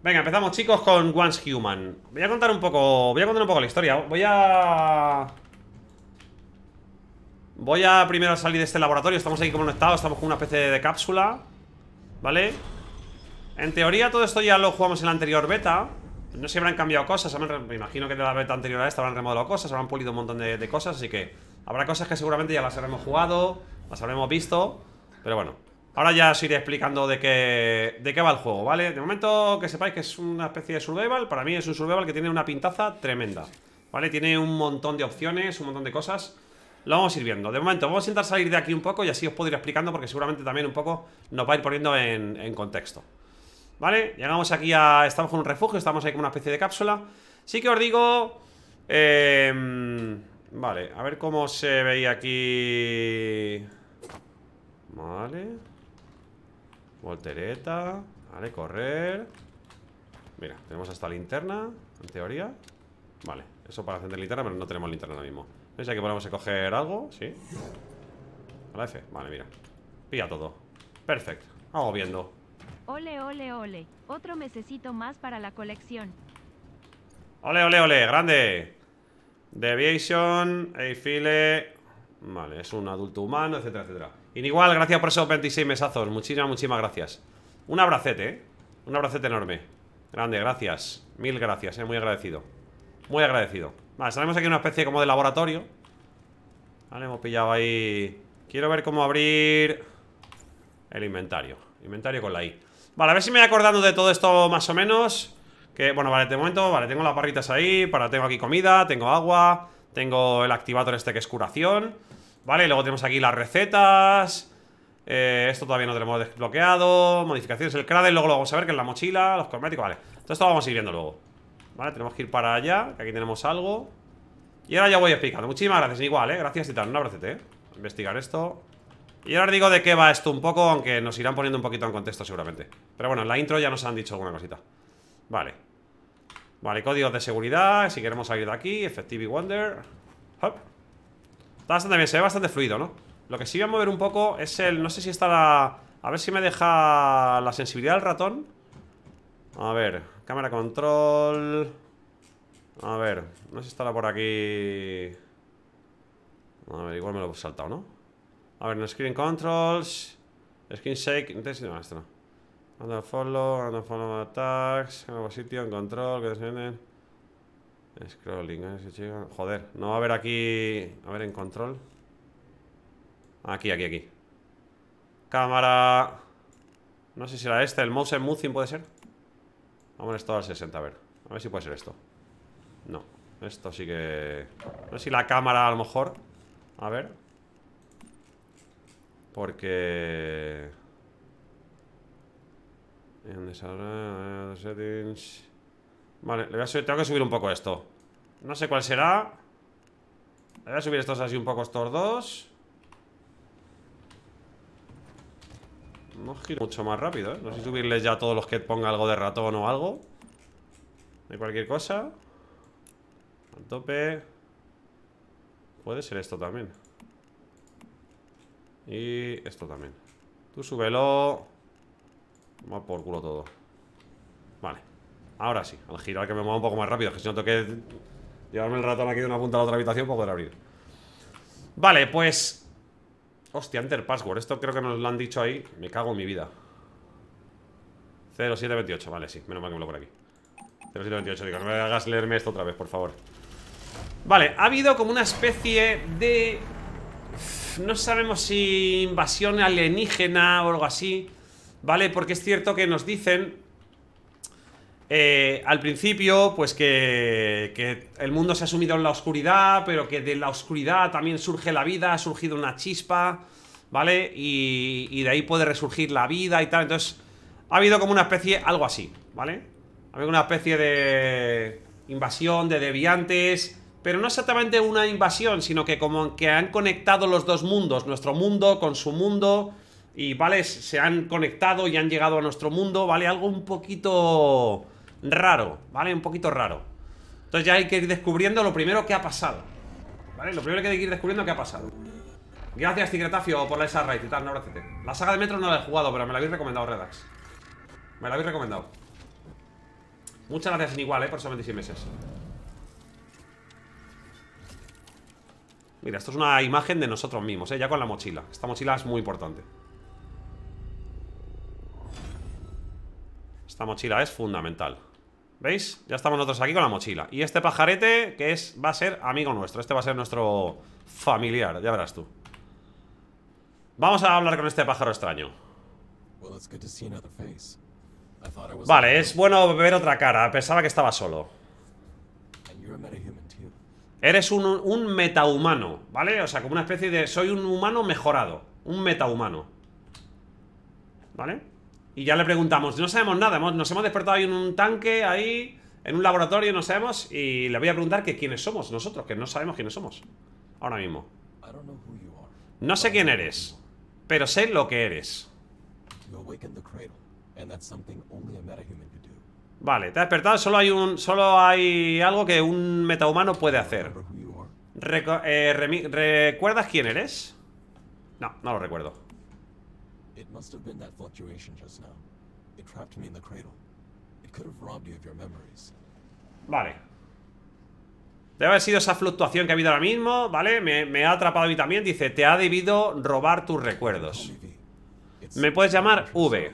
Venga, empezamos chicos con Once Human Voy a contar un poco, voy a contar un poco la historia Voy a... Voy a primero salir de este laboratorio Estamos ahí como no estado, estamos con una especie de cápsula ¿Vale? En teoría todo esto ya lo jugamos en la anterior beta No sé si habrán cambiado cosas Me imagino que de la beta anterior a esta habrán remodelado cosas Habrán pulido un montón de cosas, así que Habrá cosas que seguramente ya las habremos jugado Las habremos visto Pero bueno Ahora ya os iré explicando de qué, de qué va el juego, ¿vale? De momento que sepáis que es una especie de survival. Para mí es un survival que tiene una pintaza tremenda, ¿vale? Tiene un montón de opciones, un montón de cosas. Lo vamos a ir viendo. De momento vamos a intentar salir de aquí un poco y así os puedo ir explicando porque seguramente también un poco nos va a ir poniendo en, contexto. ¿Vale? Llegamos aquí a... Estamos con un refugio, estamos ahí como una especie de cápsula. Sí que os digo... Em, vale, a ver cómo se veía aquí... Vale... Voltereta. Vale, correr. Mira, tenemos hasta linterna, en teoría. Vale, eso para hacer linterna, pero no tenemos linterna ahora mismo. ¿Ves? aquí podemos coger algo? Sí. A la F. Vale, mira. Pilla todo. Perfecto. Vamos viendo. Ole, ole, ole. Otro necesito más para la colección. Ole, ole, ole. Grande. Deviation, file, Vale, es un adulto humano, etcétera, etcétera igual, gracias por esos 26 mesazos. Muchísimas, muchísimas gracias. Un abracete, ¿eh? Un abracete enorme. Grande, gracias. Mil gracias, ¿eh? Muy agradecido. Muy agradecido. Vale, salimos aquí en una especie como de laboratorio. Vale, hemos pillado ahí... Quiero ver cómo abrir... El inventario. Inventario con la I. Vale, a ver si me voy acordando de todo esto más o menos. Que, bueno, vale, de momento, vale, tengo las barritas ahí, para, tengo aquí comida, tengo agua, tengo el activador este que es curación. Vale, luego tenemos aquí las recetas eh, Esto todavía no tenemos desbloqueado Modificaciones, el Cradle, luego lo vamos a ver Que es la mochila, los cosméticos, vale Todo esto vamos a ir viendo luego Vale, tenemos que ir para allá, que aquí tenemos algo Y ahora ya voy explicando, muchísimas gracias Igual, eh, gracias tal. un abracete, eh Investigar esto y ahora digo de qué va esto un poco, aunque nos irán poniendo un poquito en contexto seguramente. Pero bueno, en la intro ya nos han dicho alguna cosita. Vale. Vale, códigos de seguridad, si queremos salir de aquí, Effective Wonder. Hop. Está bastante bien, se ve bastante fluido, ¿no? Lo que sí voy a mover un poco es el... No sé si está la... A ver si me deja la sensibilidad del ratón A ver, cámara control A ver, no sé si estará por aquí A ver, igual me lo he saltado, ¿no? A ver, no screen controls Screen shake, no, esto no este follow, follow attacks Nuevo sitio, en control, que vienen. Scrolling, ¿eh? Joder, no va a haber aquí... A ver, en control Aquí, aquí, aquí Cámara No sé si era este, el mouse puede ser Vamos esto al 60, a ver A ver si puede ser esto No, esto sí que... No sé si la cámara a lo mejor A ver Porque... En los Settings... Vale, le voy a tengo que subir un poco esto No sé cuál será Le voy a subir estos así un poco estos dos No giro mucho más rápido, ¿eh? No sé subirles ya a todos los que ponga algo de ratón o algo De cualquier cosa Al tope Puede ser esto también Y esto también Tú súbelo Va por culo todo Vale Ahora sí, al girar que me mueva un poco más rápido Que si no que llevarme el ratón aquí de una punta a la otra habitación Para pues poder abrir Vale, pues... Hostia, enter password Esto creo que nos lo han dicho ahí Me cago en mi vida 0728, vale, sí Menos mal que me lo por aquí 0728, digo, no me hagas leerme esto otra vez, por favor Vale, ha habido como una especie de... No sabemos si invasión alienígena o algo así ¿Vale? Porque es cierto que nos dicen eh, al principio, pues que, el mundo se ha sumido en la oscuridad, pero que de la oscuridad también surge la vida, ha surgido una chispa, ¿vale? Y, y de ahí puede resurgir la vida y tal. Entonces, ha habido como una especie, algo así, ¿vale? Ha habido una especie de invasión de deviantes, pero no exactamente una invasión, sino que como que han conectado los dos mundos, nuestro mundo con su mundo, y, ¿vale? Se han conectado y han llegado a nuestro mundo, ¿vale? Algo un poquito raro, ¿vale? Un poquito raro Entonces ya hay que ir descubriendo lo primero que ha pasado ¿Vale? Lo primero que hay que ir descubriendo que ha pasado Gracias, Tigretafio, por la esa raid y tal, no, La saga de Metro no la he jugado, pero me la habéis recomendado, Redax Me la habéis recomendado Muchas gracias sin igual, eh, por esos 26 meses Mira, esto es una imagen de nosotros mismos, eh, ya con la mochila Esta mochila es muy importante Esta mochila es fundamental ¿Veis? Ya estamos nosotros aquí con la mochila Y este pajarete que es, va a ser amigo nuestro Este va a ser nuestro familiar, ya verás tú Vamos a hablar con este pájaro extraño Vale, es bueno ver otra cara Pensaba que estaba solo Eres un, un metahumano, ¿vale? O sea, como una especie de... Soy un humano mejorado Un metahumano ¿Vale? Y ya le preguntamos, no sabemos nada, nos hemos despertado ahí en un tanque, ahí, en un laboratorio, no sabemos. Y le voy a preguntar que quiénes somos nosotros, que no sabemos quiénes somos. Ahora mismo. No sé quién eres, pero sé lo que eres. Vale, te has despertado, solo hay un. Solo hay algo que un metahumano puede hacer. Eh, ¿Recuerdas quién eres? No, no lo recuerdo. Vale. Debe haber sido esa fluctuación que ha habido ahora mismo, ¿vale? Me, ha atrapado a mí también. Dice, te ha debido robar tus recuerdos. Me puedes llamar V,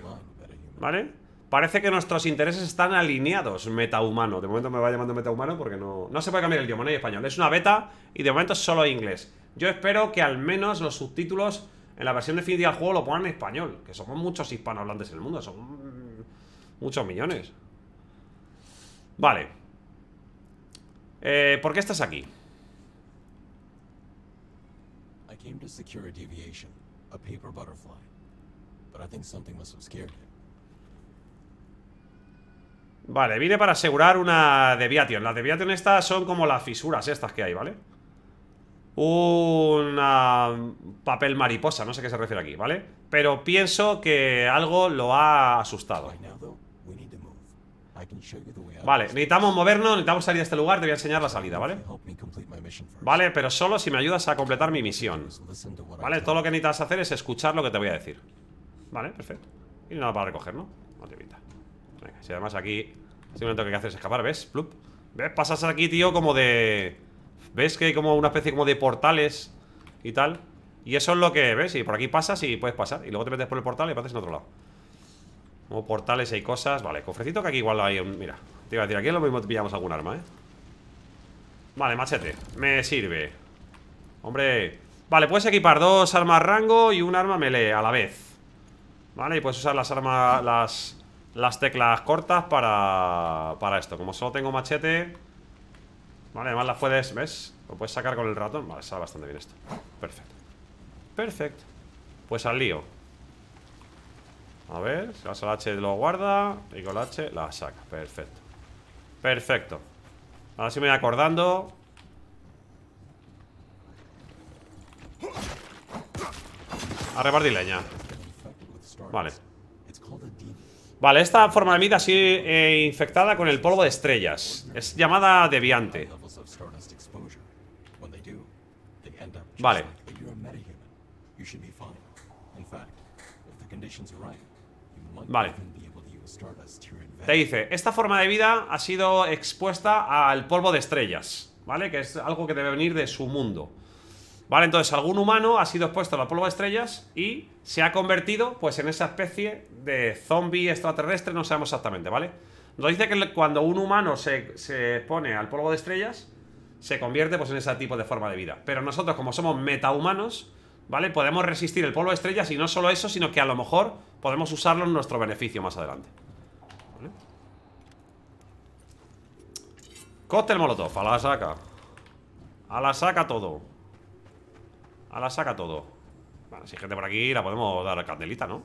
¿vale? Parece que nuestros intereses están alineados, metahumano. De momento me va llamando metahumano porque no, no se puede cambiar el idioma, no hay español. Es una beta y de momento es solo inglés. Yo espero que al menos los subtítulos en la versión definitiva del juego lo pongan en español. Que somos muchos hispanohablantes en el mundo, son muchos millones. Vale. Eh, ¿Por qué estás aquí? Vale, vine para asegurar una deviation. Las deviation estas son como las fisuras estas que hay, ¿vale? vale un papel mariposa, no sé qué se refiere aquí, ¿vale? Pero pienso que algo lo ha asustado. Vale, necesitamos movernos, necesitamos salir de este lugar, te voy a enseñar la salida, ¿vale? Vale, pero solo si me ayudas a completar mi misión. Vale, todo lo que necesitas hacer es escuchar lo que te voy a decir. Vale, perfecto. Y nada para recoger, ¿no? No te pinta. Venga, si además aquí simplemente lo que hay que hacer es escapar, ¿ves? ¿Ves? Pasas aquí, tío, como de... ¿Ves que hay como una especie como de portales y tal? Y eso es lo que, ¿ves? Y por aquí pasas y puedes pasar Y luego te metes por el portal y pasas en otro lado Como portales y cosas Vale, cofrecito que aquí igual hay un... Mira, te iba a decir, aquí es lo mismo que pillamos algún arma, ¿eh? Vale, machete Me sirve Hombre Vale, puedes equipar dos armas rango y un arma melee a la vez Vale, y puedes usar las armas... Las, las teclas cortas para... Para esto Como solo tengo machete... Vale, además la puedes, ¿ves? Lo puedes sacar con el ratón Vale, sale bastante bien esto Perfecto Perfecto Pues al lío A ver, si vas al H lo guarda Y con el H la saca Perfecto Perfecto Ahora sí me voy acordando A repartir leña Vale Vale, esta forma de vida Ha sido eh, infectada con el polvo de estrellas Es llamada deviante Vale. Vale. Te dice, esta forma de vida ha sido expuesta al polvo de estrellas, ¿vale? Que es algo que debe venir de su mundo. Vale, entonces algún humano ha sido expuesto al polvo de estrellas y se ha convertido pues en esa especie de zombie extraterrestre, no sabemos exactamente, ¿vale? Nos dice que cuando un humano se, se al polvo de estrellas, se convierte pues, en ese tipo de forma de vida. Pero nosotros, como somos metahumanos, ¿vale? Podemos resistir el polvo de estrellas y no solo eso, sino que a lo mejor podemos usarlo en nuestro beneficio más adelante. ¿Vale? Cóctel molotov, a la saca. A la saca todo. A la saca todo. Bueno, si hay gente por aquí, la podemos dar candelita, ¿no?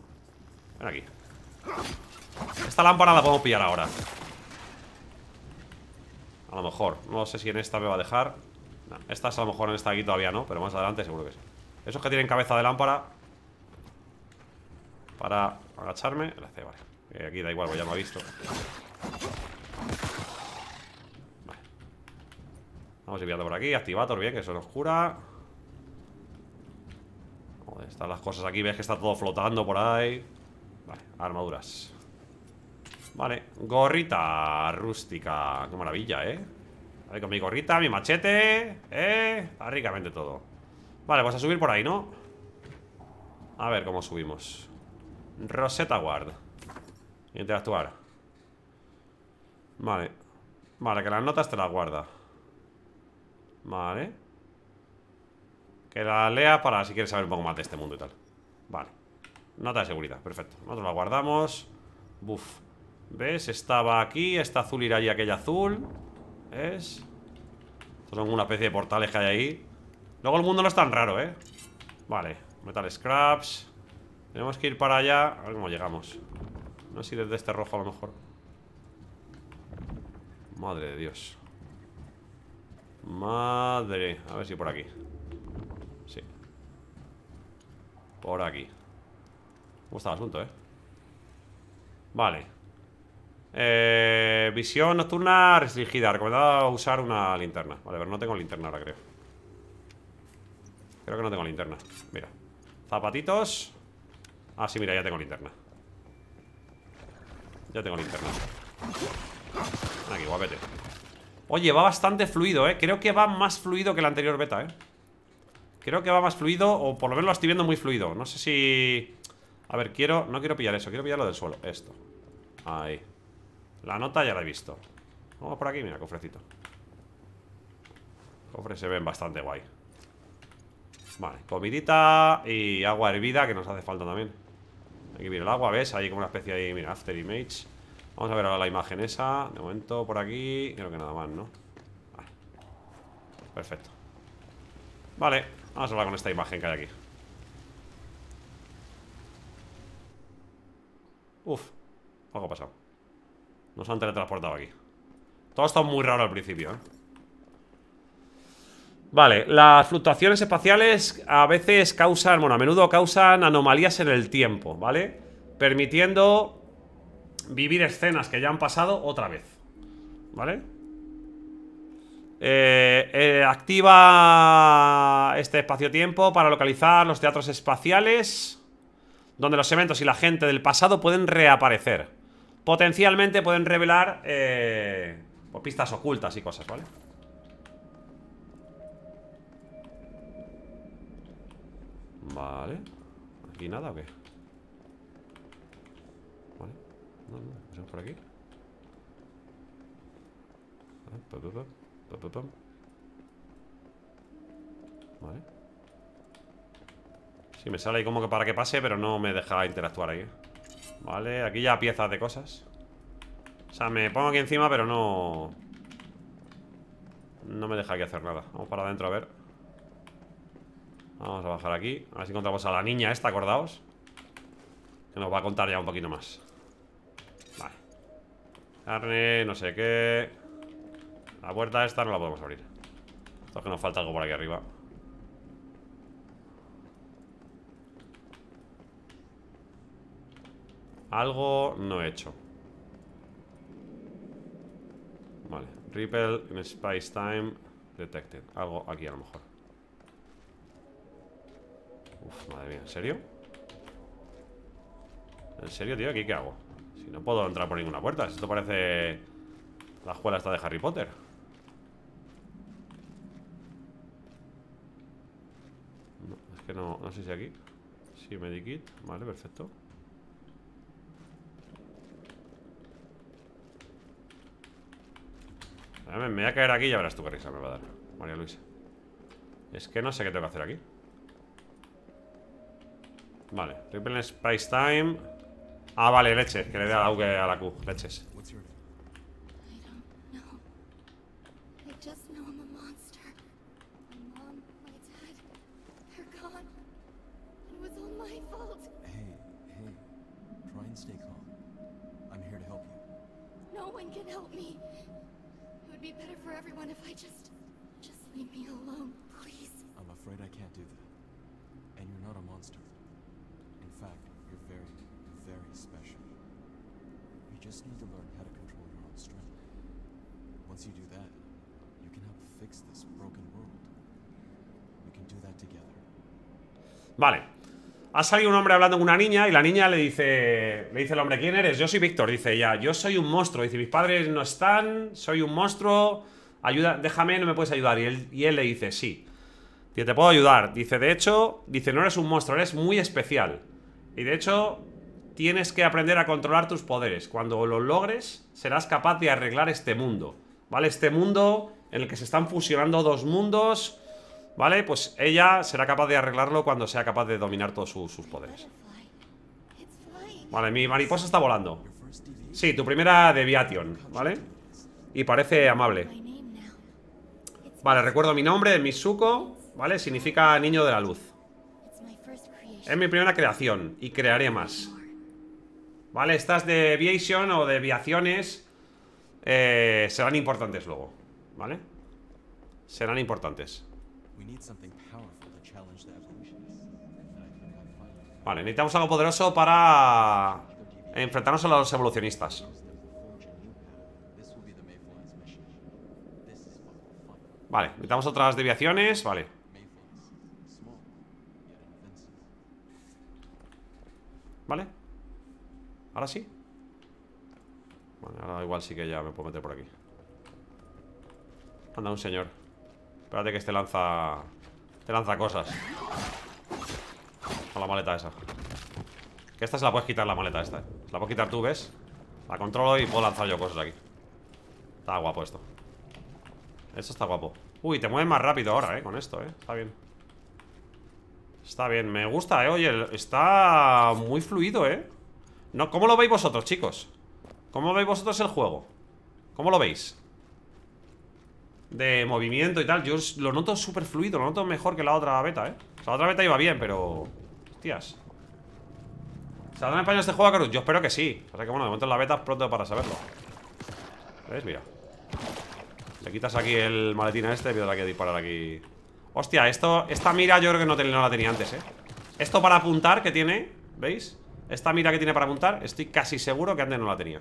Ven aquí. Esta lámpara la podemos pillar ahora. A lo mejor No sé si en esta me va a dejar no, Estas a lo mejor en esta aquí todavía no Pero más adelante seguro que sí Esos que tienen cabeza de lámpara Para agacharme vale eh, Aquí da igual, pues ya me ha visto Vale Vamos enviando por aquí Activator, bien, que eso nos cura Joder, están las cosas aquí Ves que está todo flotando por ahí Vale, armaduras Vale, gorrita rústica Qué maravilla, ¿eh? ver, con mi gorrita, mi machete ¿Eh? Está ricamente todo Vale, vamos pues a subir por ahí, ¿no? A ver cómo subimos Rosetta Guard Interactuar Vale Vale, que las notas te las guarda Vale Que las lea para si quieres saber un poco más de este mundo y tal Vale Nota de seguridad, perfecto Nosotros la guardamos Buf ¿Ves? Estaba aquí, esta azul irá allí, aquella azul ¿Ves? son una especie de portales que hay ahí Luego el mundo no es tan raro, ¿eh? Vale, metal scraps Tenemos que ir para allá A ver cómo llegamos No sé si desde este rojo a lo mejor Madre de Dios Madre A ver si por aquí Sí Por aquí ¿Cómo está el asunto, ¿eh? Vale eh, visión nocturna restringida. Recomendado usar una linterna. Vale, pero no tengo linterna ahora, creo. Creo que no tengo linterna. Mira. Zapatitos. Ah, sí, mira, ya tengo linterna. Ya tengo linterna. Aquí, guapete. Oye, va bastante fluido, ¿eh? Creo que va más fluido que la anterior beta, ¿eh? Creo que va más fluido, o por lo menos lo estoy viendo muy fluido. No sé si... A ver, quiero... No quiero pillar eso, quiero pillar lo del suelo. Esto. Ahí. La nota ya la he visto Vamos por aquí, mira, cofrecito Cofres se ven bastante guay Vale, comidita y agua hervida Que nos hace falta también Aquí viene el agua, ¿ves? Ahí como una especie de, mira, after image Vamos a ver ahora la imagen esa De momento por aquí, creo que nada más, ¿no? Vale Perfecto Vale, vamos a hablar con esta imagen que hay aquí Uf, algo ha pasado nos han teletransportado aquí Todo está muy raro al principio, ¿eh? Vale, las fluctuaciones espaciales a veces causan, bueno, a menudo causan anomalías en el tiempo, ¿vale? Permitiendo vivir escenas que ya han pasado otra vez, ¿vale? Eh, eh, activa este espacio-tiempo para localizar los teatros espaciales donde los eventos y la gente del pasado pueden reaparecer potencialmente pueden revelar eh, pues, pistas ocultas y cosas, ¿vale? Vale. ¿Aquí nada o qué? Vale. No, por aquí. Ah, vale. si me sale ahí como que para que pase, pero no me deja interactuar ahí. ¿eh? Vale, aquí ya piezas de cosas O sea, me pongo aquí encima, pero no... No me deja aquí hacer nada Vamos para adentro a ver Vamos a bajar aquí A ver si encontramos a la niña esta, acordaos Que nos va a contar ya un poquito más Vale Carne, no sé qué La puerta esta no la podemos abrir Esto es que nos falta algo por aquí arriba Algo no he hecho. Vale. Ripple in Space Time Detected. Algo aquí a lo mejor. Uf, madre mía. ¿En serio? ¿En serio, tío? ¿Aquí qué hago? Si no puedo entrar por ninguna puerta. Esto parece... La escuela está de Harry Potter. No, es que no, no sé si aquí. Sí, medikit. Vale, perfecto. Me voy a caer aquí y ya verás tú qué risa me va a dar María Luisa Es que no sé qué tengo que hacer aquí Vale, triple Space Time Ah, vale, leche que le dé a la U que a la Q Leches Vale. Ha salido un hombre hablando con una niña y la niña le dice, le dice el hombre, ¿quién eres? Yo soy Víctor, dice ella, yo soy un monstruo, dice, mis padres no están, soy un monstruo, ayuda, déjame, no me puedes ayudar. Y él, y él le dice, sí, te puedo ayudar. Dice, de hecho, dice, no eres un monstruo, eres muy especial. Y de hecho, tienes que aprender a controlar tus poderes. Cuando lo logres, serás capaz de arreglar este mundo, ¿vale? Este mundo en el que se están fusionando dos mundos ¿Vale? Pues ella será capaz de arreglarlo cuando sea capaz de dominar todos sus, poderes Vale, mi mariposa está volando Sí, tu primera Deviation, ¿vale? Y parece amable Vale, recuerdo mi nombre, Misuko, ¿Vale? Significa niño de la luz Es mi primera creación Y crearé más ¿Vale? Estas deviation o deviaciones eh, Serán importantes luego ¿Vale? Serán importantes Vale, necesitamos algo poderoso para enfrentarnos a los evolucionistas. Vale, necesitamos otras deviaciones, vale. Vale. Ahora sí. Bueno, ahora igual sí que ya me puedo meter por aquí. Anda, un señor. Espérate que este lanza... Te este lanza cosas. Con la maleta esa. Que esta se la puedes quitar, la maleta esta. Eh. Se la puedes quitar tú, ¿ves? La controlo y puedo lanzar yo cosas aquí. Está guapo esto. Esto está guapo. Uy, te mueves más rápido ahora, ¿eh? Con esto, ¿eh? Está bien. Está bien, me gusta, ¿eh? Oye, está muy fluido, ¿eh? No, ¿Cómo lo veis vosotros, chicos? ¿Cómo veis vosotros el juego? ¿Cómo lo veis? de movimiento y tal Yo lo noto súper fluido, lo noto mejor que la otra beta, ¿eh? O sea, la otra beta iba bien, pero... Hostias ¿Se ¿Saldrá en España este juego, Carus? Yo espero que sí O sea que, bueno, de momento la beta es pronto para saberlo ¿Veis? Mira Le quitas aquí el maletín a este Y la que disparar aquí Hostia, esto, esta mira yo creo que no, no la tenía antes, ¿eh? Esto para apuntar que tiene ¿Veis? Esta mira que tiene para apuntar Estoy casi seguro que antes no la tenía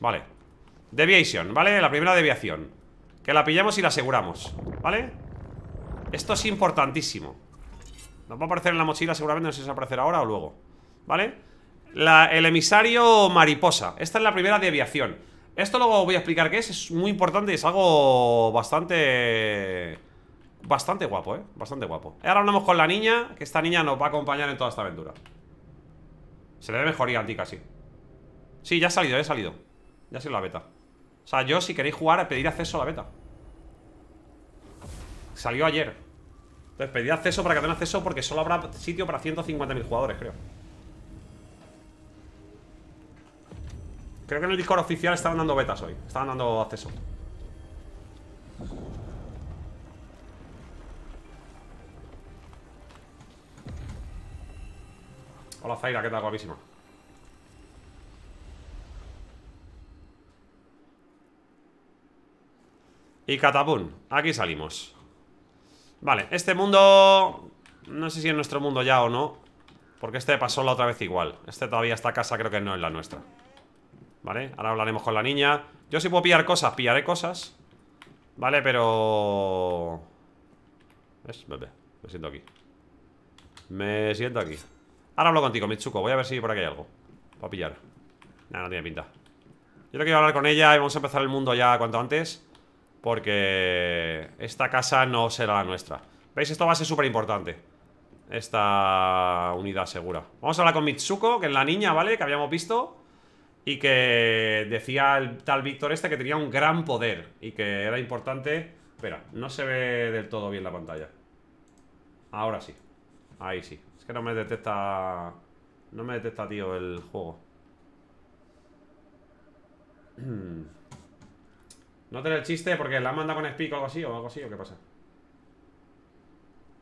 Vale. Deviation, ¿vale? La primera deviación. Que la pillamos y la aseguramos, ¿vale? Esto es importantísimo. Nos va a aparecer en la mochila seguramente, no sé si va a aparecer ahora o luego. ¿Vale? el emisario mariposa. Esta es la primera deviación. Esto luego voy a explicar qué es, es muy importante y es algo bastante... Bastante guapo, ¿eh? Bastante guapo eh, Ahora hablamos con la niña Que esta niña nos va a acompañar en toda esta aventura Se le ve mejoría ti casi Sí, ya ha salido, ya ha salido Ya ha sido la beta O sea, yo si queréis jugar, pedir acceso a la beta Salió ayer Entonces pedí acceso para que tengan acceso Porque solo habrá sitio para 150.000 jugadores, creo Creo que en el Discord oficial estaban dando betas hoy Estaban dando acceso Hola, Zaira, ¿qué tal? Guapísima. Y catapum, aquí salimos Vale, este mundo... No sé si es nuestro mundo ya o no Porque este pasó la otra vez igual Este todavía, esta casa creo que no es la nuestra Vale, ahora hablaremos con la niña Yo si puedo pillar cosas, pillaré cosas Vale, pero... ¿Ves? Bebé, me siento aquí Me siento aquí Ahora hablo contigo, Mitsuko Voy a ver si por aquí hay algo Para pillar Nada, no tiene pinta Yo no quiero hablar con ella Y vamos a empezar el mundo ya cuanto antes Porque Esta casa no será la nuestra ¿Veis? Esto va a ser súper importante Esta unidad segura Vamos a hablar con Mitsuko Que es la niña, ¿vale? Que habíamos visto Y que decía el tal Víctor este Que tenía un gran poder Y que era importante Espera, no se ve del todo bien la pantalla Ahora sí Ahí sí no me detecta... No me detecta, tío, el juego. No tener el chiste porque la manda con Speak o algo así, o algo así, o qué pasa.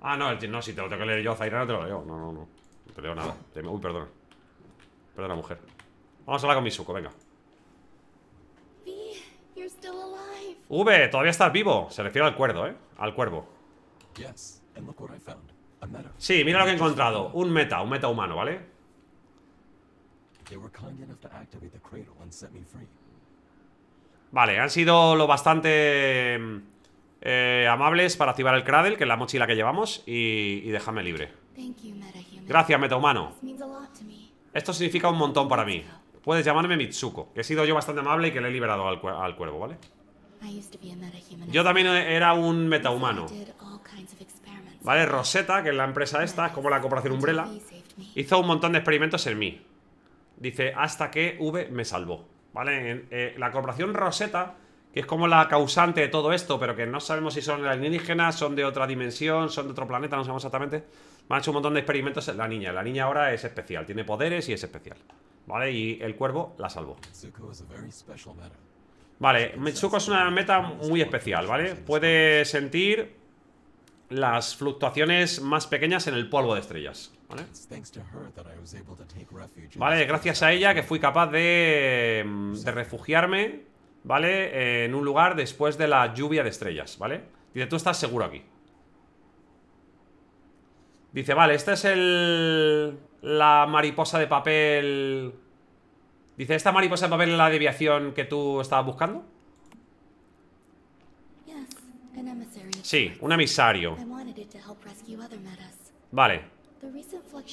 Ah, no, el, no, si te lo tengo que leer yo, Zaira, no te lo leo. No, no, no. No te leo nada. Uy, perdona. Perdona, mujer. Vamos a hablar con suco venga. V, todavía estás vivo. Se refiere al cuervo, ¿eh? Al cuervo. Yes, and look what I found. Sí, mira lo que he encontrado. Un meta, un meta humano, ¿vale? Vale, han sido lo bastante mm, eh, amables para activar el Cradle, que es la mochila que llevamos, y, y dejarme libre. Gracias, Meta Humano Esto significa un montón para mí. Puedes llamarme Mitsuko, que he sido yo bastante amable y que le he liberado al, al cuervo, ¿vale? Yo también era un Meta Humano ¿Vale? Rosetta, que es la empresa esta, es como la corporación Umbrella, hizo un montón de experimentos en mí. Dice, hasta que V me salvó. ¿Vale? Eh, la corporación Rosetta, que es como la causante de todo esto, pero que no sabemos si son alienígenas, son de otra dimensión, son de otro planeta, no sabemos exactamente. Me han hecho un montón de experimentos en la niña. La niña ahora es especial, tiene poderes y es especial. ¿Vale? Y el cuervo la salvó. Vale, Mitsuko es una meta muy especial, ¿vale? Puede sentir las fluctuaciones más pequeñas en el polvo de estrellas. ¿Vale? gracias a ella que fui capaz de, mm, de refugiarme, ¿vale? Eh, en un lugar después de la lluvia de estrellas, ¿vale? Dice, tú estás seguro aquí. Dice, vale, esta es el... La mariposa de papel... Dice, ¿esta mariposa de papel es la deviación que tú estabas buscando? Sí, un emisario. Vale.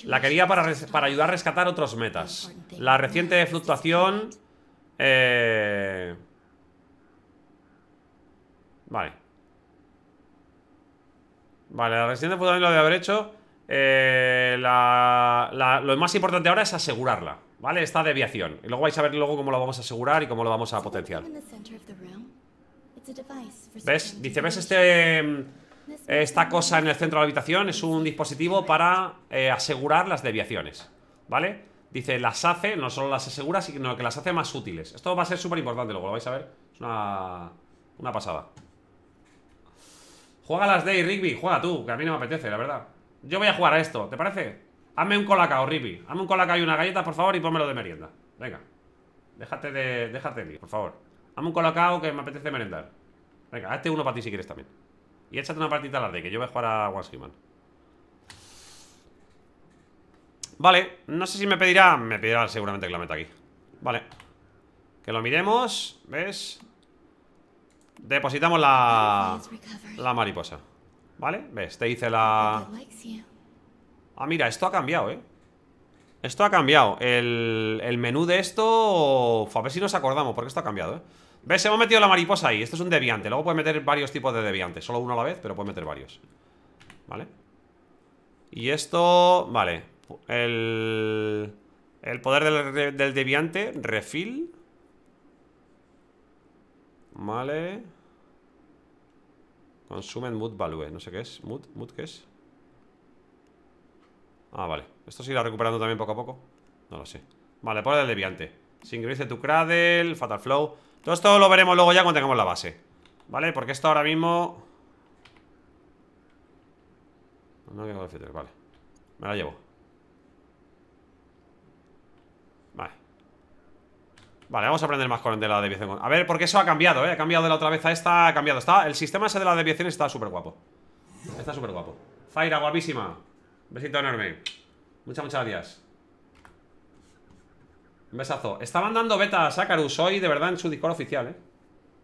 La quería para, ayudar a rescatar otros metas. La reciente fluctuación... Eh, vale. Vale, la reciente fluctuación lo de haber hecho... Eh, lo más importante ahora es asegurarla, ¿vale? Esta deviación. Y luego vais a ver luego cómo lo vamos a asegurar y cómo lo vamos a potenciar. ¿Ves? Dice, ¿ves este, eh, esta cosa en el centro de la habitación? Es un dispositivo para eh, asegurar las deviaciones, ¿vale? Dice, las hace, no solo las asegura, sino que las hace más útiles. Esto va a ser súper importante, luego lo vais a ver. Es una, una pasada. Juega las Day, Rigby, juega tú, que a mí no me apetece, la verdad. Yo voy a jugar a esto, ¿te parece? Hazme un colacao, Rigby. Hazme un colacao y una galleta, por favor, y pónmelo de merienda. Venga. Déjate de, déjate de por favor. Hazme un colacao que me apetece merendar. Venga, hazte uno para ti si quieres también. Y échate una partita a la de que yo voy a jugar a One Vale, no sé si me pedirá. Me pedirá seguramente que la meta aquí. Vale. Que lo miremos. ¿Ves? Depositamos la. La mariposa. ¿Vale? ¿Ves? Te hice la. Ah, mira, esto ha cambiado, ¿eh? Esto ha cambiado. El, el menú de esto. A ver si nos acordamos, porque esto ha cambiado, ¿eh? ¿Ves? Hemos metido la mariposa ahí Esto es un deviante Luego puedes meter varios tipos de deviantes Solo uno a la vez, pero puedes meter varios ¿Vale? Y esto... Vale El... El poder del, deviante Refill Vale Consumen mood value No sé qué es Mood, mood qué es Ah, vale Esto se irá recuperando también poco a poco No lo sé Vale, poder del deviante Sincronice tu cradle Fatal flow todo esto lo veremos luego ya cuando tengamos la base ¿Vale? Porque esto ahora mismo... No tengo el filtro, vale Me la llevo Vale Vale, vamos a aprender más con de la deviación A ver, porque eso ha cambiado, ¿eh? Ha cambiado de la otra vez a esta, ha cambiado está, El sistema ese de la deviación está súper guapo Está súper guapo Zaira, guapísima Besito enorme Muchas, muchas gracias besazo. Estaban dando beta a Sakarus hoy, de verdad, en su Discord oficial, ¿eh?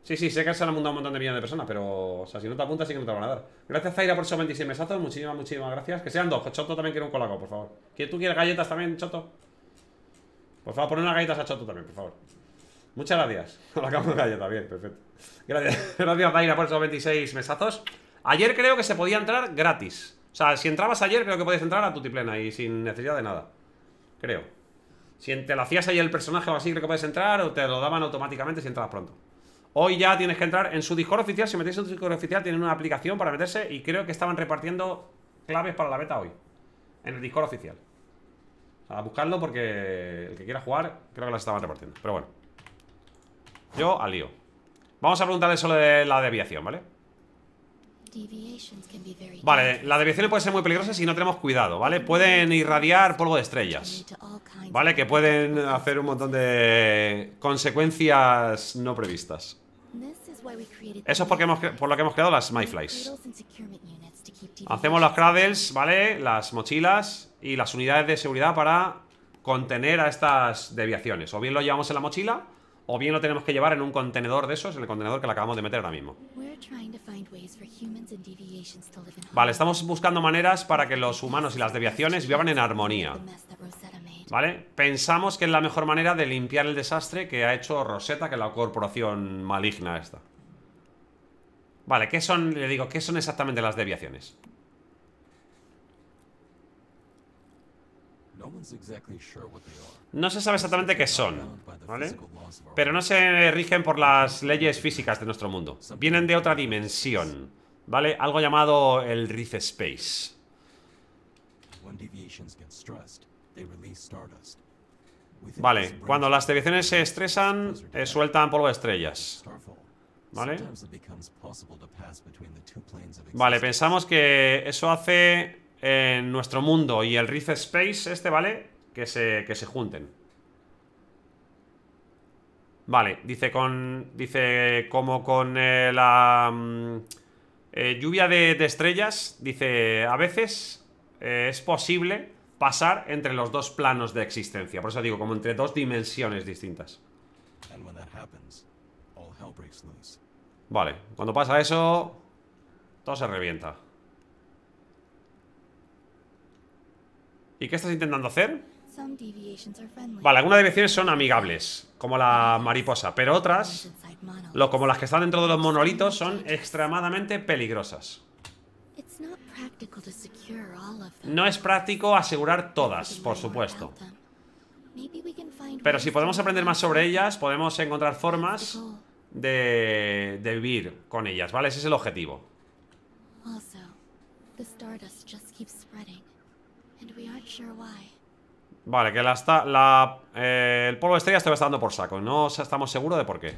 Sí, sí, sé que se han apuntado un montón de millones de personas, pero... O sea, si no te apuntas, sí que no te van a dar. Gracias, Zaira, por esos 26 mesazos. Muchísimas, muchísimas gracias. Que sean dos. Choto también quiere un colaco, por favor. ¿Tú quieres galletas también, Choto? Por favor, pon unas galletas a Choto también, por favor. Muchas gracias. de galleta, bien, perfecto. Gracias, Zaira, por esos 26 mesazos. Ayer creo que se podía entrar gratis. O sea, si entrabas ayer, creo que podías entrar a tu tiplena y sin necesidad de nada. Creo. Si te la hacías ahí el personaje o así, creo que puedes entrar o te lo daban automáticamente si entras pronto. Hoy ya tienes que entrar en su Discord oficial. Si metéis en su Discord oficial, tienen una aplicación para meterse y creo que estaban repartiendo claves para la beta hoy. En el Discord oficial. O sea, buscarlo porque el que quiera jugar, creo que las estaban repartiendo. Pero bueno. Yo al lío. Vamos a preguntarle sobre la desviación, ¿vale? Vale, las deviaciones pueden ser muy peligrosas si no tenemos cuidado, ¿vale? Pueden irradiar polvo de estrellas, ¿vale? Que pueden hacer un montón de consecuencias no previstas. Eso es porque por lo que hemos creado las MyFlies. Hacemos los cradles, ¿vale? Las mochilas y las unidades de seguridad para contener a estas deviaciones. O bien lo llevamos en la mochila o bien lo tenemos que llevar en un contenedor de esos, en el contenedor que le acabamos de meter ahora mismo. Vale, estamos buscando maneras para que los humanos y las deviaciones vivan en armonía. ¿Vale? Pensamos que es la mejor manera de limpiar el desastre que ha hecho Rosetta, que es la corporación maligna esta. Vale, ¿qué son, le digo, qué son exactamente las deviaciones? No exactly sure what they are. No se sabe exactamente qué son, ¿vale? Pero no se rigen por las leyes físicas de nuestro mundo. Vienen de otra dimensión, ¿vale? Algo llamado el Rift Space. Vale, cuando las deviaciones se estresan, eh, sueltan polvo de estrellas. ¿Vale? Vale, pensamos que eso hace en eh, nuestro mundo y el Rift Space este, ¿vale? que se, que se junten. Vale, dice con. Dice como con eh, la. Mm, eh, lluvia de, estrellas. Dice. A veces eh, es posible pasar entre los dos planos de existencia. Por eso digo, como entre dos dimensiones distintas. Vale, cuando pasa eso. Todo se revienta. ¿Y qué estás intentando hacer? Vale, algunas deviaciones son amigables, como la mariposa, pero otras, como las que están dentro de los monolitos, son extremadamente peligrosas. No es práctico asegurar todas, por supuesto. Pero si podemos aprender más sobre ellas, podemos encontrar formas de, de vivir con ellas, ¿vale? Ese es el objetivo. Vale, que la, está, eh, el polvo de estrellas dando por saco No estamos seguros de por qué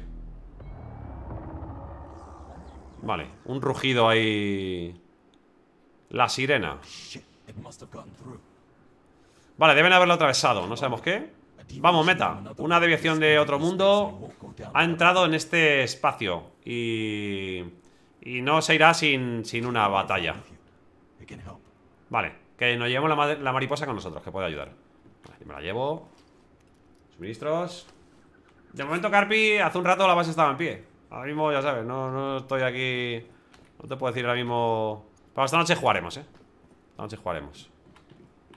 Vale, un rugido ahí La sirena Vale, deben haberlo atravesado, no sabemos qué Vamos, meta Una deviación de otro mundo Ha entrado en este espacio Y... Y no se irá sin, una batalla Vale, que nos llevemos la, la mariposa con nosotros Que puede ayudar me la llevo Suministros De momento, Carpi, hace un rato la base estaba en pie Ahora mismo, ya sabes, no, no estoy aquí No te puedo decir ahora mismo Pero esta noche jugaremos, eh Esta noche jugaremos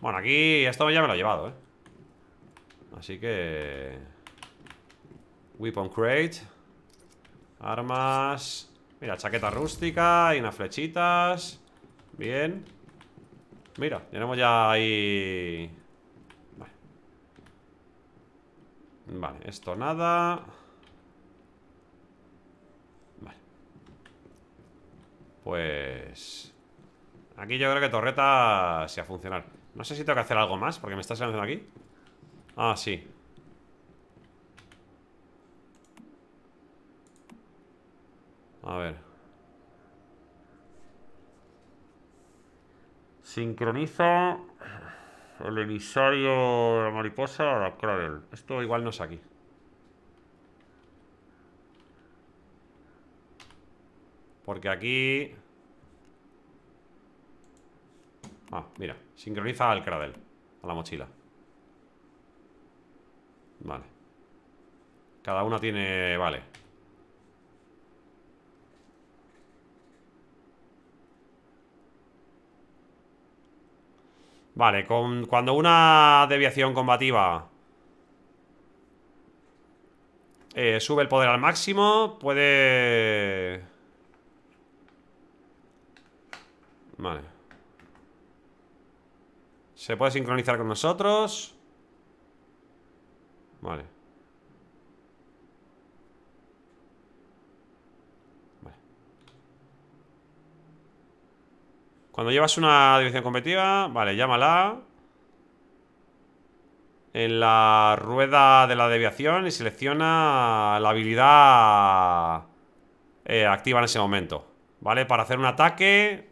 Bueno, aquí esto ya me lo he llevado, eh Así que... Weapon crate Armas Mira, chaqueta rústica y unas flechitas Bien Mira, tenemos ya ahí Vale, esto nada Vale Pues... Aquí yo creo que torreta se a funcionar No sé si tengo que hacer algo más Porque me está saliendo aquí Ah, sí A ver Sincronizo el emisario, la mariposa, la Cradle. Esto igual no es aquí. Porque aquí... Ah, mira. Sincroniza al Cradle. A la mochila. Vale. Cada una tiene... Vale. Vale, con, cuando una deviación combativa eh, sube el poder al máximo, puede... Vale. Se puede sincronizar con nosotros. Vale. Cuando llevas una división competitiva, vale, llámala. En la rueda de la deviación y selecciona la habilidad eh, activa en ese momento. ¿Vale? Para hacer un ataque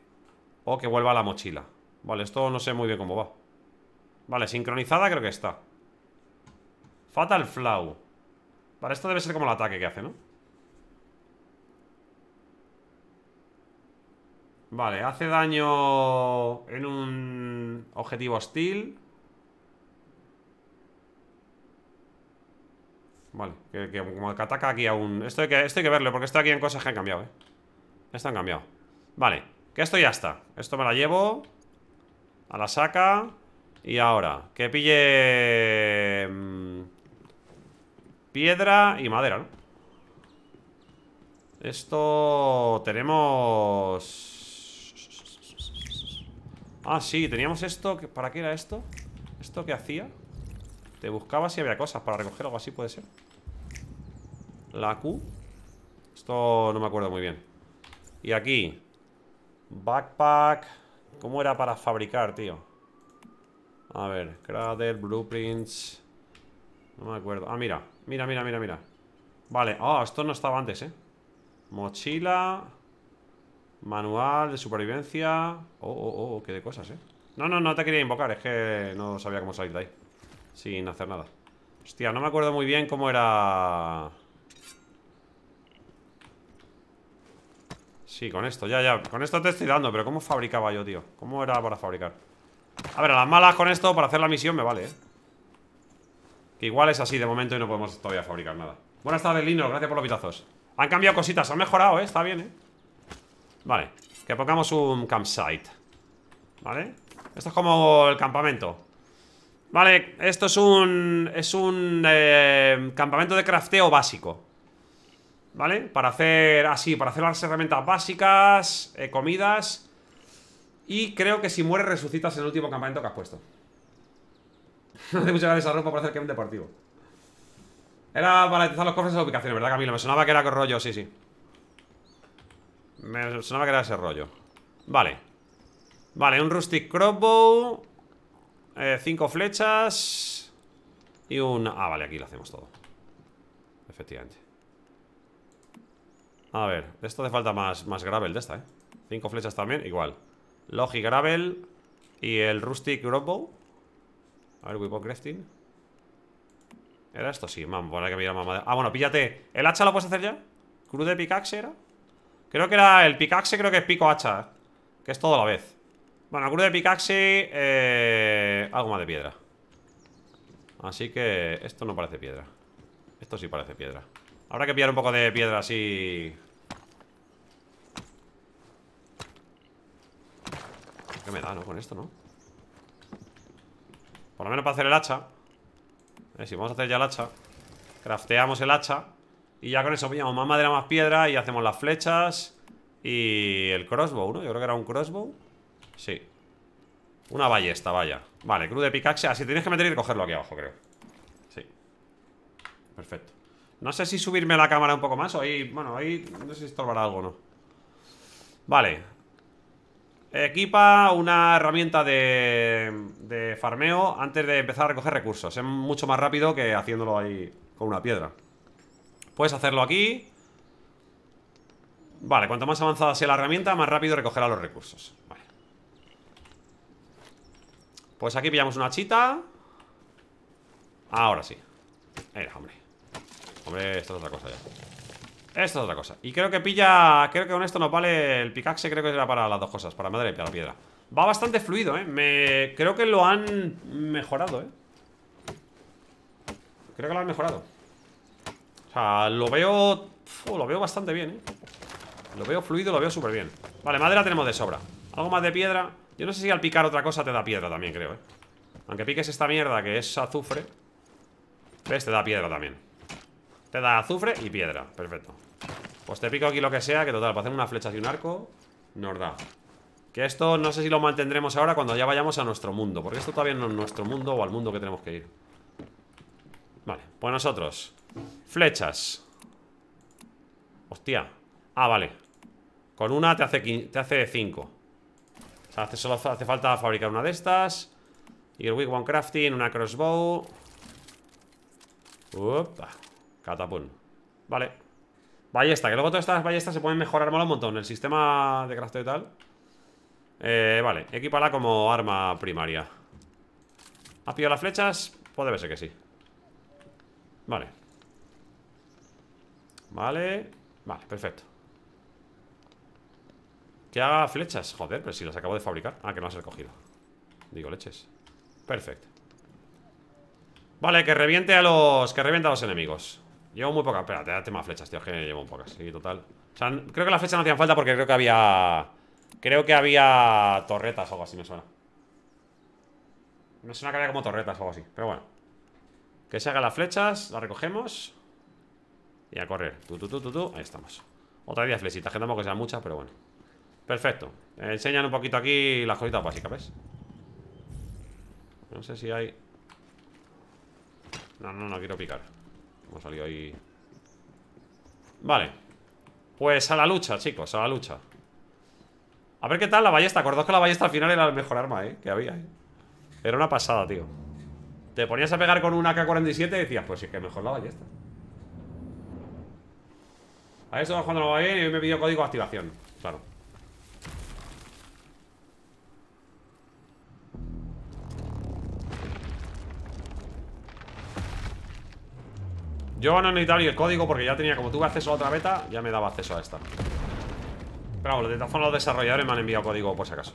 o que vuelva a la mochila. Vale, esto no sé muy bien cómo va. Vale, sincronizada creo que está. Fatal Flow. Vale, esto debe ser como el ataque que hace, ¿no? Vale, hace daño en un objetivo hostil. Vale, que, como que ataca aquí a un... Esto hay que, esto que verlo, porque esto aquí en cosas que han cambiado, ¿eh? Esto han cambiado. Vale, que esto ya está. Esto me la llevo. A la saca. Y ahora, que pille... Mm, piedra y madera, ¿no? Esto tenemos... Ah, sí, teníamos esto ¿Para qué era esto? ¿Esto qué hacía? Te buscaba si había cosas para recoger algo así, puede ser La Q Esto no me acuerdo muy bien Y aquí Backpack ¿Cómo era para fabricar, tío? A ver, Cradle, Blueprints No me acuerdo Ah, mira, mira, mira, mira, mira Vale, ah, esto no estaba antes, eh Mochila Manual de supervivencia Oh, oh, oh, qué de cosas, eh No, no, no te quería invocar, es que no sabía cómo salir de ahí Sin hacer nada Hostia, no me acuerdo muy bien cómo era Sí, con esto, ya, ya Con esto te estoy dando, pero ¿cómo fabricaba yo, tío? ¿Cómo era para fabricar? A ver, a las malas con esto para hacer la misión me vale, eh Que igual es así de momento y no podemos todavía fabricar nada Buenas tardes, Lino, gracias por los pitazos Han cambiado cositas, han mejorado, eh, está bien, eh Vale, que pongamos un campsite ¿Vale? Esto es como el campamento Vale, esto es un... Es un eh, campamento de crafteo básico ¿Vale? Para hacer así, ah, para hacer las herramientas básicas eh, Comidas Y creo que si mueres resucitas en el último campamento que has puesto No te de esa ropa para hacer que un deportivo Era para utilizar los cofres de la ubicación, ¿verdad Camilo? Me sonaba que era rollo, sí, sí me sonaba que era ese rollo Vale Vale, un rustic crossbow eh, Cinco flechas Y un... Ah, vale, aquí lo hacemos todo Efectivamente A ver, esto hace falta más, más gravel de esta, eh Cinco flechas también, igual Logic gravel Y el rustic crossbow A ver, weapon crafting ¿Era esto? Sí, vamos que madera Ah, bueno, píllate ¿El hacha lo puedes hacer ya? ¿Crude pickaxe era? Creo que era el picaxe, creo que es pico hacha Que es todo a la vez Bueno, cruz de picaxe eh, Algo más de piedra Así que esto no parece piedra Esto sí parece piedra Habrá que pillar un poco de piedra así ¿Qué me da, no? Con esto, ¿no? Por lo menos para hacer el hacha ver, eh, Si vamos a hacer ya el hacha Crafteamos el hacha y ya con eso pillamos más madera, más piedra Y hacemos las flechas Y el crossbow, ¿no? Yo creo que era un crossbow Sí Una ballesta, vaya Vale, cruz de picaxe ah, si tienes que meter y cogerlo aquí abajo, creo Sí Perfecto No sé si subirme a la cámara un poco más O ahí, bueno, ahí no sé si estorbará algo no Vale Equipa una herramienta de, de farmeo antes de empezar a recoger recursos Es mucho más rápido que haciéndolo ahí con una piedra Puedes hacerlo aquí Vale, cuanto más avanzada sea la herramienta Más rápido recogerá los recursos Vale Pues aquí pillamos una chita Ahora sí Era, hombre Hombre, esto es otra cosa ya Esto es otra cosa Y creo que pilla... Creo que con esto nos vale el picaxe Creo que era para las dos cosas Para madre y para la piedra Va bastante fluido, ¿eh? Creo que lo han mejorado, ¿eh? Creo que lo han mejorado lo veo... lo veo bastante bien, ¿eh? Lo veo fluido, lo veo súper bien Vale, madera tenemos de sobra Algo más de piedra Yo no sé si al picar otra cosa te da piedra también, creo, ¿eh? Aunque piques esta mierda que es azufre ¿Ves? Te da piedra también Te da azufre y piedra Perfecto Pues te pico aquí lo que sea Que total, para hacer una flecha y un arco Nos da Que esto no sé si lo mantendremos ahora Cuando ya vayamos a nuestro mundo Porque esto todavía no es nuestro mundo O al mundo que tenemos que ir Vale, pues nosotros Flechas Hostia Ah, vale Con una te hace, te hace cinco O sea, hace, solo hace falta fabricar una de estas Y el Wigwam One Crafting Una crossbow Opa Catapult Vale Ballesta, que luego todas estas ballestas se pueden mejorar un montón El sistema de craft y tal eh, vale, equipala como arma primaria ¿Ha pillado las flechas? Puede verse que sí Vale Vale, vale, perfecto Que haga flechas, joder, pero si las acabo de fabricar Ah, que no las he recogido Digo, leches Perfecto Vale, que reviente a los... Que reviente a los enemigos Llevo muy pocas... Espérate, date más flechas, tío, que llevo muy pocas Sí, total creo que las flechas no hacían falta porque creo que había... Creo que había torretas o algo así, me suena Me suena que había como torretas o algo así Pero bueno Que se hagan las flechas, las recogemos y a correr. Tú, tú, tú, tú, Ahí estamos. Otra 10 Quedamos que tampoco sean muchas, pero bueno. Perfecto. enseñan un poquito aquí las cositas básicas, ¿ves? No sé si hay... No, no, no quiero picar. Hemos salido ahí... Vale. Pues a la lucha, chicos, a la lucha. A ver qué tal la ballesta. Acordaos que la ballesta al final era el mejor arma, ¿eh? Que había, ¿eh? Era una pasada, tío. Te ponías a pegar con una ak 47 y decías, pues sí, que mejor la ballesta. A eso cuando lo va bien y me pidió código de activación. Claro. Yo no necesitaba ni el código porque ya tenía, como tuve acceso a otra beta, ya me daba acceso a esta. Pero bueno, de todas formas los desarrolladores me han enviado código por si acaso.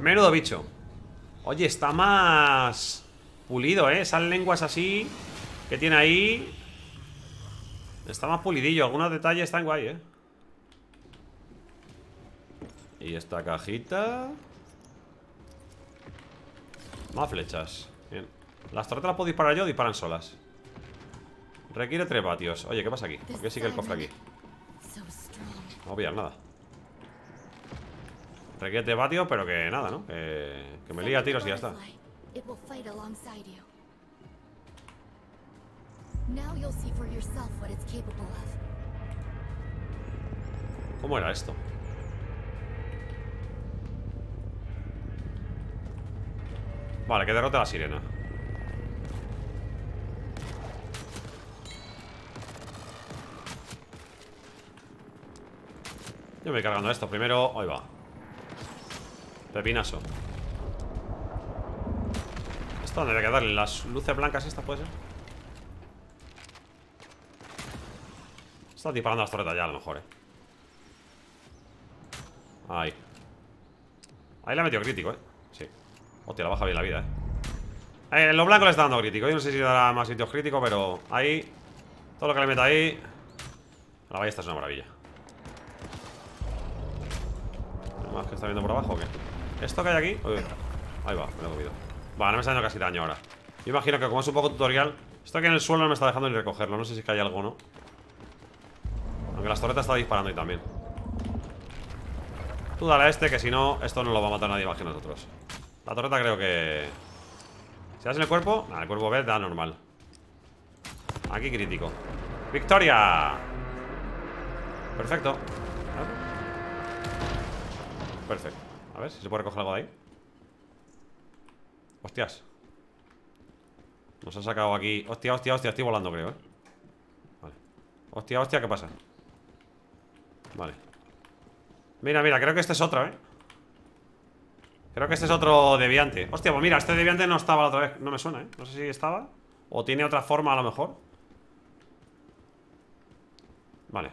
Menudo bicho Oye, está más pulido, ¿eh? Esas lenguas así que tiene ahí Está más pulidillo Algunos detalles están guay, ¿eh? Y esta cajita Más flechas Bien Las torretas las puedo disparar yo o disparan solas Requiere tres vatios Oye, ¿qué pasa aquí? ¿Por qué sigue el cofre aquí? No voy a nada Requete debatio, pero que nada, ¿no? Que, me liga tiros y ya está. ¿Cómo era esto? Vale, que derrote a la sirena Yo me voy cargando esto primero Ahí va Pepinazo ¿Esto dónde va que darle? ¿Las luces blancas estas puede ser? Está disparando las torretas ya a lo mejor, eh Ahí Ahí le ha metido crítico, eh Sí Hostia, la baja bien la vida, eh, eh Lo blanco le está dando crítico Yo no sé si dará más sitios críticos, pero ahí Todo lo que le meta ahí La ballesta es una maravilla más que está viendo por abajo o qué? Esto que hay aquí Ahí va, me lo he comido Vale, no me está dando casi daño ahora Yo imagino que como es un poco tutorial Esto aquí en el suelo no me está dejando ni recogerlo No sé si hay algo o no Aunque las torretas están disparando ahí también Tú dale este que si no Esto no lo va a matar nadie más que nosotros La torreta creo que... Si das en el cuerpo... Nada, el cuerpo B da normal Aquí crítico ¡Victoria! Perfecto Perfecto a ver si se puede recoger algo de ahí Hostias Nos han sacado aquí Hostia, hostia, hostia, estoy volando creo, eh Vale Hostia, hostia, ¿qué pasa? Vale Mira, mira, creo que este es otro, eh Creo que este es otro deviante Hostia, pues mira, este deviante no estaba la otra vez No me suena, eh No sé si estaba O tiene otra forma a lo mejor Vale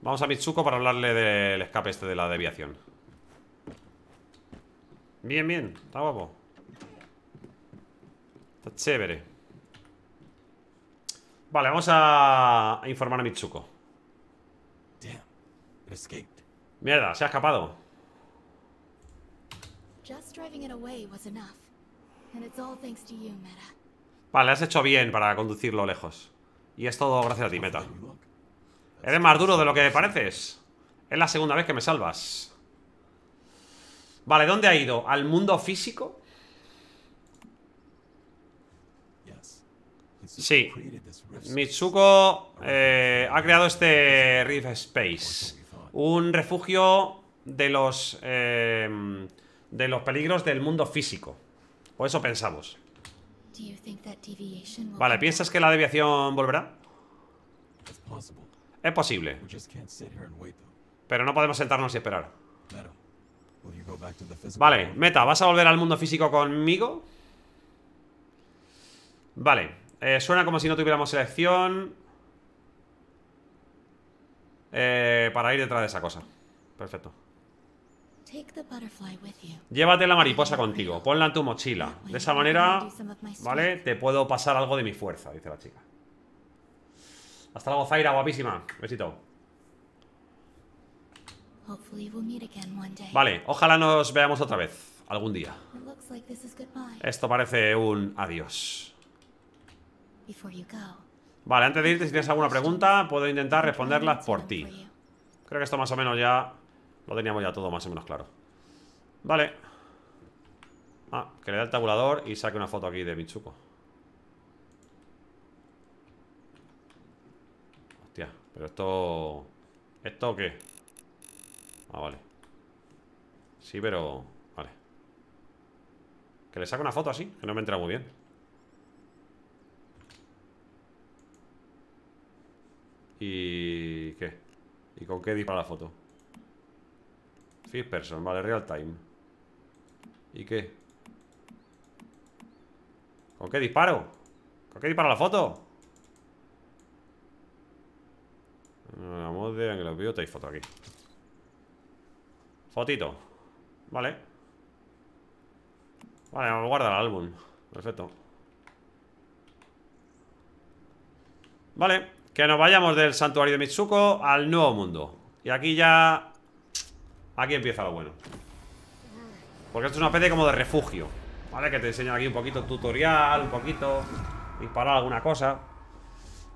Vamos a Mitsuko para hablarle del escape este de la deviación Bien, bien, está guapo Está chévere Vale, vamos a, informar a Mitsuko Mierda, se ha escapado Vale, has hecho bien para conducirlo lejos Y es todo gracias a ti, Meta Eres más duro de lo que pareces Es la segunda vez que me salvas Vale, ¿dónde ha ido? ¿Al mundo físico? Sí. Mitsuko eh, ha creado este Rift Space. Un refugio de los... Eh, de los peligros del mundo físico. O eso pensamos. Vale, ¿piensas que la deviación volverá? Es posible. Pero no podemos sentarnos y esperar. Vale, Meta, ¿vas a volver al mundo físico conmigo? Vale, eh, suena como si no tuviéramos elección eh, Para ir detrás de esa cosa Perfecto Llévate la mariposa contigo, ponla en tu mochila De esa manera, ¿vale? Te puedo pasar algo de mi fuerza, dice la chica Hasta luego, Zaira, guapísima Besito Vale, ojalá nos veamos otra vez, algún día. Esto parece un adiós. Vale, antes de irte, si tienes alguna pregunta, puedo intentar responderla por ti. Creo que esto más o menos ya lo teníamos ya todo más o menos claro. Vale. Ah, que le dé el tabulador y saque una foto aquí de Mitsuko. Hostia, pero esto... ¿Esto qué? Ah, vale Sí, pero... Vale Que le saco una foto así Que no me entra muy bien ¿Y qué? ¿Y con qué dispara la foto? Fifth person, vale, real time ¿Y qué? ¿Con qué disparo? ¿Con qué disparo la foto? Vamos te hay foto aquí Fotito Vale Vale, guarda el álbum Perfecto Vale, que nos vayamos del santuario de Mitsuko al nuevo mundo Y aquí ya... Aquí empieza lo bueno Porque esto es una especie como de refugio Vale, que te enseñan aquí un poquito tutorial Un poquito... Disparar alguna cosa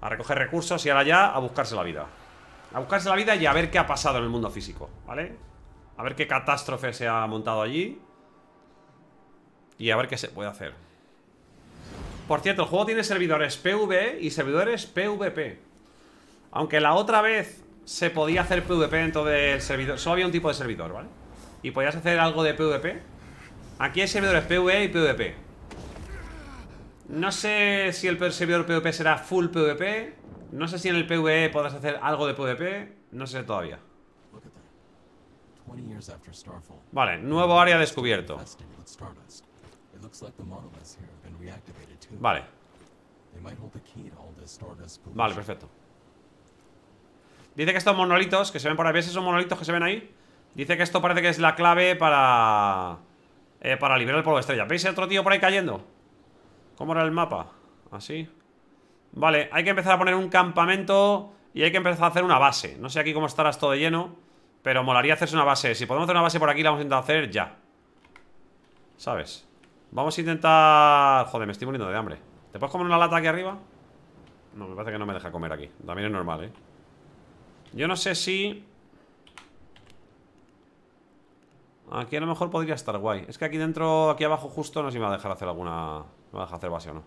A recoger recursos y ahora ya a buscarse la vida A buscarse la vida y a ver qué ha pasado en el mundo físico ¿Vale? A ver qué catástrofe se ha montado allí Y a ver qué se puede hacer Por cierto, el juego tiene servidores PvE y servidores PvP Aunque la otra vez se podía hacer PvP dentro del servidor Solo había un tipo de servidor, ¿vale? Y podías hacer algo de PvP Aquí hay servidores PvE y PvP No sé si el servidor PvP será full PvP No sé si en el PvE podrás hacer algo de PvP No sé todavía Vale, nuevo área descubierto. Vale. Vale, perfecto. Dice que estos monolitos que se ven por ahí, ¿ves esos monolitos que se ven ahí? Dice que esto parece que es la clave para... Eh, para liberar el polvo de estrella. ¿Veis el otro tío por ahí cayendo? ¿Cómo era el mapa? Así. Vale, hay que empezar a poner un campamento y hay que empezar a hacer una base. No sé aquí cómo estarás todo lleno. Pero molaría hacerse una base Si podemos hacer una base por aquí, la vamos a intentar hacer ya ¿Sabes? Vamos a intentar... Joder, me estoy muriendo de hambre ¿Te puedes comer una lata aquí arriba? No, me parece que no me deja comer aquí También es normal, ¿eh? Yo no sé si... Aquí a lo mejor podría estar guay Es que aquí dentro, aquí abajo justo No sé si me va a dejar hacer alguna... Me va a dejar hacer base o no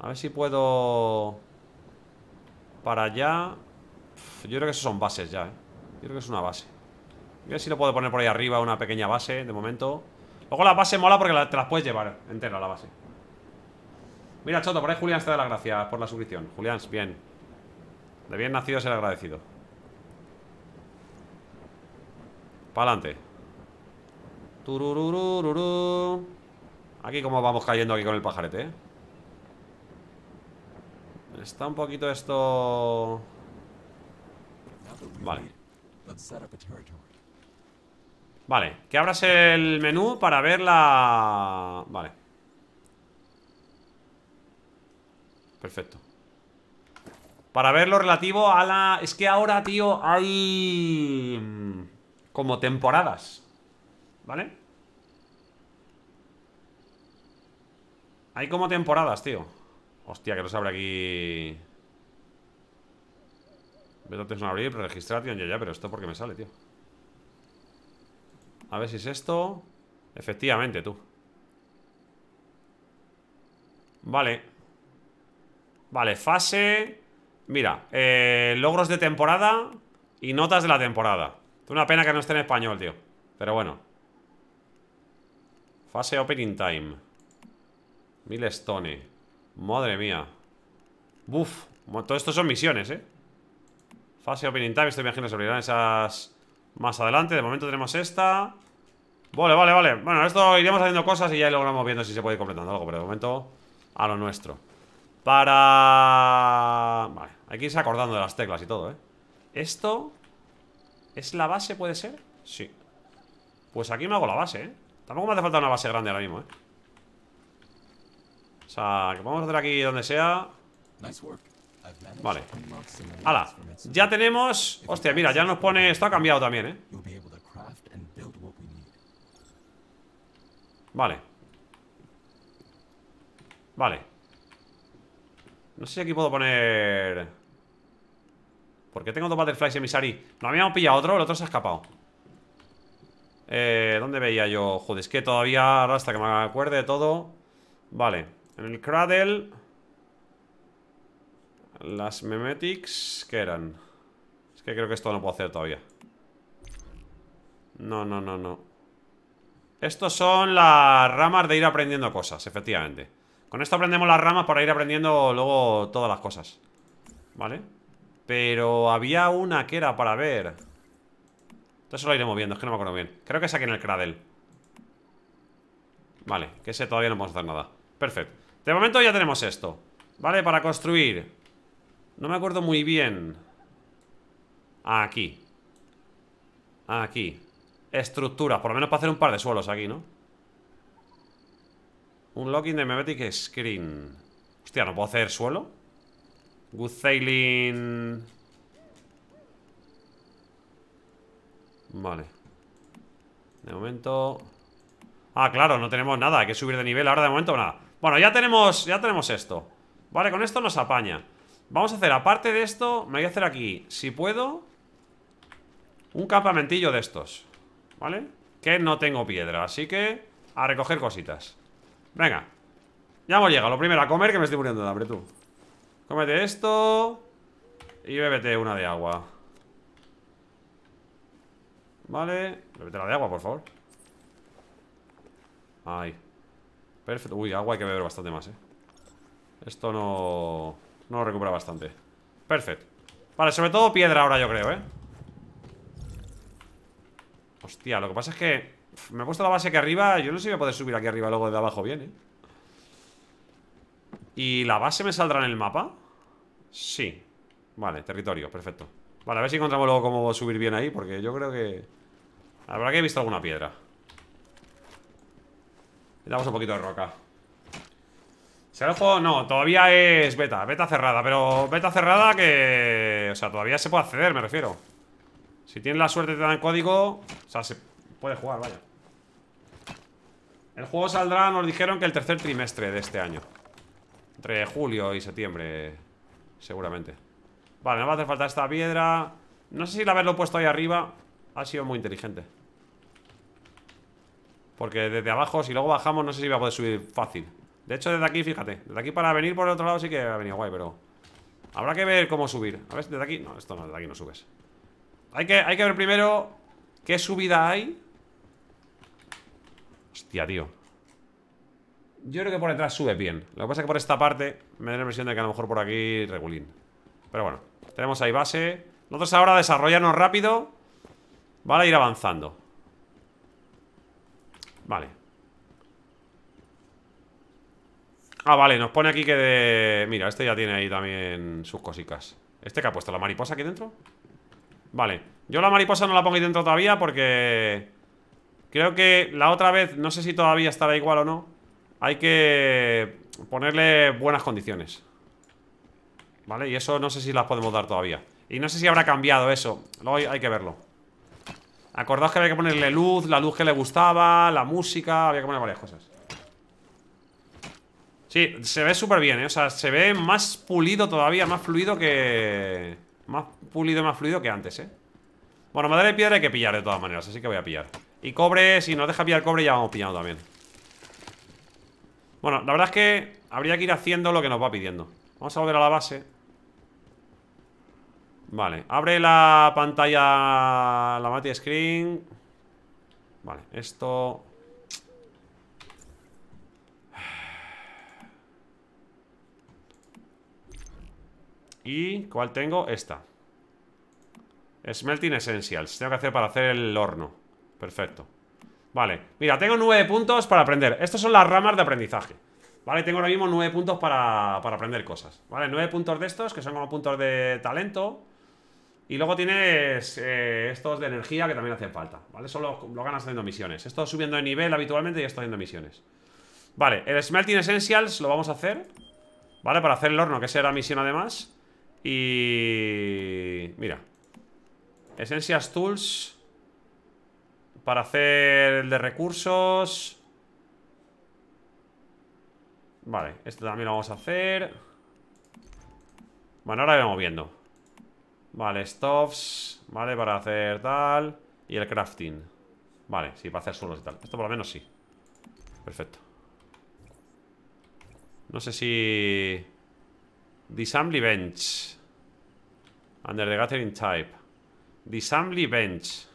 A ver si puedo... Para allá... Yo creo que esos son bases ya, ¿eh? creo que es una base Voy a ver si lo puedo poner por ahí arriba Una pequeña base, de momento Luego la base mola porque te las puedes llevar entera la base Mira, Choto, por ahí Julián te da las gracias por la suscripción Julián, bien De bien nacido ser agradecido Pa'lante Aquí como vamos cayendo aquí con el pajarete, ¿eh? Está un poquito esto... Vale Vale, que abras el menú para ver la... Vale Perfecto Para ver lo relativo a la... Es que ahora, tío, hay... Mm, como temporadas ¿Vale? Hay como temporadas, tío Hostia, que no se abre aquí Beta antes no abrir, tío, ya, ya, pero esto porque me sale, tío. A ver si es esto. Efectivamente, tú. Vale. Vale, fase. Mira, eh, logros de temporada y notas de la temporada. una pena que no esté en español, tío. Pero bueno. Fase opening time. Mil stone. Madre mía. Buf. Todo esto son misiones, eh. Fase opening time, estoy imaginando que se abrirán esas más adelante. De momento tenemos esta. Vale, vale, vale. Bueno, esto iremos haciendo cosas y ya logramos viendo si se puede ir completando algo, pero de momento a lo nuestro. Para... Vale, hay que irse acordando de las teclas y todo, ¿eh? Esto... ¿Es la base, puede ser? Sí. Pues aquí me hago la base, ¿eh? Tampoco me hace falta una base grande ahora mismo, ¿eh? O sea, que podemos hacer aquí donde sea. Nice work. Vale ¡Hala! Ya tenemos... Hostia, mira, ya nos pone... Esto ha cambiado también, ¿eh? Vale Vale No sé si aquí puedo poner... ¿Por qué tengo dos butterflies sari? No habíamos pillado otro, el otro se ha escapado eh, ¿Dónde veía yo? Joder, es que todavía Hasta que me acuerde de todo Vale, en el cradle las memetics, ¿qué eran? Es que creo que esto no puedo hacer todavía No, no, no, no Estos son las ramas de ir aprendiendo cosas, efectivamente Con esto aprendemos las ramas para ir aprendiendo luego todas las cosas ¿Vale? Pero había una que era para ver Entonces lo iremos viendo, es que no me acuerdo bien Creo que es aquí en el Cradle Vale, que ese todavía no podemos hacer nada Perfecto, de momento ya tenemos esto ¿Vale? Para construir no me acuerdo muy bien. Ah, aquí. Ah, aquí. Estructuras, por lo menos para hacer un par de suelos aquí, ¿no? Un locking de memetic screen. Hostia, ¿no puedo hacer suelo? Good sailing. Vale. De momento. Ah, claro, no tenemos nada. Hay que subir de nivel ahora de momento nada. Bueno, ya tenemos, ya tenemos esto. Vale, con esto nos apaña. Vamos a hacer, aparte de esto, me voy a hacer aquí, si puedo, un campamentillo de estos, ¿vale? Que no tengo piedra, así que a recoger cositas. Venga, ya hemos llegado. Lo primero, a comer, que me estoy muriendo de hambre, tú. Cómete esto y bébete una de agua. Vale, bébete la de agua, por favor. Ahí. Perfecto. Uy, agua hay que beber bastante más, eh. Esto no... No lo recupera bastante Perfecto Vale, sobre todo piedra ahora yo creo, ¿eh? Hostia, lo que pasa es que Me he puesto la base aquí arriba Yo no sé si voy a poder subir aquí arriba luego de abajo bien, ¿eh? ¿Y la base me saldrá en el mapa? Sí Vale, territorio, perfecto Vale, a ver si encontramos luego cómo subir bien ahí Porque yo creo que... La verdad que he visto alguna piedra Le damos un poquito de roca ¿Será el juego? No, todavía es beta, beta cerrada Pero beta cerrada que... O sea, todavía se puede acceder, me refiero Si tienes la suerte de dar el código O sea, se puede jugar, vaya El juego saldrá, nos dijeron que el tercer trimestre de este año Entre julio y septiembre Seguramente Vale, no va a hacer falta esta piedra No sé si la haberlo puesto ahí arriba Ha sido muy inteligente Porque desde abajo, si luego bajamos No sé si va a poder subir fácil de hecho, desde aquí, fíjate Desde aquí para venir por el otro lado sí que ha venido guay, pero... Habrá que ver cómo subir A ver, desde aquí... No, esto no, desde aquí no subes Hay que, hay que ver primero qué subida hay Hostia, tío Yo creo que por detrás sube bien Lo que pasa es que por esta parte me da la impresión de que a lo mejor por aquí regulín Pero bueno, tenemos ahí base Nosotros ahora desarrollarnos rápido Vale, ir avanzando Vale Ah, vale, nos pone aquí que de... Mira, este ya tiene ahí también sus cositas ¿Este que ha puesto? ¿La mariposa aquí dentro? Vale, yo la mariposa no la pongo ahí dentro todavía porque... Creo que la otra vez, no sé si todavía estará igual o no Hay que ponerle buenas condiciones Vale, y eso no sé si las podemos dar todavía Y no sé si habrá cambiado eso Luego hay, que verlo Acordaos que había que ponerle luz, la luz que le gustaba La música, había que poner varias cosas Sí, se ve súper bien, ¿eh? O sea, se ve más pulido todavía, más fluido que... Más pulido y más fluido que antes, ¿eh? Bueno, madera de piedra hay que pillar de todas maneras, así que voy a pillar Y cobre, si nos deja pillar cobre ya vamos pillando también Bueno, la verdad es que habría que ir haciendo lo que nos va pidiendo Vamos a volver a la base Vale, abre la pantalla La mati screen Vale, esto ¿Y cuál tengo? Esta Smelting Essentials Tengo que hacer para hacer el horno Perfecto Vale, mira, tengo nueve puntos para aprender Estas son las ramas de aprendizaje Vale, tengo ahora mismo nueve puntos para, aprender cosas Vale, nueve puntos de estos Que son como puntos de talento y luego tienes eh, estos de energía que también hacen falta, ¿vale? Solo lo ganas haciendo misiones. Esto subiendo de nivel habitualmente y esto haciendo misiones. Vale, el Smelting Essentials lo vamos a hacer, ¿vale? Para hacer el horno, que será misión además. Y... Mira Esencias Tools Para hacer el de recursos Vale, esto también lo vamos a hacer Bueno, ahora vamos viendo Vale, stuffs Vale, para hacer tal Y el crafting Vale, sí, para hacer suelos y tal Esto por lo menos sí Perfecto No sé si... Disambly Bench Under the gathering type. Disassembly bench.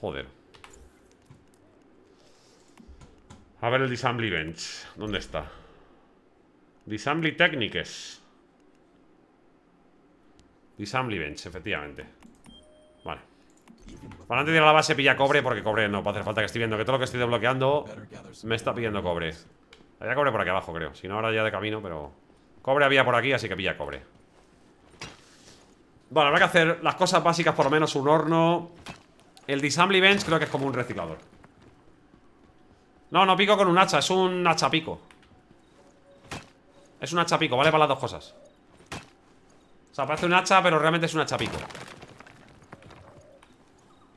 Joder. A ver el disassembly bench. ¿Dónde está? Disassembly techniques. Disassembly bench, efectivamente. Vale. Para antes de ir a la base pilla cobre porque cobre no va a hacer falta que estoy viendo que todo lo que estoy desbloqueando me está pidiendo cobre. Había cobre por aquí abajo, creo. Si no, ahora ya de camino, pero... Cobre había por aquí, así que pilla cobre. Bueno, habrá que hacer las cosas básicas Por lo menos un horno El disassembly bench creo que es como un reciclador No, no pico con un hacha Es un hacha pico Es un hacha vale para las dos cosas O sea, parece un hacha Pero realmente es un hacha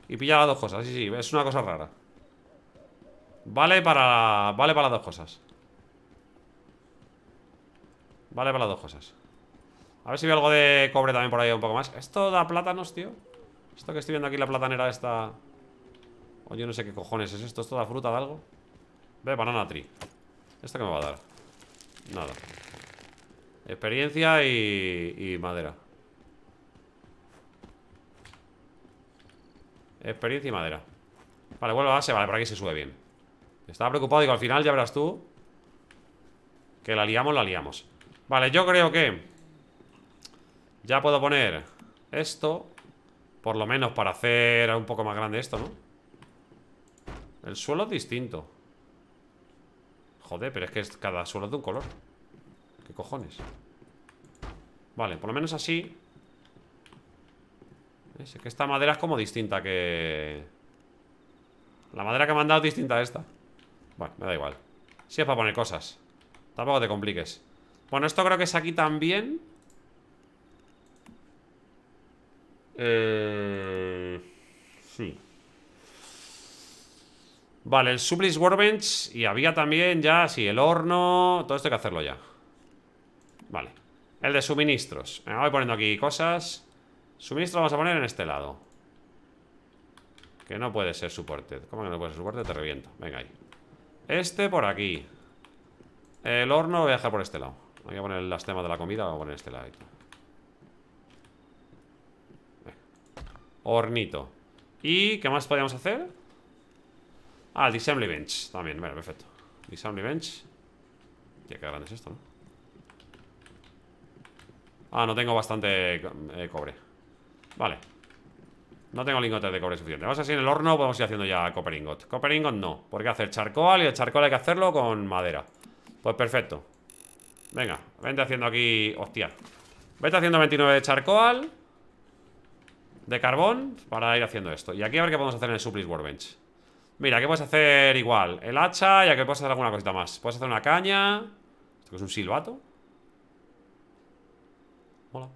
Y pilla las dos cosas, sí, sí Es una cosa rara Vale para, vale para las dos cosas Vale para las dos cosas a ver si veo algo de cobre también por ahí un poco más Esto da plátanos, tío Esto que estoy viendo aquí, la platanera esta O yo no sé qué cojones es esto ¿Esto da fruta de algo? Ve, banana tree ¿Esto qué me va a dar? Nada Experiencia y, y madera Experiencia y madera Vale, vuelvo a base, vale, por aquí se sube bien Estaba preocupado, y digo, al final ya verás tú Que la liamos, la liamos Vale, yo creo que ya puedo poner esto Por lo menos para hacer un poco más grande esto, ¿no? El suelo es distinto Joder, pero es que es cada suelo es de un color ¿Qué cojones? Vale, por lo menos así Es que esta madera es como distinta que... La madera que me han dado es distinta a esta Bueno, me da igual Si es para poner cosas Tampoco te compliques Bueno, esto creo que es aquí también Eh, vale, el suplice Workbench. Y había también ya, sí, el horno. Todo esto hay que hacerlo ya. Vale. El de suministros. Venga, voy poniendo aquí cosas. Suministro vamos a poner en este lado. Que no puede ser soporte. ¿Cómo que no puede ser suporte? Te reviento. Venga ahí. Este por aquí. El horno lo voy a dejar por este lado. Voy a poner las temas de la comida. Voy a poner este lado. Hornito ¿Y qué más podríamos hacer? Ah, el Disembly Bench También, bueno, perfecto Disembly Bench Ya qué grande es esto, ¿no? Ah, no tengo bastante eh, cobre Vale No tengo lingotes de cobre suficiente Vamos a en el horno Podemos ir haciendo ya copper ingot Copper ingot no Porque hacer charcoal Y el charcoal hay que hacerlo con madera Pues perfecto Venga, vente haciendo aquí... Hostia Vete haciendo 29 de charcoal de carbón para ir haciendo esto. Y aquí a ver qué podemos hacer en el suplice Workbench. Mira, aquí puedes hacer igual el hacha y aquí puedes hacer alguna cosita más. Puedes hacer una caña. Esto es un silbato. Hola.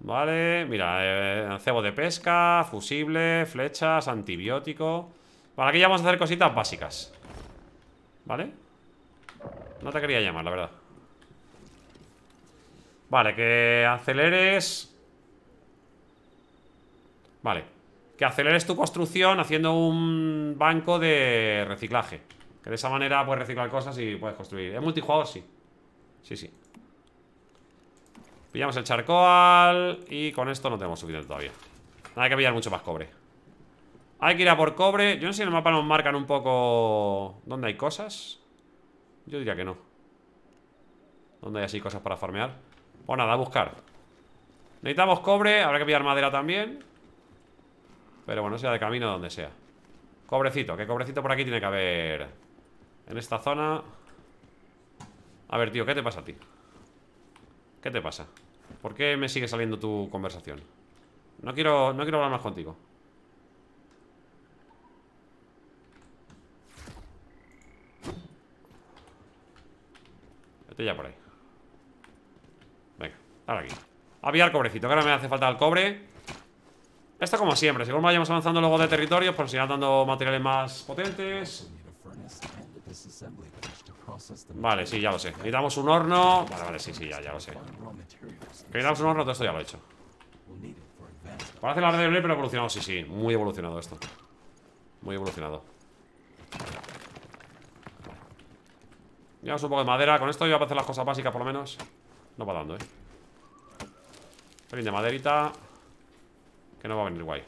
Vale, mira, eh, cebo de pesca, fusible, flechas, antibiótico. Vale, aquí ya vamos a hacer cositas básicas. ¿Vale? No te quería llamar, la verdad. Vale, que aceleres Vale. Que aceleres tu construcción haciendo un banco de reciclaje. Que de esa manera puedes reciclar cosas y puedes construir. ¿Es multijugador? Sí. Sí, sí. Pillamos el charcoal y con esto no tenemos suficiente todavía. Hay que pillar mucho más cobre. Hay que ir a por cobre. Yo no sé si en el mapa nos marcan un poco dónde hay cosas. Yo diría que no. Dónde hay así cosas para farmear. O pues nada, a buscar. Necesitamos cobre, habrá que pillar madera también. Pero bueno, sea de camino donde sea Cobrecito, que cobrecito por aquí tiene que haber En esta zona A ver, tío, ¿qué te pasa a ti? ¿Qué te pasa? ¿Por qué me sigue saliendo tu conversación? No quiero, no quiero hablar más contigo Vete ya por ahí Venga, dale aquí A cobrecito, que ahora me hace falta el cobre esto como siempre, según vayamos avanzando luego de territorios, pues irán dando materiales más potentes. Vale, sí, ya lo sé. Necesitamos un horno. Vale, vale, sí, sí, ya, ya lo sé. Que necesitamos un horno, todo esto ya lo he hecho. Parece la red de pero evolucionado, sí, sí. Muy evolucionado esto. Muy evolucionado. Llevamos un poco de madera. Con esto voy a hacer las cosas básicas, por lo menos. No va dando, eh. pelín de maderita. Que no va a venir guay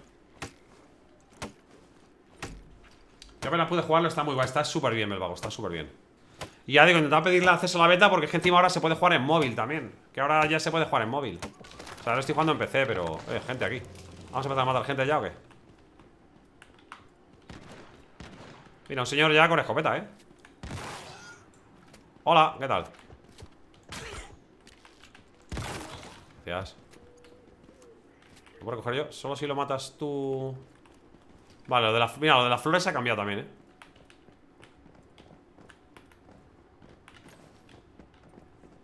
Yo apenas pude jugarlo, está muy guay Está súper bien el vago, está súper bien Y ya digo, intentaba pedirle acceso a la beta Porque es que encima ahora se puede jugar en móvil también Que ahora ya se puede jugar en móvil O sea, ahora estoy jugando en PC, pero... Eh, gente aquí ¿Vamos a empezar a matar gente ya o qué? Mira, un señor ya con escopeta, ¿eh? Hola, ¿qué tal? Gracias lo puedo recoger yo. Solo si lo matas tú. Vale, de mira, lo de las flores ha cambiado también, eh.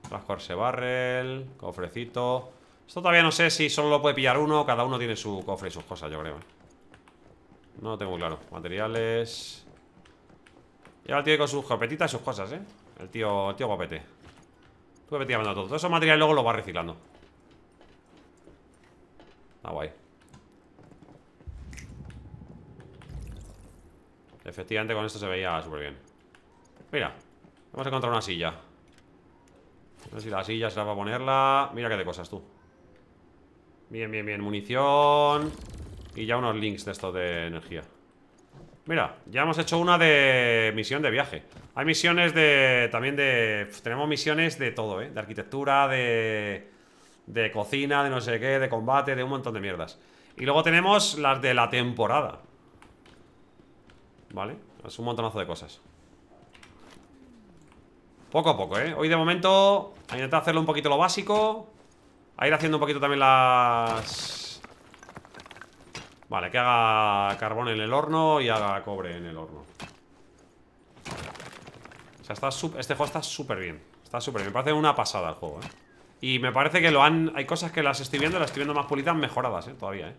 Trascorse barrel, cofrecito. Esto todavía no sé si solo lo puede pillar uno. Cada uno tiene su cofre y sus cosas, yo creo. Eh. No lo tengo claro. Materiales. Ya el tío con sus copetitas y sus cosas, ¿eh? El tío, el tío guapete. Tú todo. Todos esos materiales luego los va reciclando. Ah, guay Efectivamente con esto se veía súper bien Mira, vamos a encontrar una silla No sé si la silla será para ponerla Mira qué de cosas, tú Bien, bien, bien, munición Y ya unos links de esto de energía Mira, ya hemos hecho una de misión de viaje Hay misiones de... También de... Tenemos misiones de todo, ¿eh? De arquitectura, de de cocina, de no sé qué, de combate, de un montón de mierdas. Y luego tenemos las de la temporada. ¿Vale? Es un montonazo de cosas. Poco a poco, ¿eh? Hoy de momento a intentar hacerlo un poquito lo básico. A ir haciendo un poquito también las... Vale, que haga carbón en el horno y haga cobre en el horno. O sea, está este juego está súper bien. Está súper bien. Me parece una pasada el juego, ¿eh? Y me parece que lo han... Hay cosas que las estoy viendo, las estoy viendo más pulidas, mejoradas, ¿eh? Todavía, ¿eh?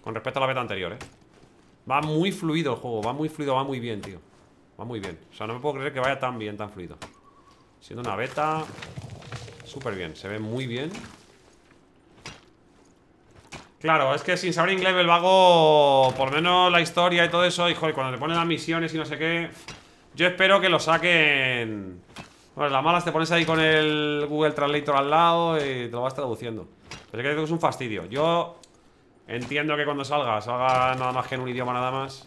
Con respecto a la beta anterior, ¿eh? Va muy fluido el juego, va muy fluido, va muy bien, tío Va muy bien O sea, no me puedo creer que vaya tan bien, tan fluido Siendo una beta Súper bien, se ve muy bien Claro, es que sin saber inglés el vago Por menos la historia y todo eso Y cuando le ponen las misiones y no sé qué Yo espero que lo saquen bueno, pues las malas te pones ahí con el Google Translator al lado y te lo vas traduciendo. Pero es que es un fastidio. Yo entiendo que cuando salga, salga nada más que en un idioma nada más.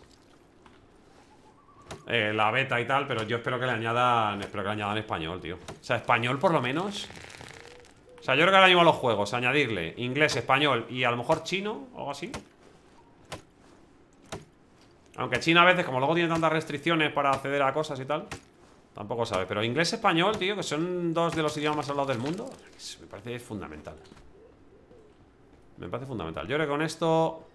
Eh, la beta y tal, pero yo espero que le añadan. Espero que le añadan español, tío. O sea, español por lo menos. O sea, yo creo que ahora mismo a los juegos, añadirle inglés, español y a lo mejor chino o algo así. Aunque China a veces, como luego tiene tantas restricciones para acceder a cosas y tal. Tampoco sabe, pero inglés-español, tío Que son dos de los idiomas más hablados del mundo Me parece fundamental Me parece fundamental Yo creo que con esto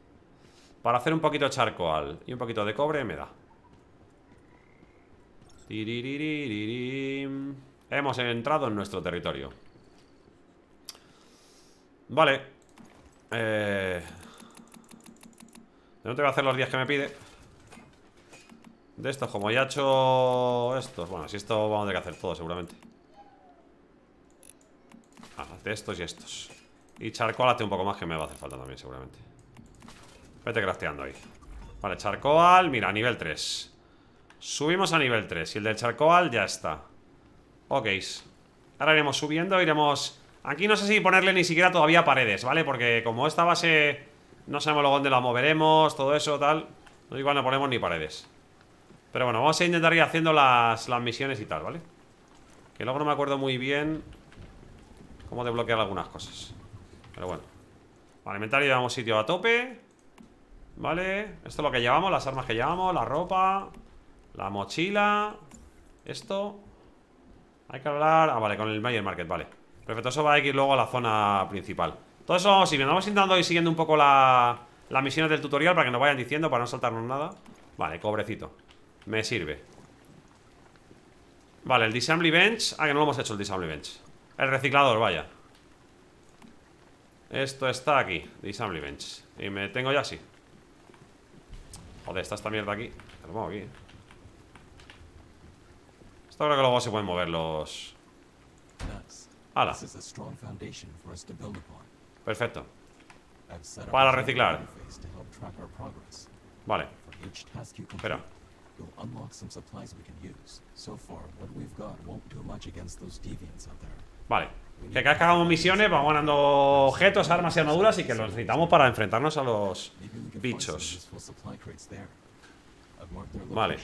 Para hacer un poquito de charcoal y un poquito de cobre Me da Hemos entrado en nuestro territorio Vale eh... No te voy a hacer los días que me pide de estos, como ya he hecho estos Bueno, si esto vamos a tener que hacer todo seguramente ah, de estos y estos Y charcoalate un poco más que me va a hacer falta también seguramente Vete crafteando ahí Vale, charcoal, mira, nivel 3 Subimos a nivel 3 Y el del charcoal ya está Ok Ahora iremos subiendo, iremos... Aquí no sé si ponerle ni siquiera todavía paredes, ¿vale? Porque como esta base... No sabemos luego dónde la moveremos, todo eso, tal No igual no ponemos ni paredes pero bueno, vamos a intentar ir haciendo las, misiones y tal, ¿vale? Que luego no me acuerdo muy bien Cómo desbloquear algunas cosas Pero bueno Vale, inventario llevamos sitio a tope Vale, esto es lo que llevamos Las armas que llevamos, la ropa La mochila Esto Hay que hablar, ah vale, con el mayor Market, vale Perfecto, eso va a ir luego a la zona principal Todo eso vamos viendo, vamos intentando ir siguiendo un poco la, Las misiones del tutorial para que nos vayan diciendo Para no saltarnos nada Vale, cobrecito me sirve Vale, el disassembly bench Ah, que no lo hemos hecho el disassembly bench El reciclador, vaya Esto está aquí Disassembly bench Y me tengo ya así Joder, está esta mierda aquí Te lo pongo aquí Esto creo que luego se pueden mover los... Ala Perfecto Para reciclar Vale Espera Vale Que cada vez Que hagamos misiones, vamos ganando objetos, armas y armaduras y que los necesitamos para enfrentarnos a los bichos. Vale.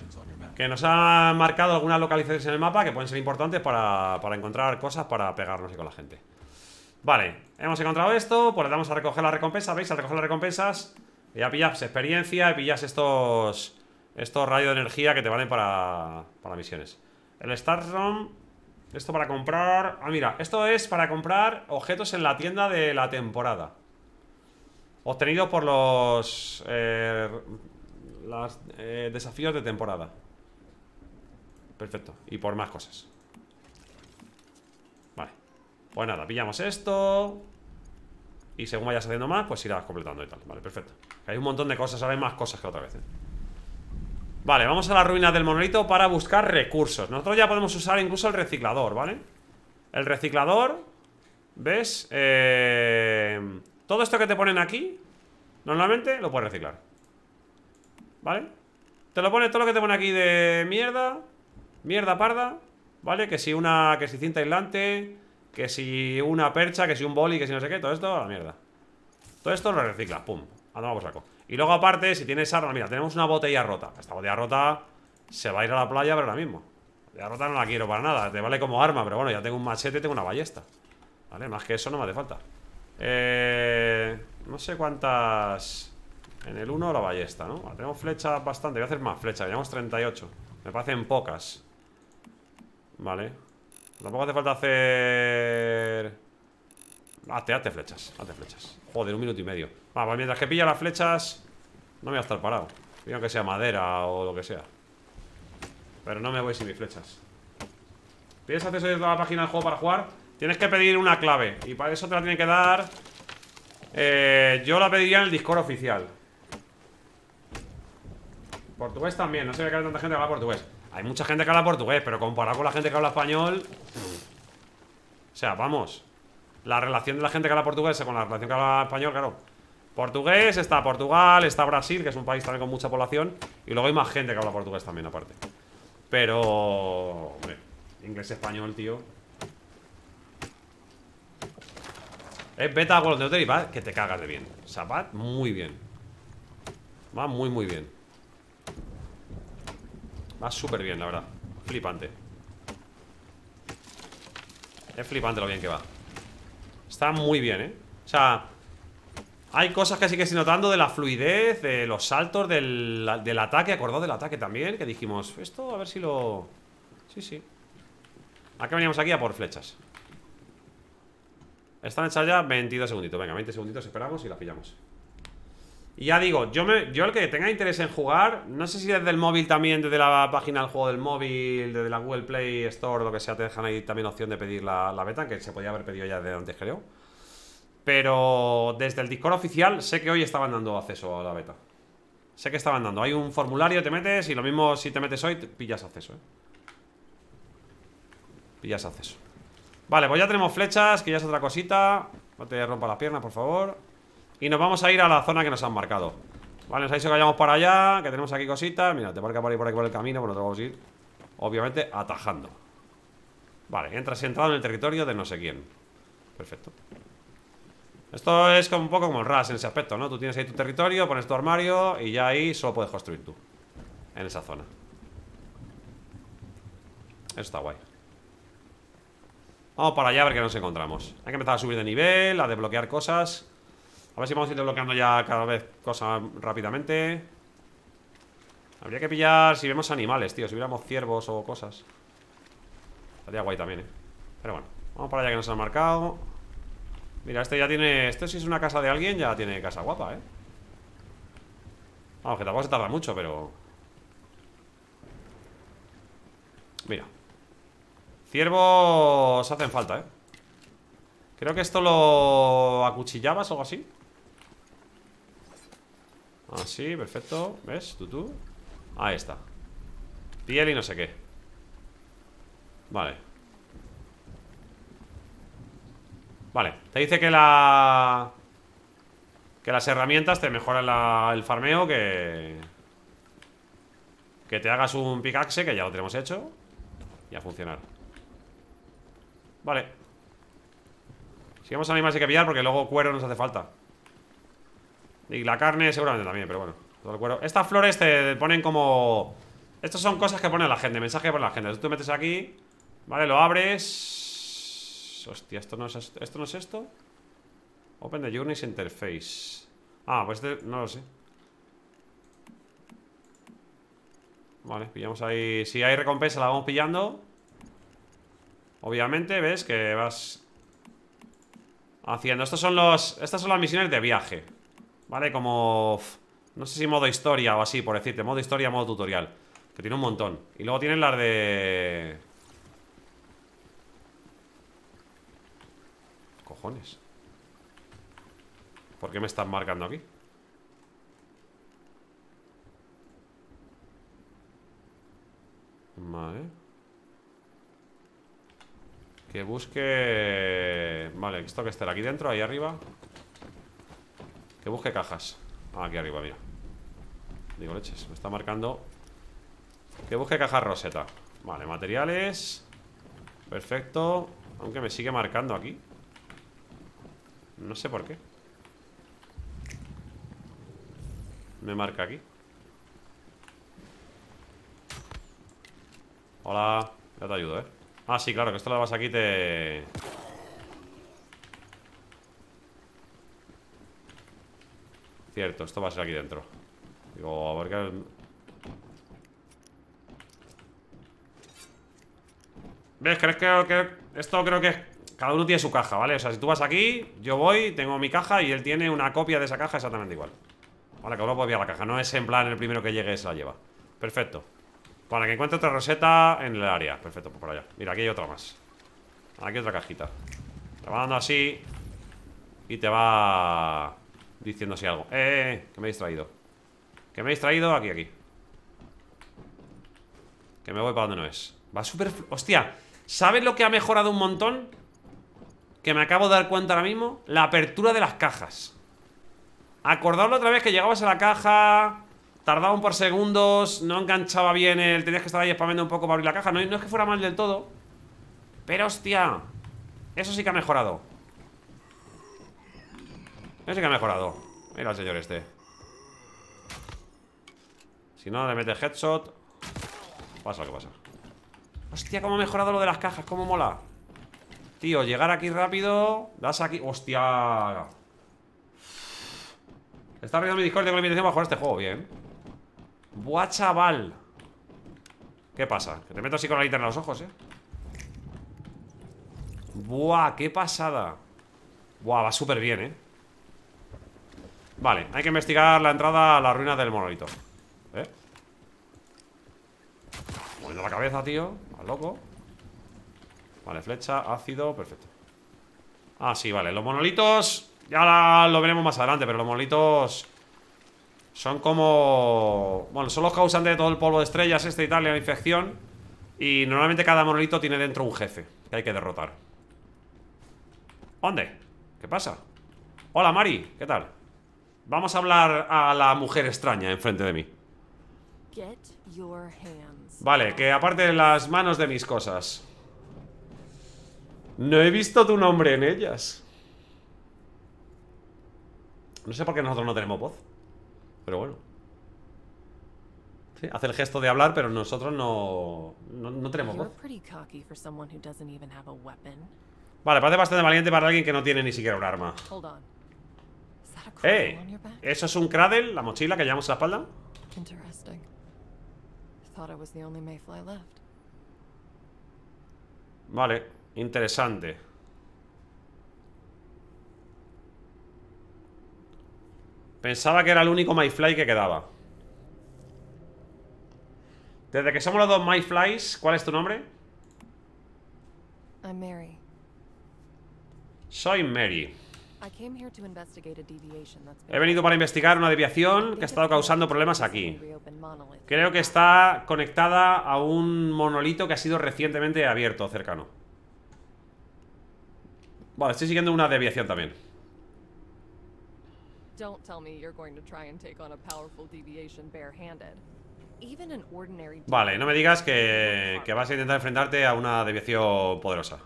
Que nos han marcado algunas localizaciones en el mapa que pueden ser importantes para, encontrar cosas para pegarnos y con la gente. Vale, hemos encontrado esto, pues le damos a recoger la recompensa, ¿veis? Al recoger las recompensas ya pillas experiencia y pillas estos estos rayos de energía que te valen para, para misiones El Starrom Esto para comprar... Ah, mira, esto es para comprar objetos en la tienda de la temporada Obtenidos por los... Eh, los eh, desafíos de temporada Perfecto, y por más cosas Vale Pues nada, pillamos esto Y según vayas haciendo más, pues irás completando y tal Vale, perfecto Hay un montón de cosas, ahora más cosas que otra vez eh. Vale, vamos a la ruina del monolito para buscar recursos Nosotros ya podemos usar incluso el reciclador, ¿vale? El reciclador ¿Ves? Eh, todo esto que te ponen aquí Normalmente lo puedes reciclar ¿Vale? Te lo pones todo lo que te pone aquí de mierda Mierda parda ¿Vale? Que si una, que si cinta aislante Que si una percha, que si un boli, que si no sé qué Todo esto, la mierda Todo esto lo recicla pum, a por saco y luego aparte, si tienes arma, mira, tenemos una botella rota Esta botella rota se va a ir a la playa, pero ahora mismo La botella rota no la quiero para nada, te vale como arma Pero bueno, ya tengo un machete y tengo una ballesta Vale, más que eso no me hace falta Eh... No sé cuántas... En el 1 la ballesta, ¿no? tenemos flechas bastante, voy a hacer más flechas Llevamos 38, me parecen pocas Vale Tampoco hace falta hacer... Hazte, hazte flechas, hazte flechas Joder, un minuto y medio pues mientras que pilla las flechas No me voy a estar parado Digo que sea madera o lo que sea Pero no me voy sin mis flechas ¿Tienes acceso a la página del juego para jugar? Tienes que pedir una clave Y para eso te la tienen que dar eh, Yo la pediría en el Discord oficial Portugués también, no sé qué hay tanta gente que habla portugués Hay mucha gente que habla portugués Pero comparado con la gente que habla español O sea, vamos La relación de la gente que habla portugués Con la relación que habla español, claro Portugués, está Portugal, está Brasil, que es un país también con mucha población. Y luego hay más gente que habla portugués también, aparte. Pero. Hombre, inglés-español, tío. Es beta de Hotel y va que te cagas de bien. Zapat, muy bien. Va muy, muy bien. Va súper bien, la verdad. Flipante. Es flipante lo bien que va. Está muy bien, ¿eh? O sea, hay cosas que sí que estoy notando de la fluidez, de los saltos, del, ataque. Acordado del ataque también, que dijimos, esto a ver si lo... Sí, sí. qué veníamos aquí a por flechas. Están hechas ya 22 segunditos. Venga, 20 segunditos esperamos y la pillamos. Y ya digo, yo, me, yo el que tenga interés en jugar, no sé si desde el móvil también, desde la página del juego del móvil, desde la Google Play Store, lo que sea, te dejan ahí también opción de pedir la, beta, que se podía haber pedido ya de antes, creo. Pero desde el Discord oficial sé que hoy estaban dando acceso a la beta. Sé que estaban dando. Hay un formulario, te metes y lo mismo si te metes hoy, pillas acceso. ¿eh? Pillas acceso. Vale, pues ya tenemos flechas, que ya es otra cosita. No te rompa las piernas, por favor. Y nos vamos a ir a la zona que nos han marcado. Vale, nos ha dicho que vayamos para allá, que tenemos aquí cositas. Mira, te marca por ahí por aquí por el camino, bueno, te vamos a ir, obviamente, atajando. Vale, entras y entrado en el territorio de no sé quién. Perfecto. Esto es como un poco como el RAS en ese aspecto, ¿no? Tú tienes ahí tu territorio, pones tu armario y ya ahí solo puedes construir tú. En esa zona. Eso está guay. Vamos para allá a ver qué nos encontramos. Hay que empezar a subir de nivel, a desbloquear cosas. A ver si vamos a ir desbloqueando ya cada vez cosas rápidamente. Habría que pillar si vemos animales, tío. Si hubiéramos ciervos o cosas. Estaría guay también, ¿eh? Pero bueno, vamos para allá que nos han marcado. Mira, este ya tiene... Esto si es una casa de alguien ya tiene casa guapa, ¿eh? Vamos, que tampoco se tarda mucho, pero... Mira Ciervos hacen falta, ¿eh? Creo que esto lo acuchillabas o algo así Así, ah, perfecto ¿Ves? Tú, tú Ahí está Piel y no sé qué Vale Vale, te dice que la... Que las herramientas te mejoran el farmeo, que... Que te hagas un pickaxe, que ya lo tenemos hecho. Y a funcionar. Vale. Si vamos a animales hay que pillar porque luego cuero nos hace falta. Y la carne seguramente también, pero bueno. Todo el cuero. Estas flores te ponen como... Estas son cosas que pone la gente, mensaje por la gente. Entonces tú metes aquí, ¿vale? Lo abres... Hostia, ¿esto no es esto? no es esto? Open the Journeys Interface Ah, pues este... no lo sé Vale, pillamos ahí Si hay recompensa la vamos pillando Obviamente, ves que vas Haciendo Estos son los... Estas son las misiones de viaje Vale, como... No sé si modo historia o así, por decirte Modo historia, modo tutorial Que tiene un montón Y luego tienen las de... ¿Por qué me están marcando aquí? Vale Que busque... Vale, esto que está aquí dentro, ahí arriba Que busque cajas ah, Aquí arriba, mira Digo, leches, me está marcando Que busque cajas roseta Vale, materiales Perfecto Aunque me sigue marcando aquí no sé por qué Me marca aquí Hola Ya te ayudo, eh Ah, sí, claro, que esto lo vas aquí te... Cierto, esto va a ser aquí dentro Digo, a ver qué... ¿Ves? ¿Crees que, que esto creo que es cada uno tiene su caja, ¿vale? O sea, si tú vas aquí, yo voy, tengo mi caja y él tiene una copia de esa caja exactamente igual. Vale, que uno puede la caja. No es en plan el primero que llegue se la lleva. Perfecto. Para que encuentre otra roseta en el área. Perfecto, pues por allá. Mira, aquí hay otra más. Aquí otra cajita. Te va dando así. Y te va diciendo así algo. Eh, eh, eh, que me he distraído. Que me he distraído aquí, aquí. Que me voy para donde no es. Va súper... Hostia, ¿sabes lo que ha mejorado un montón? que me acabo de dar cuenta ahora mismo, la apertura de las cajas. la otra vez que llegabas a la caja, tardaba un par segundos, no enganchaba bien el... Tenías que estar ahí spamando un poco para abrir la caja. No, es que fuera mal del todo, pero hostia, eso sí que ha mejorado. Eso sí que ha mejorado. Mira al señor este. Si no, le mete headshot. Pasa lo que pasa. Hostia, cómo ha mejorado lo de las cajas, cómo mola. Tío, llegar aquí rápido Das aquí... ¡Hostia! Está arriba mi Discord Tengo la invitación para jugar este juego Bien Buah, chaval ¿Qué pasa? Que te meto así con la linterna en los ojos, eh Buah, qué pasada Buah, va súper bien, eh Vale, hay que investigar la entrada a la ruina del monolito ¿Eh? Moviendo la cabeza, tío Al loco Vale, flecha, ácido, perfecto Ah, sí, vale, los monolitos Ya lo veremos más adelante, pero los monolitos Son como... Bueno, son los causantes de todo el polvo de estrellas Este y tal, la infección Y normalmente cada monolito tiene dentro un jefe Que hay que derrotar ¿Dónde? ¿Qué pasa? Hola, Mari, ¿qué tal? Vamos a hablar a la mujer extraña enfrente de mí Vale, que aparte de las manos de mis cosas no he visto tu nombre en ellas. No sé por qué nosotros no tenemos voz. Pero bueno. Sí, hace el gesto de hablar, pero nosotros no, no, tenemos voz. Vale, parece bastante valiente para alguien que no tiene ni siquiera un arma. ¡Eh! ¿Eso es un cradle? ¿La mochila que llevamos a la espalda? Vale. Interesante Pensaba que era el único MyFly que quedaba Desde que somos los dos MyFlies ¿Cuál es tu nombre? Soy Mary He venido para investigar una deviación que ha estado causando problemas aquí. Creo que está conectada a un monolito que ha sido recientemente abierto cercano. Vale, estoy siguiendo una deviación también. Vale, no me digas que, vas a intentar enfrentarte a una deviación poderosa.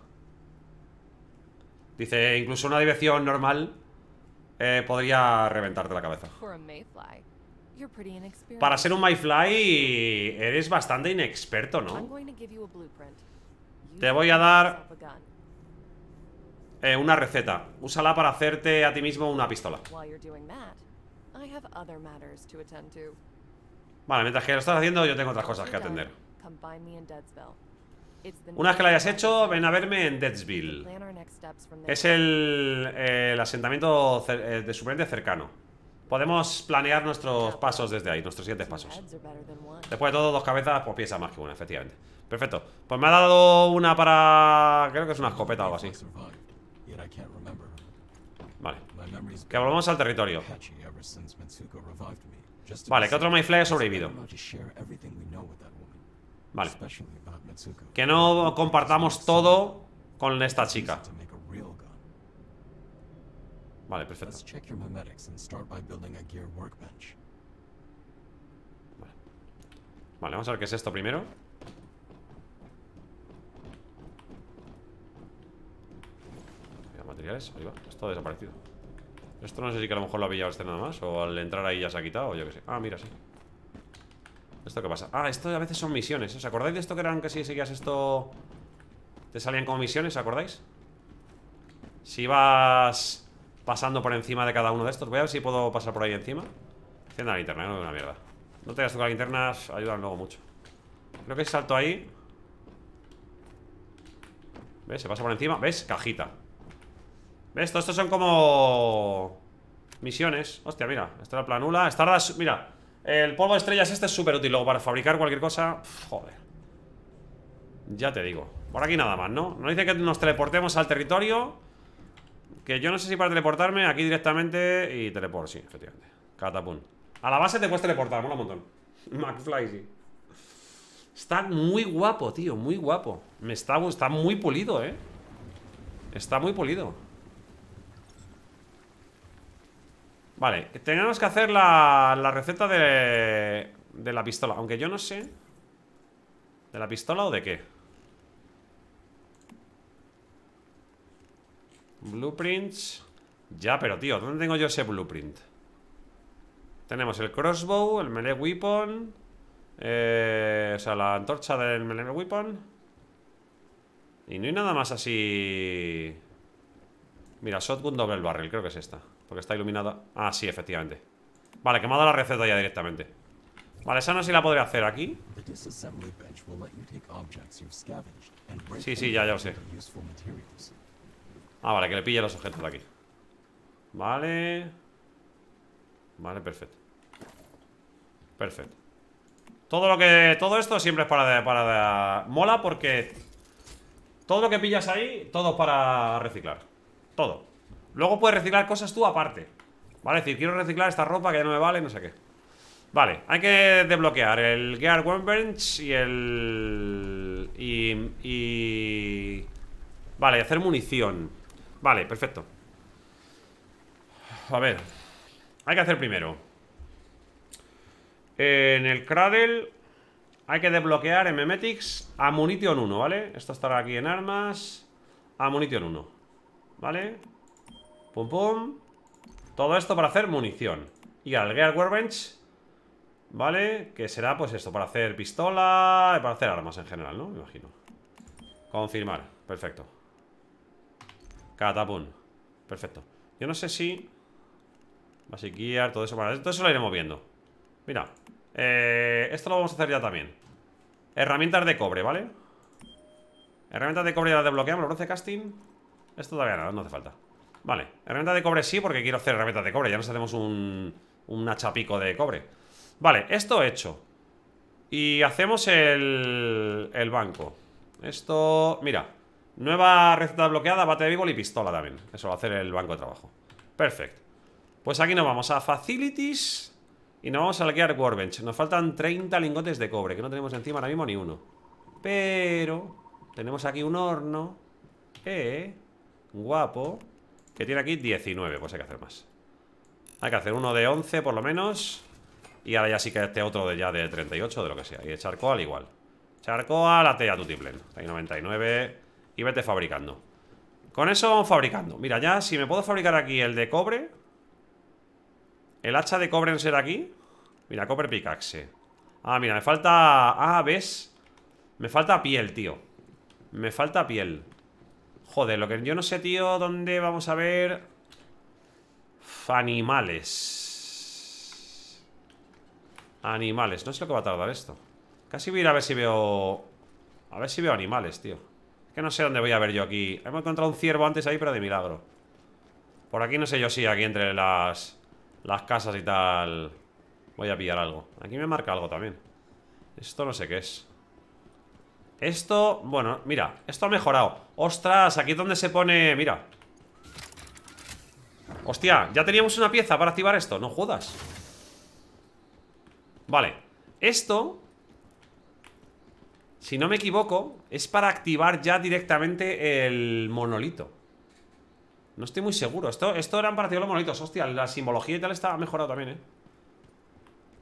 Dice, incluso una deviación normal eh, podría reventarte la cabeza. Para ser un Mayfly eres bastante inexperto, ¿no? Te voy a dar eh, una receta. Úsala para hacerte a ti mismo una pistola. Vale, mientras que lo estás haciendo, yo tengo otras cosas que atender. Una vez que la hayas hecho, ven a verme en Deadsville. Es eh, el, asentamiento eh, de suplente cercano. Podemos planear nuestros pasos desde ahí, nuestros siguientes pasos. Después de todo, dos cabezas, pues piensa más que una, efectivamente. Perfecto. Pues me ha dado una para... Creo que es una escopeta o algo así. Vale. Que volvamos al territorio. Vale, que otro Mayfly ha sobrevivido. Vale. Que no compartamos todo con esta chica. Vale, perfecto. vale, vamos a ver qué es esto primero. materiales, ahí va, ha desaparecido Esto no sé si que a lo mejor lo ha pillado este nada más O al entrar ahí ya se ha quitado, yo qué sé Ah, mira, sí ¿Esto qué pasa? Ah, esto a veces son misiones ¿eh? ¿Os acordáis de esto que eran que si seguías esto Te salían como misiones, acordáis? Si vas pasando por encima de cada uno de estos Voy a ver si puedo pasar por ahí encima Encienda la linterna, no es una mierda No te hagas tocar linternas, ayudan luego mucho Creo que salto ahí ¿Ves? Se pasa por encima ¿Ves? Cajita ¿Ves? Todos estos son como... Misiones Hostia, mira Esta es la planula Esta la, Mira El polvo de estrellas este es súper útil Luego para fabricar cualquier cosa Joder Ya te digo Por aquí nada más, ¿no? No dice que nos teleportemos al territorio Que yo no sé si para teleportarme Aquí directamente Y teleport, sí, efectivamente Catapun. A la base te puedes teleportar Mola un montón McFly, sí Está muy guapo, tío Muy guapo Me está, está muy pulido, ¿eh? Está muy pulido Vale, tenemos que hacer la, receta de, la pistola Aunque yo no sé ¿De la pistola o de qué? Blueprints Ya, pero tío, ¿dónde tengo yo ese blueprint? Tenemos el crossbow, el melee weapon eh, O sea, la antorcha del melee weapon Y no hay nada más así Mira, shotgun double barrel, creo que es esta porque está iluminada Ah, sí, efectivamente Vale, que me ha dado la receta ya directamente Vale, esa no sé si la podré hacer aquí Sí, sí, ya, ya lo sé Ah, vale, que le pille los objetos de aquí Vale Vale, perfecto Perfecto Todo lo que... Todo esto siempre es para... para mola porque... Todo lo que pillas ahí, todo para reciclar Todo Luego puedes reciclar cosas tú aparte. Vale, es decir, quiero reciclar esta ropa que ya no me vale, no sé qué. Vale, hay que desbloquear el Gear Workbench y el... Y, y... Vale, hacer munición. Vale, perfecto. A ver. Hay que hacer primero. En el Cradle hay que desbloquear en a Munition 1, ¿vale? Esto estará aquí en armas. A munición 1. ¿Vale? Pum, pum Todo esto para hacer munición Y al Gear Workbench ¿Vale? Que será pues esto, para hacer pistola Para hacer armas en general, ¿no? Me imagino Confirmar, perfecto Catapum Perfecto Yo no sé si Basic Gear, todo eso para todo eso lo iremos viendo Mira eh, Esto lo vamos a hacer ya también Herramientas de cobre, ¿vale? Herramientas de cobre ya las desbloqueamos Bronce casting Esto todavía nada, no hace falta Vale, herramienta de cobre sí, porque quiero hacer herramienta de cobre. Ya nos hacemos un, un hachapico de cobre. Vale, esto hecho. Y hacemos el, el banco. Esto, mira. Nueva receta bloqueada, bate de bíbol y pistola también. Eso va a hacer el banco de trabajo. Perfecto. Pues aquí nos vamos a Facilities y nos vamos a alquilar Workbench. Nos faltan 30 lingotes de cobre, que no tenemos encima ahora mismo ni uno. Pero tenemos aquí un horno. Eh, guapo. Que tiene aquí 19, pues hay que hacer más Hay que hacer uno de 11 por lo menos Y ahora ya sí que este otro de ya de 38 De lo que sea, y de charcoal igual Charcoal, la a tu tiplen Hay 99 y vete fabricando Con eso vamos fabricando Mira, ya si me puedo fabricar aquí el de cobre El hacha de cobre en ser aquí Mira, cobre picaxe Ah, mira, me falta... Ah, ¿ves? Me falta piel, tío Me falta piel Joder, lo que yo no sé, tío, ¿dónde vamos a ver animales? Animales, no sé lo que va a tardar esto. Casi voy a ir a ver si veo... A ver si veo animales, tío. Es que no sé dónde voy a ver yo aquí. Hemos encontrado un ciervo antes ahí, pero de milagro. Por aquí no sé yo si aquí entre las, las casas y tal... Voy a pillar algo. Aquí me marca algo también. Esto no sé qué es. Esto, bueno, mira, esto ha mejorado Ostras, aquí es donde se pone, mira Hostia, ya teníamos una pieza para activar esto No jodas Vale, esto Si no me equivoco Es para activar ya directamente El monolito No estoy muy seguro, esto, esto eran para activar los monolitos Hostia, la simbología y tal está mejorado también, eh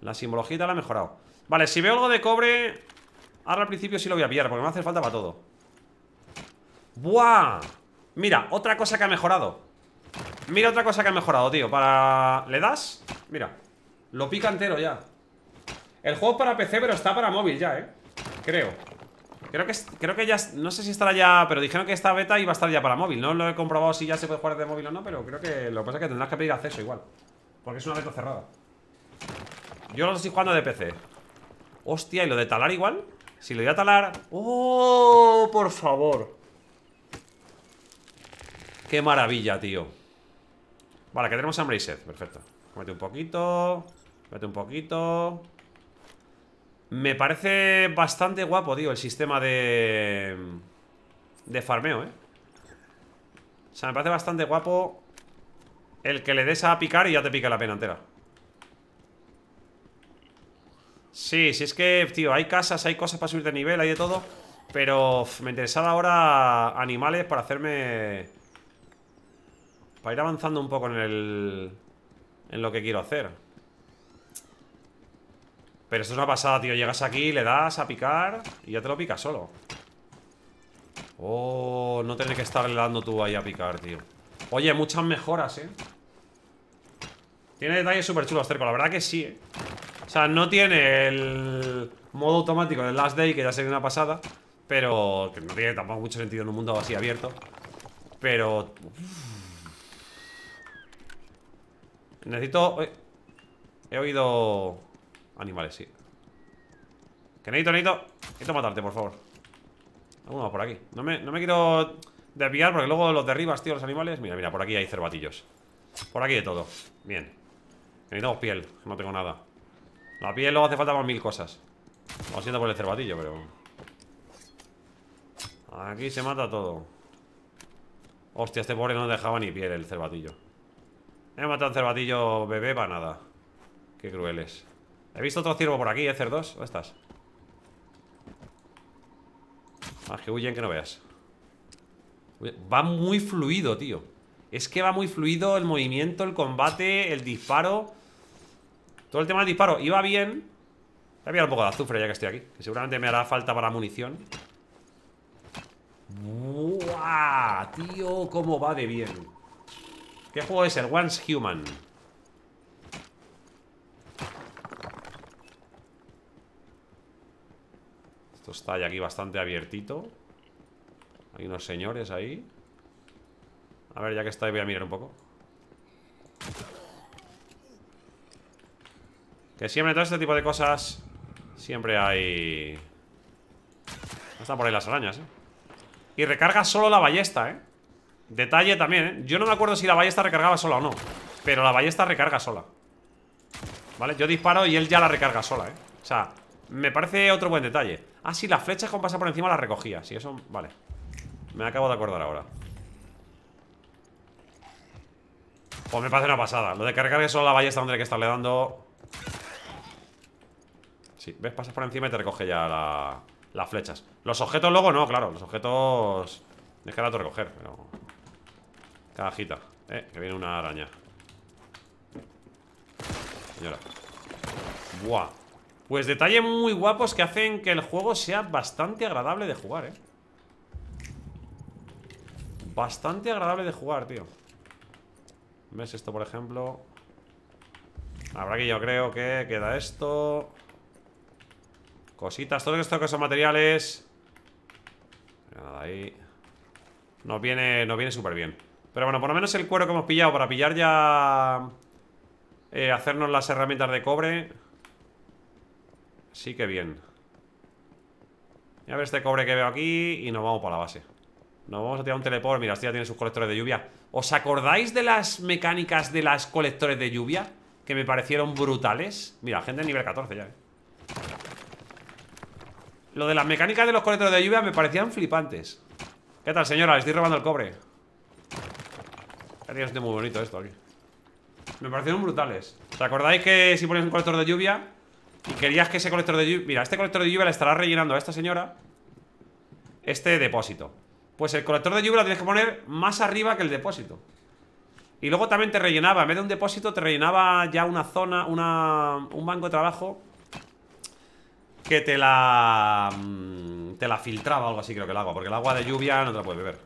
La simbología y tal ha mejorado Vale, si veo algo de cobre Ahora al principio sí lo voy a pillar Porque me hace falta para todo ¡Buah! Mira, otra cosa que ha mejorado Mira otra cosa que ha mejorado, tío Para... ¿Le das? Mira Lo pica entero ya El juego es para PC, pero está para móvil ya, ¿eh? Creo Creo que, creo que ya... No sé si estará ya... Pero dijeron que esta beta iba a estar ya para móvil No lo he comprobado si ya se puede jugar de móvil o no Pero creo que... Lo que pasa es que tendrás que pedir acceso igual Porque es una beta cerrada Yo lo estoy jugando de PC Hostia, ¿y lo de talar igual? Si le voy a talar... ¡Oh! Por favor. ¡Qué maravilla, tío! Vale, que tenemos a Perfecto. Comete un poquito. Comete un poquito. Me parece bastante guapo, tío, el sistema de... De farmeo, ¿eh? O sea, me parece bastante guapo el que le des a picar y ya te pica la pena entera. Sí, si es que, tío, hay casas, hay cosas para subir de nivel, hay de todo Pero me interesaba ahora animales para hacerme... Para ir avanzando un poco en el... En lo que quiero hacer Pero eso es una pasada, tío Llegas aquí, le das a picar Y ya te lo picas solo Oh, no tener que estarle dando tú ahí a picar, tío Oye, muchas mejoras, eh tiene detalles súper chulos, Cerco, la verdad que sí, eh. O sea, no tiene el modo automático del Last Day, que ya sería una pasada Pero que no tiene tampoco mucho sentido en un mundo así abierto Pero... Necesito... Eh, he oído... Animales, sí Que necesito, necesito... Necesito matarte, por favor Alguno por aquí no me, no me quiero desviar porque luego los derribas, tío, los animales Mira, mira, por aquí hay cervatillos Por aquí de todo Bien Necesitamos piel, no tengo nada La piel luego hace falta más mil cosas Lo siento por el cervatillo, pero... Aquí se mata todo Hostia, este pobre no dejaba ni piel el cervatillo He matado un cervatillo bebé para nada Qué crueles He visto otro ciervo por aquí, ¿eh, cerdos? ¿Dónde estás? Más ah, que huyen que no veas Va muy fluido, tío Es que va muy fluido el movimiento, el combate, el disparo todo el tema del disparo iba bien Voy a un poco de azufre ya que estoy aquí Que seguramente me hará falta para la munición ¡Buah! Tío, cómo va de bien ¿Qué juego es el Once Human? Esto está ya aquí bastante abiertito Hay unos señores ahí A ver, ya que está voy a mirar un poco que siempre todo este tipo de cosas Siempre hay... Están por ahí las arañas, ¿eh? Y recarga solo la ballesta, ¿eh? Detalle también, ¿eh? Yo no me acuerdo si la ballesta recargaba sola o no Pero la ballesta recarga sola ¿Vale? Yo disparo y él ya la recarga sola, ¿eh? O sea, me parece otro buen detalle Ah, si las flechas con pasar por encima las recogía Si eso... Vale Me acabo de acordar ahora Pues me parece una pasada Lo de que solo la ballesta donde hay que estarle dando Sí, ves, pasas por encima y te recoge ya la, las flechas Los objetos luego no, claro, los objetos Es que recoger, pero Cajita, eh, que viene una araña Señora Buah Pues detalles muy guapos que hacen que el juego sea bastante agradable de jugar, eh Bastante agradable de jugar, tío ¿Ves esto, por ejemplo? Habrá que yo creo que queda esto Cositas, todo esto que son materiales Nada ahí Nos viene, nos viene súper bien Pero bueno, por lo menos el cuero que hemos pillado Para pillar ya eh, Hacernos las herramientas de cobre Sí que bien Voy a ver este cobre que veo aquí Y nos vamos para la base Nos vamos a tirar un teleport, mira, este ya tiene sus colectores de lluvia ¿Os acordáis de las mecánicas De las colectores de lluvia? Que me parecieron brutales Mira, gente de nivel 14 ya, eh lo de las mecánicas de los colectores de lluvia me parecían flipantes. ¿Qué tal, señora? Le estoy robando el cobre. de este muy bonito esto aquí. Me parecieron brutales. ¿Os acordáis que si pones un colector de lluvia y querías que ese colector de lluvia. Mira, este colector de lluvia le estará rellenando a esta señora este depósito. Pues el colector de lluvia lo tienes que poner más arriba que el depósito. Y luego también te rellenaba, en vez de un depósito, te rellenaba ya una zona, una, un banco de trabajo que te la... Mm, te la filtraba o algo así creo que el agua Porque el agua de lluvia no te la puedes beber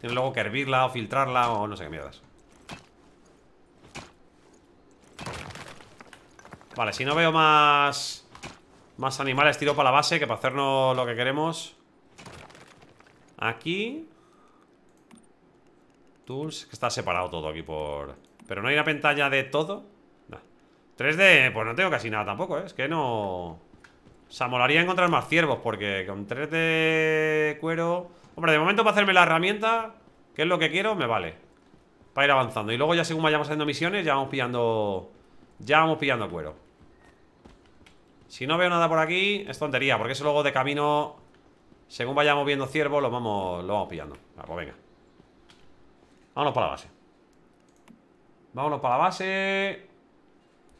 Tienes luego que hervirla o filtrarla o no sé qué mierdas Vale, si no veo más... Más animales, tiro para la base Que para hacernos lo que queremos Aquí Tools Que está separado todo aquí por... Pero no hay una pantalla de todo 3D, pues no tengo casi nada tampoco, ¿eh? Es que no... O sea, molaría encontrar más ciervos porque con tres de cuero... Hombre, de momento para hacerme la herramienta, que es lo que quiero, me vale. Para ir avanzando. Y luego ya según vayamos haciendo misiones, ya vamos pillando... Ya vamos pillando cuero. Si no veo nada por aquí, es tontería, porque eso luego de camino... Según vayamos viendo ciervos, lo vamos, lo vamos pillando. Pues venga. Vámonos para la base. Vámonos para la base.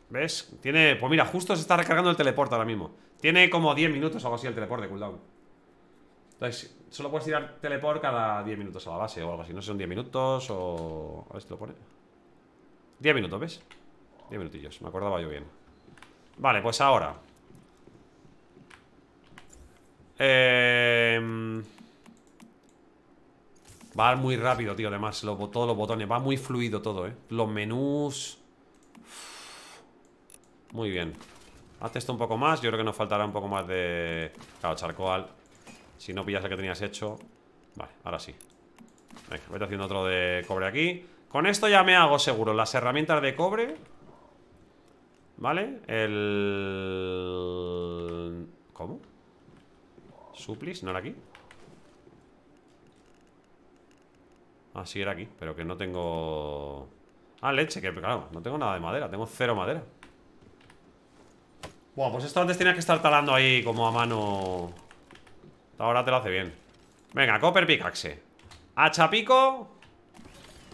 ¿Ves? Tiene... Pues mira, justo se está recargando el teleporte ahora mismo. Tiene como 10 minutos o algo así el teleport de cooldown. Entonces, solo puedes tirar teleport cada 10 minutos a la base o algo así. No sé son 10 minutos o... A ver si lo pone. 10 minutos, ¿ves? 10 minutillos, me acordaba yo bien. Vale, pues ahora. Eh... Va muy rápido, tío, además Todos los botones, va muy fluido todo, eh Los menús Muy bien Hazte esto un poco más, yo creo que nos faltará un poco más de... Claro, charcoal Si no pillas el que tenías hecho Vale, ahora sí Venga, vete haciendo otro de cobre aquí Con esto ya me hago seguro Las herramientas de cobre ¿Vale? El... ¿Cómo? Suplis, ¿no era aquí? Ah, sí, era aquí Pero que no tengo... Ah, leche, que claro, no tengo nada de madera Tengo cero madera Buah, pues esto antes tenía que estar talando ahí como a mano Ahora te lo hace bien Venga, copper pickaxe Hacha pico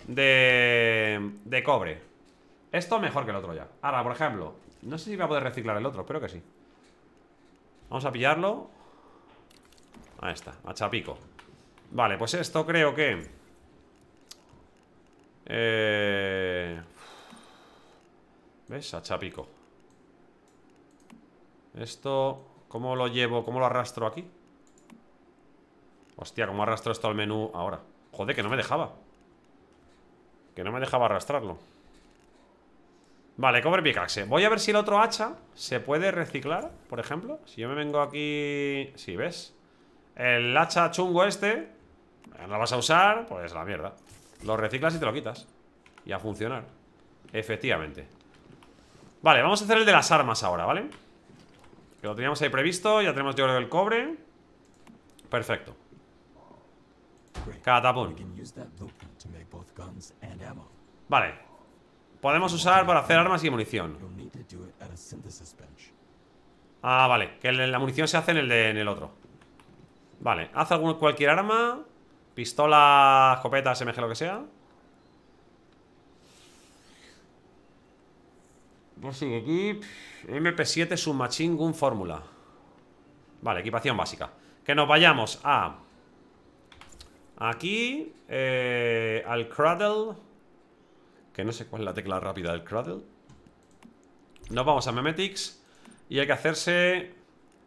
de, de cobre Esto mejor que el otro ya Ahora, por ejemplo No sé si voy a poder reciclar el otro, pero que sí Vamos a pillarlo Ahí está, hacha pico Vale, pues esto creo que eh... ¿Ves? Hacha pico esto, ¿cómo lo llevo? ¿Cómo lo arrastro aquí? Hostia, ¿cómo arrastro esto al menú ahora? Joder, que no me dejaba Que no me dejaba arrastrarlo Vale, cobre picaxe Voy a ver si el otro hacha se puede reciclar Por ejemplo, si yo me vengo aquí Si, ¿ves? El hacha chungo este No lo vas a usar, pues la mierda Lo reciclas y te lo quitas Y a funcionar Efectivamente Vale, vamos a hacer el de las armas ahora, ¿vale? vale que lo teníamos ahí previsto, ya tenemos yo el cobre Perfecto Cada tapón Vale Podemos usar para hacer armas y munición Ah, vale Que la munición se hace en el, en el otro Vale, haz algún, cualquier arma Pistola, escopeta, SMG, lo que sea Por aquí. MP7 Submachine Gun Fórmula. Vale, equipación básica. Que nos vayamos a. Aquí. Eh, al Cradle. Que no sé cuál es la tecla rápida del Cradle. Nos vamos a Memetics. Y hay que hacerse.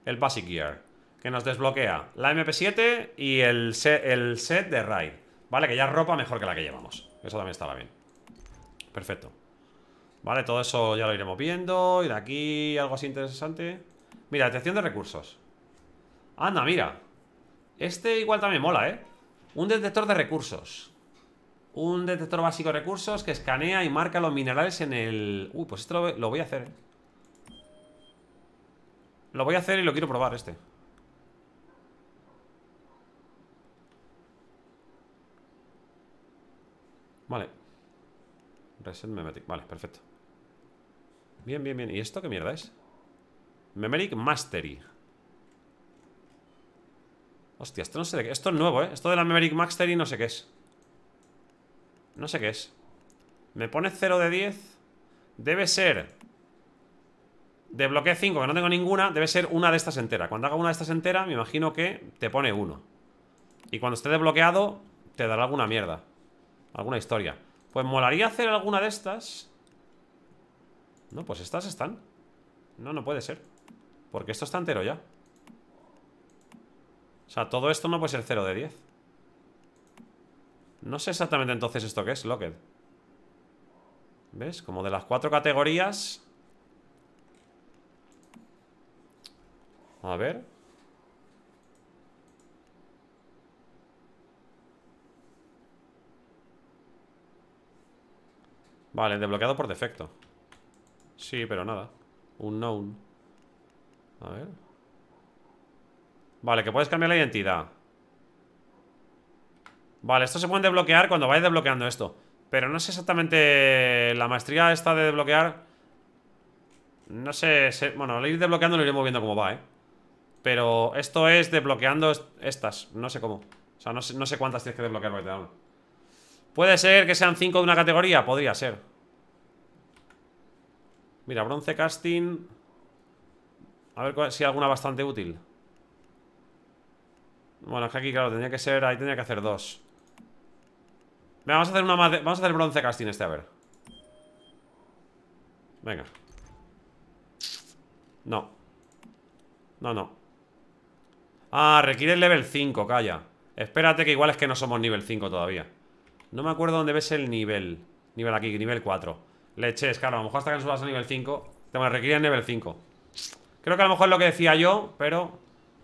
El Basic Gear. Que nos desbloquea la MP7 y el set, el set de Raid. Vale, que ya ropa mejor que la que llevamos. Eso también estaba bien. Perfecto. Vale, todo eso ya lo iremos viendo Y de aquí algo así interesante Mira, detección de recursos Anda, mira Este igual también mola, ¿eh? Un detector de recursos Un detector básico de recursos que escanea y marca los minerales en el... Uy, pues esto lo, voy a hacer, ¿eh? Lo voy a hacer y lo quiero probar este Vale Reset memetic, vale, perfecto Bien, bien, bien. ¿Y esto qué mierda es? Memeric Mastery. Hostia, esto no sé de qué. Esto es nuevo, ¿eh? Esto de la Memeric Mastery no sé qué es. No sé qué es. Me pone 0 de 10. Debe ser. De bloque 5, que no tengo ninguna. Debe ser una de estas enteras. Cuando haga una de estas enteras, me imagino que te pone 1. Y cuando esté desbloqueado, te dará alguna mierda. Alguna historia. Pues molaría hacer alguna de estas. No, pues estas están No, no puede ser Porque esto está entero ya O sea, todo esto no puede ser 0 de 10 No sé exactamente entonces esto qué es, Locked ¿Ves? Como de las cuatro categorías A ver Vale, desbloqueado por defecto Sí, pero nada. Un known. A ver. Vale, que puedes cambiar la identidad. Vale, esto se puede desbloquear cuando vayas desbloqueando esto. Pero no sé exactamente la maestría esta de desbloquear. No sé, bueno, al ir desbloqueando lo iré viendo como va, ¿eh? Pero esto es desbloqueando estas, no sé cómo. O sea, no sé, cuántas tienes que desbloquear, ¿Puede ser que sean cinco de una categoría? Podría ser. Mira, bronce casting. A ver si hay alguna bastante útil. Bueno, es que aquí, claro, tendría que ser... Ahí tenía que hacer dos. Venga, vamos a hacer una más Vamos a hacer bronce casting este, a ver. Venga. No. No, no. Ah, requiere el nivel 5, calla. Espérate que igual es que no somos nivel 5 todavía. No me acuerdo dónde ves el nivel. Nivel aquí, nivel 4. Leches, claro, a lo mejor hasta que no subas a nivel 5 Te me nivel 5 Creo que a lo mejor es lo que decía yo, pero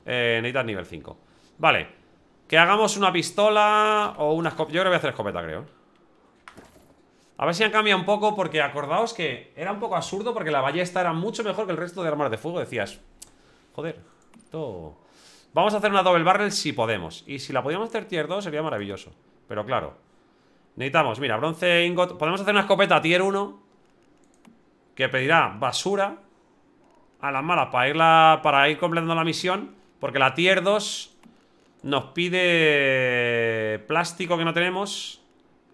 eh, Necesitas nivel 5 Vale, que hagamos una pistola O una escopeta, yo creo que voy a hacer escopeta, creo A ver si han cambiado un poco Porque acordaos que era un poco absurdo Porque la ballesta era mucho mejor que el resto de armas de fuego Decías, joder Todo... Vamos a hacer una double barrel si podemos Y si la podíamos hacer tier 2 sería maravilloso Pero claro Necesitamos, mira, bronce ingot Podemos hacer una escopeta tier 1 que pedirá basura a las malas para, irla, para ir completando la misión. Porque la tier 2 nos pide plástico que no tenemos.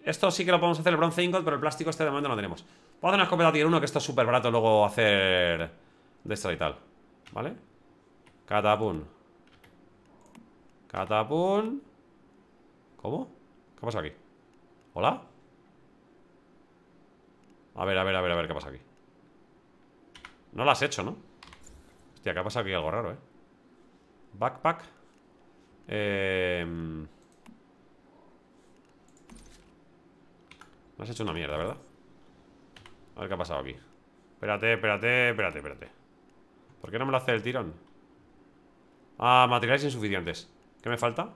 Esto sí que lo podemos hacer el bronce ingot, pero el plástico este de momento no tenemos. Vamos a hacer una escopeta tier 1, que esto es súper barato luego hacer de esto y tal. ¿Vale? Catapun. Catapun. ¿Cómo? ¿Qué pasa aquí? ¿Hola? A ver, a ver, a ver, a ver, ¿qué pasa aquí? No la has hecho, ¿no? Hostia, ha pasado aquí algo raro, ¿eh? Backpack. Eh... has hecho una mierda, ¿verdad? A ver qué ha pasado aquí. Espérate, espérate, espérate, espérate. ¿Por qué no me lo hace el tirón? Ah, materiales insuficientes. ¿Qué me falta?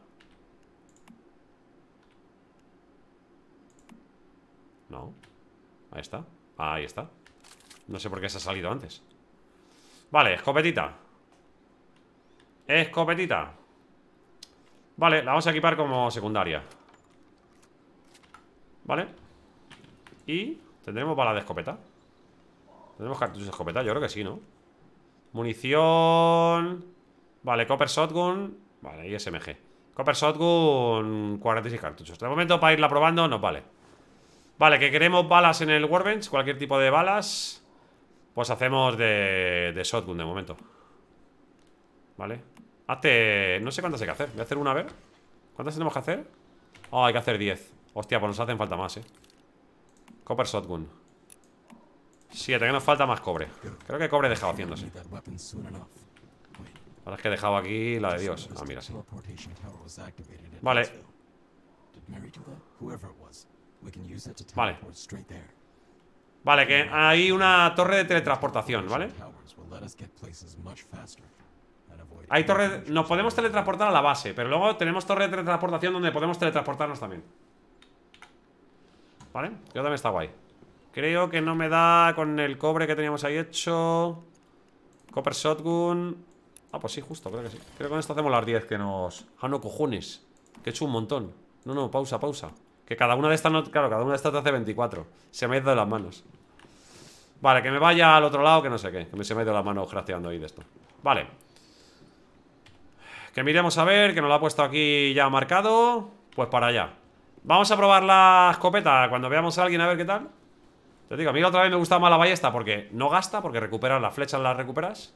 No. Ahí está. Ahí está. No sé por qué se ha salido antes. Vale, escopetita Escopetita Vale, la vamos a equipar como secundaria Vale Y tendremos bala de escopeta ¿Tendremos cartuchos de escopeta, yo creo que sí, ¿no? Munición Vale, copper shotgun Vale, y SMG Copper shotgun 46 cartuchos De momento para irla probando nos vale Vale, que queremos balas en el Warbench Cualquier tipo de balas pues hacemos de, de shotgun de momento ¿Vale? Hazte... No sé cuántas hay que hacer Voy a hacer una a ver ¿Cuántas tenemos que hacer? Oh, hay que hacer 10 Hostia, pues nos hacen falta más, eh Copper shotgun 7, que nos falta más cobre Creo que cobre he dejado haciéndose Ahora es que he dejado aquí la de Dios Ah, mira, sí Vale Vale Vale, que hay una torre de teletransportación, ¿vale? Hay torre... Nos podemos teletransportar a la base Pero luego tenemos torre de teletransportación Donde podemos teletransportarnos también ¿Vale? yo también está guay Creo que no me da con el cobre que teníamos ahí hecho Copper Shotgun Ah, pues sí, justo, creo que sí Creo que con esto hacemos las 10 que nos... Ah, no, cojones Que he hecho un montón No, no, pausa, pausa que cada una de estas Claro, cada una de estas te hace 24 Se me ha ido de las manos Vale, que me vaya al otro lado, que no sé qué Que me se me ha ido de las manos crafteando ahí de esto Vale Que miremos a ver, que nos lo ha puesto aquí ya marcado Pues para allá Vamos a probar la escopeta Cuando veamos a alguien a ver qué tal Te digo, a mí la otra vez me gustaba más la ballesta Porque no gasta, porque recuperas las flechas, las recuperas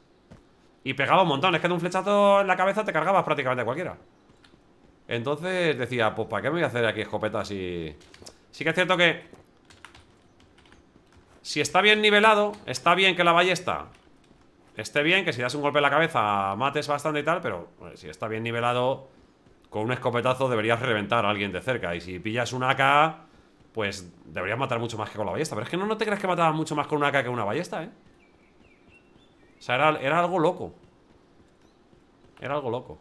y pegaba un montón. Es que de un flechazo en la cabeza te cargabas prácticamente a cualquiera. Entonces decía, pues ¿para qué me voy a hacer aquí escopetas y...? Sí que es cierto que... Si está bien nivelado, está bien que la ballesta esté bien, que si das un golpe en la cabeza mates bastante y tal, pero si está bien nivelado, con un escopetazo deberías reventar a alguien de cerca. Y si pillas un AK, pues deberías matar mucho más que con la ballesta. Pero es que no, te creas que matabas mucho más con un AK que una ballesta, ¿eh? O sea, era algo loco. Era algo loco.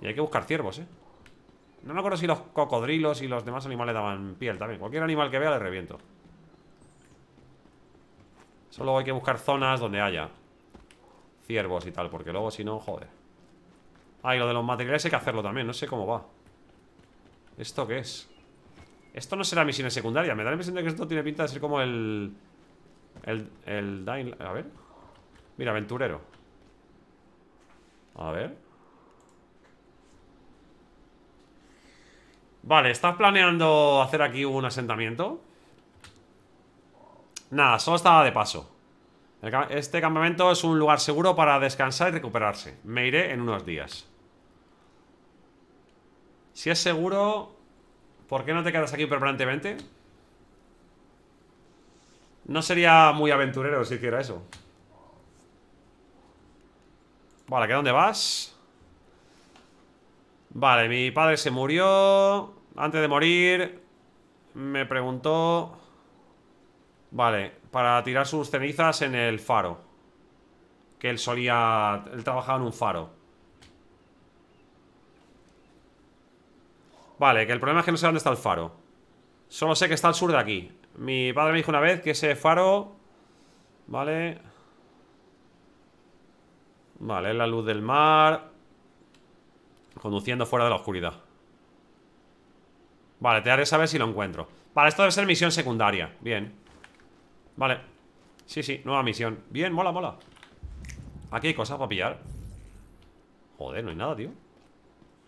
Y hay que buscar ciervos, ¿eh? No me acuerdo si los cocodrilos y los demás animales daban piel también. Cualquier animal que vea le reviento. Solo hay que buscar zonas donde haya ciervos y tal, porque luego si no, joder. Ah, y lo de los materiales hay que hacerlo también, no sé cómo va. ¿Esto qué es? Esto no será misión secundaria, me da la impresión de que esto tiene pinta de ser como el... El... El... A ver. Mira, aventurero. A ver. Vale, ¿estás planeando hacer aquí un asentamiento? Nada, solo estaba de paso Este campamento es un lugar seguro para descansar y recuperarse Me iré en unos días Si es seguro, ¿por qué no te quedas aquí permanentemente? No sería muy aventurero si hiciera eso Vale, ¿a qué dónde vas? Vale, mi padre se murió. Antes de morir, me preguntó... Vale, para tirar sus cenizas en el faro. Que él solía... Él trabajaba en un faro. Vale, que el problema es que no sé dónde está el faro. Solo sé que está al sur de aquí. Mi padre me dijo una vez que ese faro... Vale. Vale, la luz del mar. Conduciendo fuera de la oscuridad Vale, te haré saber si lo encuentro Vale, esto debe ser misión secundaria Bien Vale Sí, sí, nueva misión Bien, mola, mola Aquí hay cosas para pillar Joder, no hay nada, tío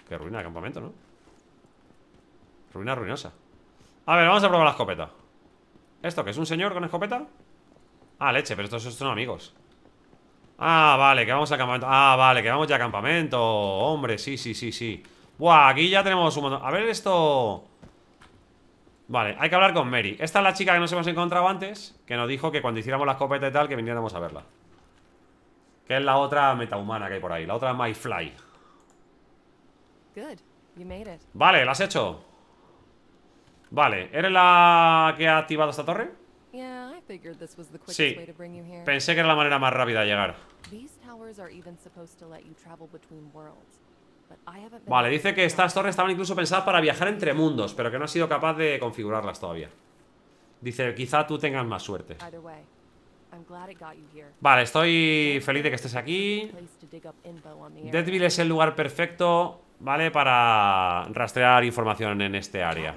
Qué ruina de campamento, ¿no? Ruina ruinosa A ver, vamos a probar la escopeta ¿Esto que es un señor con escopeta? Ah, leche, pero estos son amigos Ah, vale, que vamos a campamento Ah, vale, que vamos ya a campamento Hombre, sí, sí, sí, sí Buah, aquí ya tenemos un montón A ver esto... Vale, hay que hablar con Mary Esta es la chica que nos hemos encontrado antes Que nos dijo que cuando hiciéramos la escopeta y tal Que viniéramos a verla Que es la otra metahumana que hay por ahí La otra Myfly Vale, la has hecho Vale, ¿eres la que ha activado esta torre? Sí, pensé que era la manera más rápida de llegar Vale, dice que estas torres estaban incluso pensadas para viajar entre mundos, pero que no ha sido capaz de configurarlas todavía. Dice, quizá tú tengas más suerte. Vale, estoy feliz de que estés aquí. Deadville es el lugar perfecto, ¿vale? Para rastrear información en este área.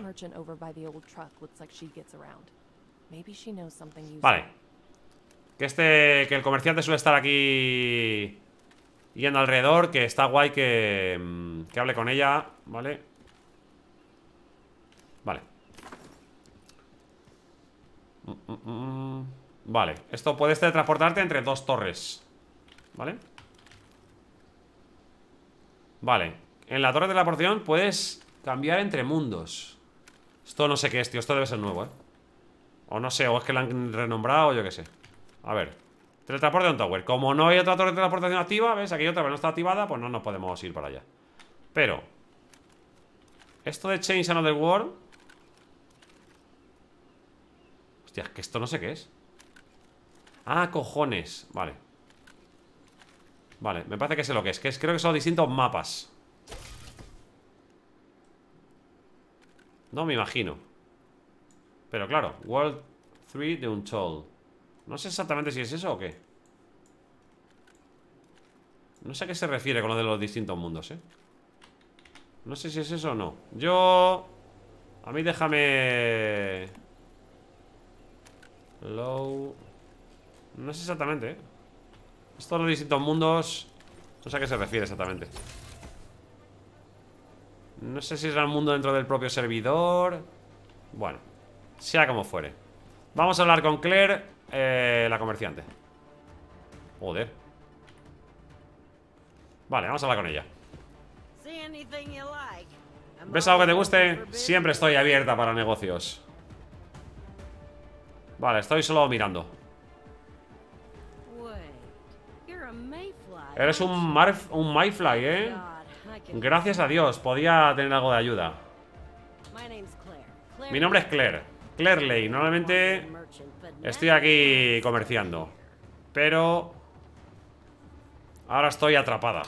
Vale. Que este, que el comerciante suele estar aquí yendo alrededor, que está guay que, mm, que hable con ella, ¿vale? Vale. Mm, mm, vale, esto puedes teletransportarte entre dos torres, ¿vale? Vale, en la torre de la porción puedes cambiar entre mundos. Esto no sé qué es, tío, esto debe ser nuevo, ¿eh? O no sé, o es que la han renombrado, yo qué sé. A ver de un tower Como no hay otra torre de teleportación activa ¿Ves? Aquí hay otra, vez no está activada Pues no nos podemos ir para allá Pero Esto de Change Another World Hostia, es que esto no sé qué es Ah, cojones Vale Vale, me parece que sé lo que es Que es, creo que son distintos mapas No me imagino Pero claro World 3 de un toll no sé exactamente si es eso o qué No sé a qué se refiere con lo de los distintos mundos, eh No sé si es eso o no Yo... A mí déjame... Low... No sé exactamente, eh Estos los distintos mundos... No sé a qué se refiere exactamente No sé si es el mundo dentro del propio servidor Bueno Sea como fuere Vamos a hablar con Claire eh, la comerciante Joder Vale, vamos a hablar con ella ¿Ves algo que te guste? Siempre estoy abierta para negocios Vale, estoy solo mirando Eres un, un Mayfly, ¿eh? Gracias a Dios, podía tener algo de ayuda Mi nombre es Claire Claire Lay, normalmente Estoy aquí comerciando. Pero... Ahora estoy atrapada.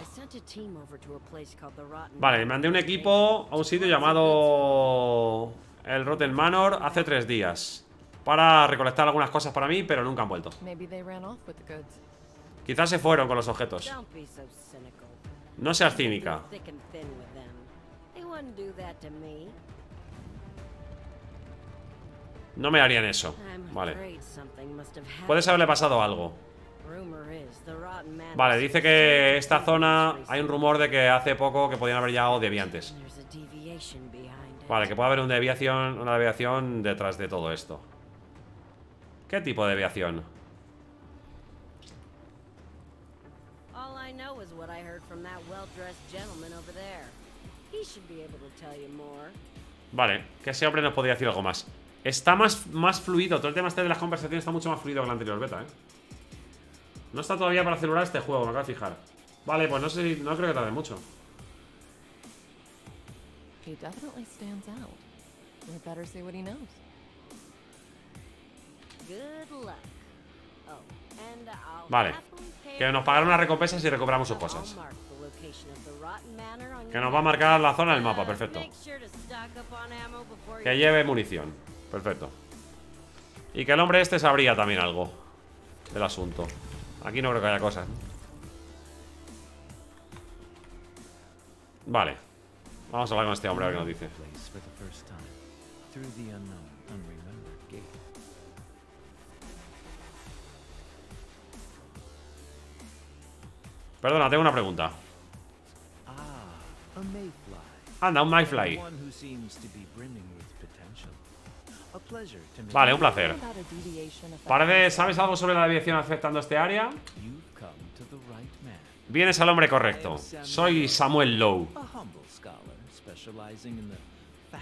Vale, mandé un equipo a un sitio llamado... El Rotten Manor hace tres días. Para recolectar algunas cosas para mí, pero nunca han vuelto. Quizás se fueron con los objetos. No seas cínica. No me harían eso. Vale. Puede haberle pasado algo. Vale, dice que esta zona hay un rumor de que hace poco que podían haber llegado deviantes. Vale, que puede haber una una deviación detrás de todo esto. ¿Qué tipo de deviación? Vale, que ese hombre nos podría decir algo más. Está más, más fluido. Todo el tema este de las conversaciones está mucho más fluido que el anterior beta, ¿eh? No está todavía para celular este juego, me acabo de fijar. Vale, pues no sé, no creo que tarde mucho. Oh, vale. Que nos pagaron las recompensas y recuperamos sus cosas. Que nos va a marcar la zona del mapa, perfecto. Que lleve munición. Perfecto Y que el hombre este sabría también algo Del asunto Aquí no creo que haya cosas Vale Vamos a hablar con este hombre a ver qué nos dice Perdona, tengo una pregunta ah, Anda, un Mayfly Vale, un placer. Parece, ¿sabes algo sobre la aviación afectando este área? Vienes al hombre correcto. Soy Samuel Lowe.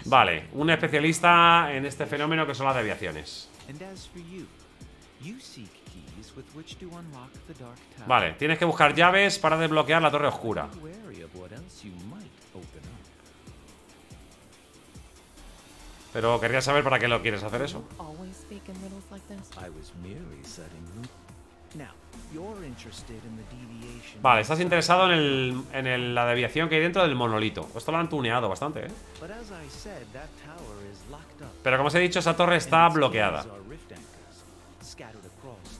Vale, un especialista en este fenómeno que son las deviaciones. Vale, tienes que buscar llaves para desbloquear la torre oscura. Pero querría saber para qué lo quieres hacer eso. Vale, estás interesado en, la deviación que hay dentro del monolito. Esto lo han tuneado bastante, ¿eh? Pero como os he dicho, esa torre está bloqueada.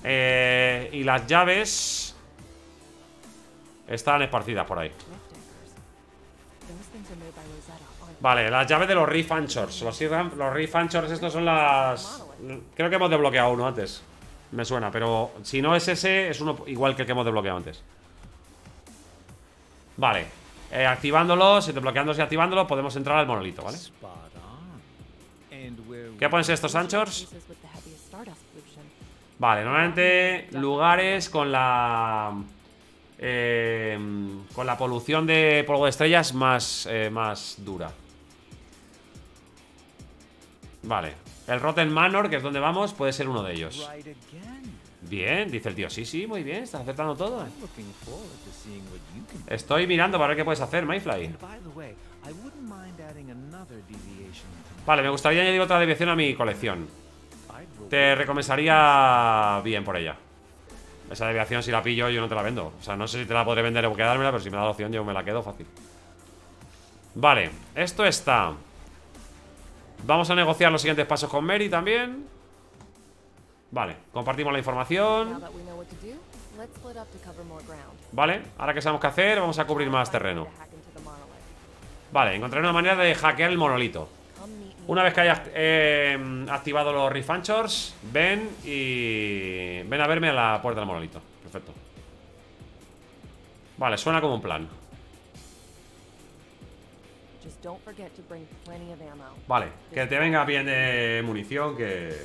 Eh, y las llaves están esparcidas por ahí. Vale, las llaves de los Reef Anchors. Los, los Reef Anchors, estos son las... Creo que hemos desbloqueado uno antes. Me suena, pero si no es ese, es uno igual que el que hemos desbloqueado antes. Vale. activándolos eh, activándolos, desbloqueándolos y activándolos, podemos entrar al monolito, ¿vale? ¿Qué pueden ser estos anchors? Vale, normalmente lugares con la... Eh, con la polución de polvo de estrellas más, eh, más dura. Vale. El Rotten Manor, que es donde vamos, puede ser uno de ellos. Bien, dice el tío. Sí, sí, muy bien. Estás acertando todo. Eh. Estoy mirando para ver qué puedes hacer, Mayfly. Vale, me gustaría añadir otra deviación a mi colección. Te recomenzaría bien por ella. Esa deviación, si la pillo, yo no te la vendo. O sea, no sé si te la podré vender o quedármela, pero si me da la opción, yo me la quedo fácil. Vale, esto está. Vamos a negociar los siguientes pasos con Mary también Vale, compartimos la información Vale, ahora que sabemos qué hacer Vamos a cubrir más terreno Vale, encontraré una manera de hackear el monolito Una vez que haya eh, activado los rifanchos Ven y... Ven a verme a la puerta del monolito Perfecto Vale, suena como un plan Vale, que te venga bien de munición, que...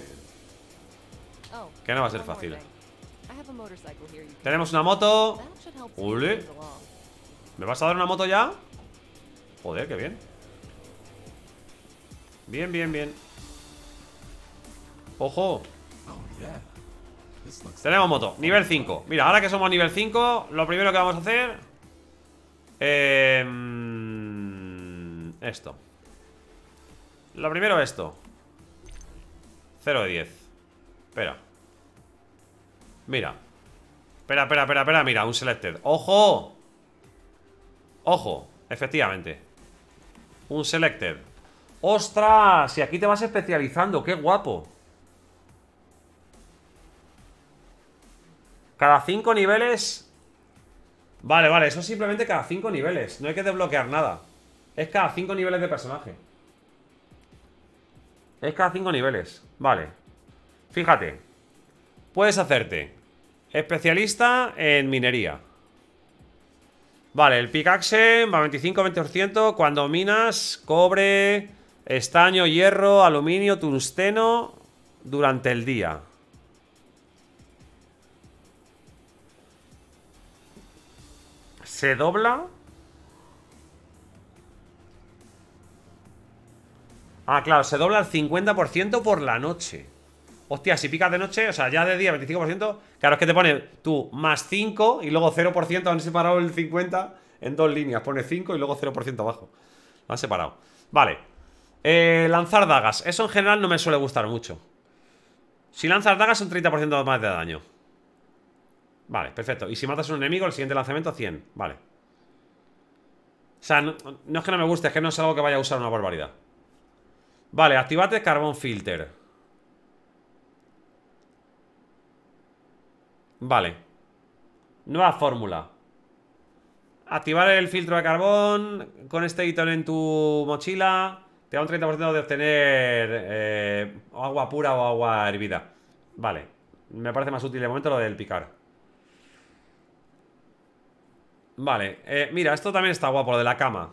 Oh, que no va a ser fácil. Tenemos una moto. ¿Me vas a dar una moto ya? Joder, qué bien. Bien, bien, bien. Ojo. Tenemos moto, nivel 5 Mira, ahora que somos nivel 5 Lo primero que vamos a hacer Eh... Esto Lo primero esto 0 de 10 Espera Mira Espera, espera, espera, espera Mira, un selected ¡Ojo! ¡Ojo! Efectivamente Un selected ¡Ostras! Y aquí te vas especializando ¡Qué guapo! Cada 5 niveles Vale, vale, eso es simplemente cada 5 niveles No hay que desbloquear nada es cada 5 niveles de personaje. Es cada 5 niveles. Vale. Fíjate. Puedes hacerte especialista en minería. Vale, el pickaxe va 25-20% cuando minas cobre, estaño, hierro, aluminio, tungsteno durante el día. Se dobla Ah, claro, se dobla el 50% por la noche. Hostia, si picas de noche, o sea, ya de día 25%, claro, es que te pone tú más 5 y luego 0%, han separado el 50 en dos líneas, pone 5 y luego 0% abajo. Lo han separado. Vale. Eh, lanzar dagas. Eso en general no me suele gustar mucho. Si lanzas dagas, son 30% más de daño. Vale, perfecto. Y si matas a un enemigo, el siguiente lanzamiento, 100. Vale. O sea, no es que no me guste, es que no es algo que vaya a usar una barbaridad. Vale, activate carbón Filter. Vale. Nueva fórmula. Activar el filtro de carbón con este ítem en tu mochila. Te da un 30% de obtener eh, agua pura o agua hervida. Vale. Me parece más útil de momento lo del picar. Vale. Eh, mira, esto también está guapo, lo de la cama.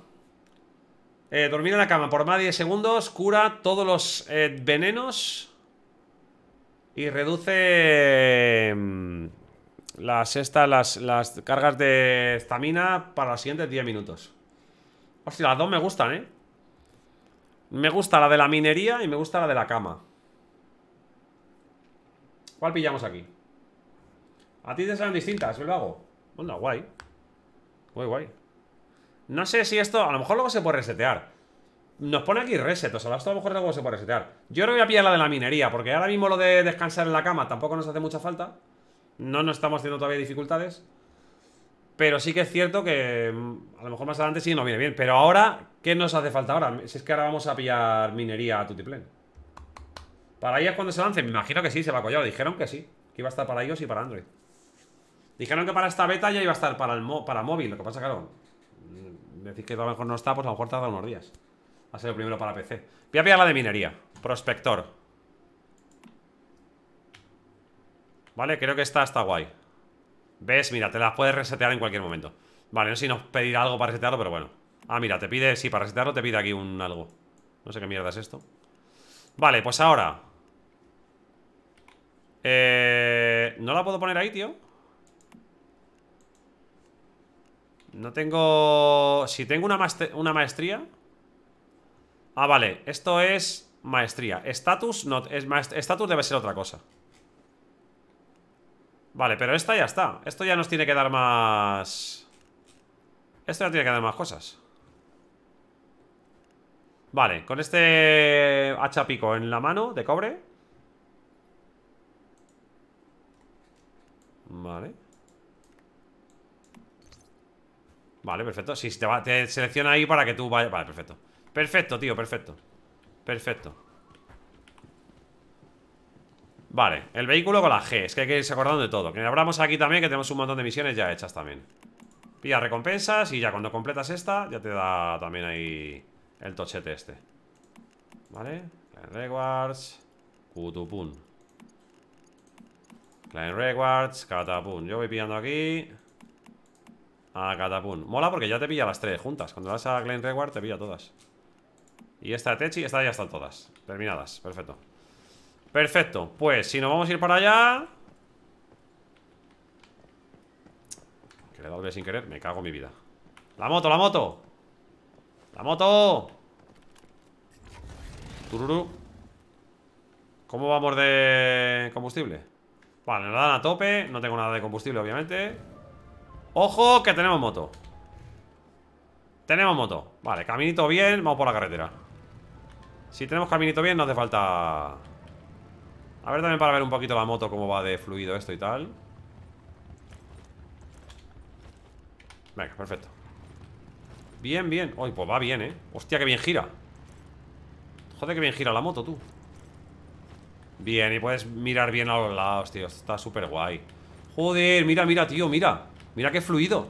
Eh, dormir en la cama por más de 10 segundos cura todos los eh, venenos y reduce mm, las, cargas de estamina para los siguientes 10 minutos. Hostia, las dos me gustan, ¿eh? Me gusta la de la minería y me gusta la de la cama. ¿Cuál pillamos aquí? A ti te salen distintas, yo lo hago. Onda, guay. Muy guay. No sé si esto... A lo mejor luego se puede resetear. Nos pone aquí reset, o sea, a lo mejor luego se puede resetear. Yo no voy a pillar la de la minería, porque ahora mismo lo de descansar en la cama tampoco nos hace mucha falta. No nos estamos teniendo todavía dificultades. Pero sí que es cierto que mm, a lo mejor más adelante sí nos viene bien. Pero ahora, ¿qué nos hace falta ahora? Si es que ahora vamos a pillar minería a Tutiplén. ¿Para es cuando se lance? Me imagino que sí, se va a collar. Dijeron que sí, que iba a estar para ellos y para Android. Dijeron que para esta beta ya iba a estar para, el para móvil. Lo que pasa, claro, decís que a lo mejor no está, pues a lo mejor tarda unos días. Va a ser el primero para PC. Voy a pillar la de minería. Prospector. Vale, creo que está está guay. ¿Ves? Mira, te la puedes resetear en cualquier momento. Vale, no sé si nos pedirá algo para resetearlo, pero bueno. Ah, mira, te pide, sí, para resetearlo te pide aquí un algo. No sé qué mierda es esto. Vale, pues ahora. Eh, no la puedo poner ahí, tío. No tengo... Si tengo una, una maestría... Ah, vale. Esto es maestría. Estatus no... Es Estatus debe ser otra cosa. Vale, pero esta ya está. Esto ya nos tiene que dar más... Esto ya tiene que dar más cosas. Vale, con este hacha pico en la mano de cobre. Vale. Vale, perfecto. si te, va, selecciona ahí para que tú vayas. Vale, perfecto. Perfecto, tío, perfecto. Perfecto. Vale, el vehículo con la G. Es que hay que irse acordando de todo. Que abramos aquí también, que tenemos un montón de misiones ya hechas también. Pilla recompensas y ya cuando completas esta, ya te da también ahí el tochete este. Vale, Rewards, kutupun Clan Rewards, katapun Yo voy pillando aquí. A Catapún Mola porque ya te pilla las tres juntas. Cuando vas a Glen Reward te pilla todas. Y esta de Techi, esta ya están todas. Terminadas. Perfecto. Perfecto. Pues si nos vamos a ir para allá. Que le doble sin querer. Me cago en mi vida. ¡La moto, la moto! ¡La moto! Tururu. ¿Cómo vamos de combustible? Vale, nos dan a tope No tengo nada de combustible, obviamente ¡Ojo, que tenemos moto! Tenemos moto Vale, caminito bien, vamos por la carretera Si tenemos caminito bien, no hace falta... A ver también para ver un poquito la moto Cómo va de fluido esto y tal Venga, perfecto Bien, bien Uy, pues va bien, eh Hostia, que bien gira Joder, que bien gira la moto, tú Bien, y puedes mirar bien a los lados, tío Está súper guay Joder, mira, mira, tío, mira Mira qué fluido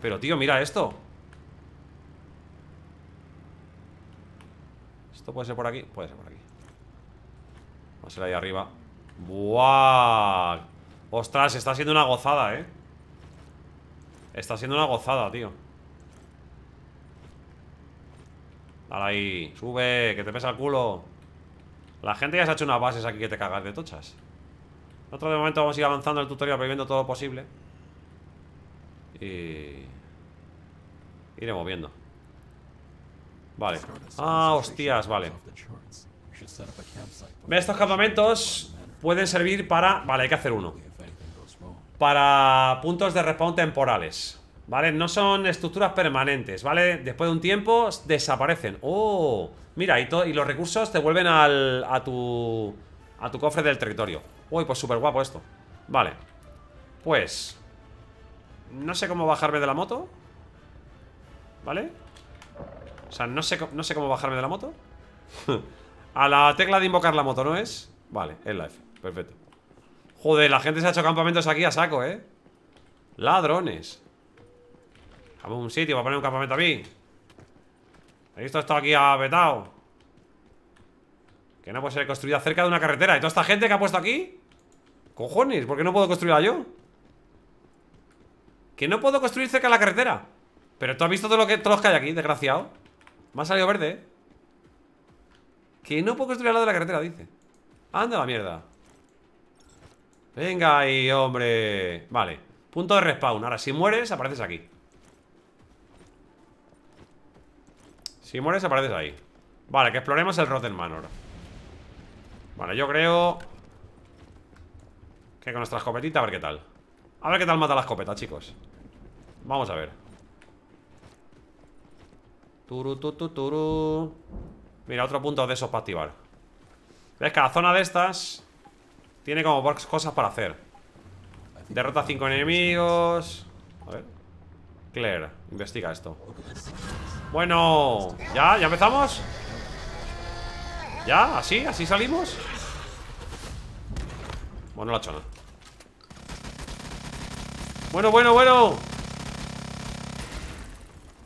Pero tío, mira esto Esto puede ser por aquí Puede ser por aquí Vamos a ser ahí arriba ¡Buah! Ostras, está siendo una gozada, eh Está siendo una gozada, tío Dale ahí, sube, que te pesa el culo La gente ya se ha hecho unas bases aquí que te cagas de tochas nosotros de momento vamos a ir avanzando el tutorial Viviendo todo lo posible Y... Iremos viendo Vale Ah, hostias, vale Estos campamentos pueden servir para... Vale, hay que hacer uno Para puntos de respawn temporales ¿Vale? No son estructuras permanentes, ¿vale? Después de un tiempo desaparecen ¡Oh! Mira, y, y los recursos te vuelven al, a tu... A tu cofre del territorio Uy, pues súper guapo esto Vale Pues No sé cómo bajarme de la moto ¿Vale? O sea, no sé, no sé cómo bajarme de la moto A la tecla de invocar la moto, ¿no es? Vale, es la F Perfecto Joder, la gente se ha hecho campamentos aquí a saco, ¿eh? Ladrones Vamos a un sitio a poner un campamento a mí Esto está aquí apetado Que no puede ser construida cerca de una carretera ¿Y toda esta gente que ha puesto aquí? ¿Cojones? ¿Por qué no puedo construirla yo? Que no puedo construir cerca de la carretera Pero tú has visto todo lo que, todos los que hay aquí, desgraciado Me ha salido verde, ¿eh? Que no puedo construir al lado de la carretera, dice Anda la mierda Venga ahí, hombre Vale, punto de respawn Ahora si mueres, apareces aquí Si mueres, apareces ahí Vale, que exploremos el Rotten Manor Vale, yo creo que con nuestra escopetita a ver qué tal A ver qué tal mata la escopeta, chicos Vamos a ver Turu, turu turu. Mira, otro punto de esos para activar Ves, cada zona de estas Tiene como cosas para hacer Derrota cinco enemigos A ver Claire, investiga esto Bueno, ¿ya? ¿Ya empezamos? ¿Ya? ¿Así? ¿Así salimos? Bueno, la chona. Bueno, bueno, bueno.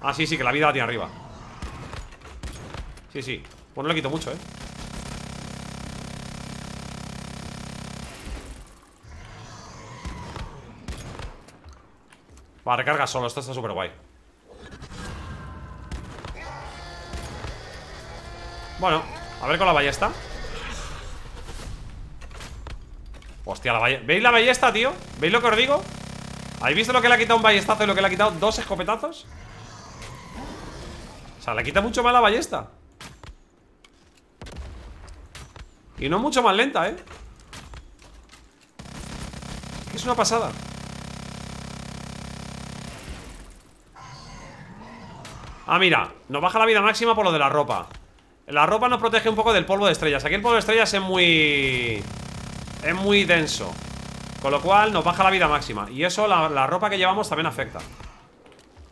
Ah, sí, sí, que la vida la tiene arriba. Sí, sí. Bueno, pues le quito mucho, ¿eh? Va, recarga solo. Esto está súper guay. Bueno, a ver con la ballesta. Hostia, la ballesta. ¿Veis la ballesta, tío? ¿Veis lo que os digo? ¿Habéis visto lo que le ha quitado un ballestazo y lo que le ha quitado dos escopetazos? O sea, le quita mucho más la ballesta Y no mucho más lenta, ¿eh? Es una pasada Ah, mira Nos baja la vida máxima por lo de la ropa La ropa nos protege un poco del polvo de estrellas Aquí el polvo de estrellas es muy... Es muy denso Con lo cual nos baja la vida máxima Y eso la, ropa que llevamos también afecta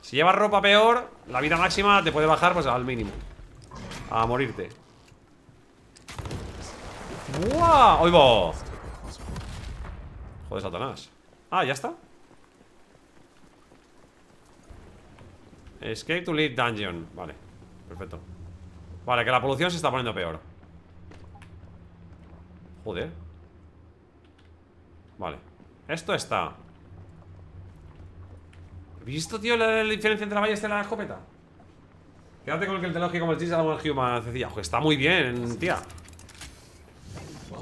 Si llevas ropa peor La vida máxima te puede bajar pues al mínimo A morirte ¡Buah! ¡Hoy Joder, Satanás Ah, ¿ya está? Escape to lead dungeon Vale, perfecto Vale, que la polución se está poniendo peor Joder Vale Esto está ¿Visto, tío, la, diferencia entre la valla y la escopeta? Quédate con el que te como el chiste de la Human, está muy bien, tía.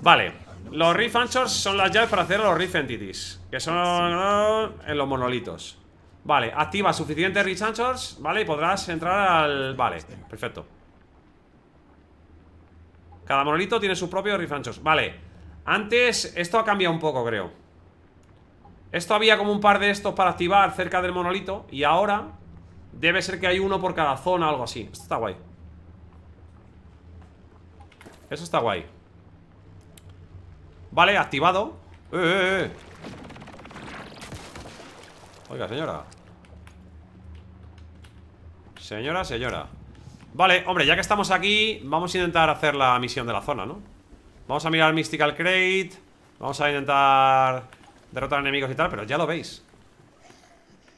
Vale. Los Rift Anchors son las llaves para hacer los Rift Entities. Que son en los monolitos. Vale, activa suficientes Rift Anchors, ¿vale? Y podrás entrar al... Vale, perfecto. Cada monolito tiene su propio Rift Anchors. Vale. Antes, esto ha cambiado un poco, creo Esto había como un par de estos para activar cerca del monolito Y ahora debe ser que hay uno por cada zona algo así Esto está guay Eso está guay Vale, activado ¡Eh, eh, eh! eh. Oiga, señora Señora, señora Vale, hombre, ya que estamos aquí Vamos a intentar hacer la misión de la zona, ¿no? Vamos a mirar Mystical Crate Vamos a intentar derrotar enemigos y tal Pero ya lo veis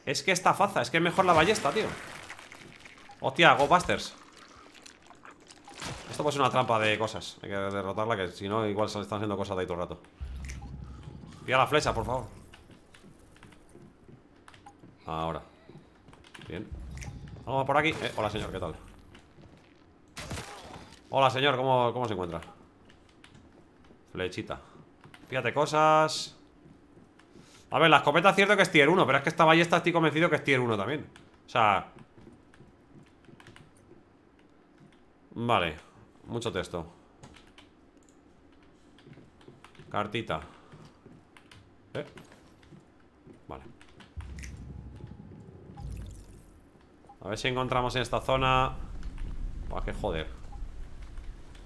Es que esta faza, es que es mejor la ballesta, tío Hostia, Go Esto puede ser una trampa de cosas Hay que derrotarla que si no igual se están haciendo cosas de ahí todo el rato Pía la flecha, por favor Ahora Bien Vamos por aquí eh, Hola señor, ¿qué tal? Hola señor, ¿cómo, cómo se encuentra? Lechita Fíjate cosas A ver, la escopeta es cierto que es tier 1 Pero es que esta ballesta estoy convencido que es tier 1 también O sea Vale Mucho texto Cartita ¿Eh? Vale A ver si encontramos en esta zona para que joder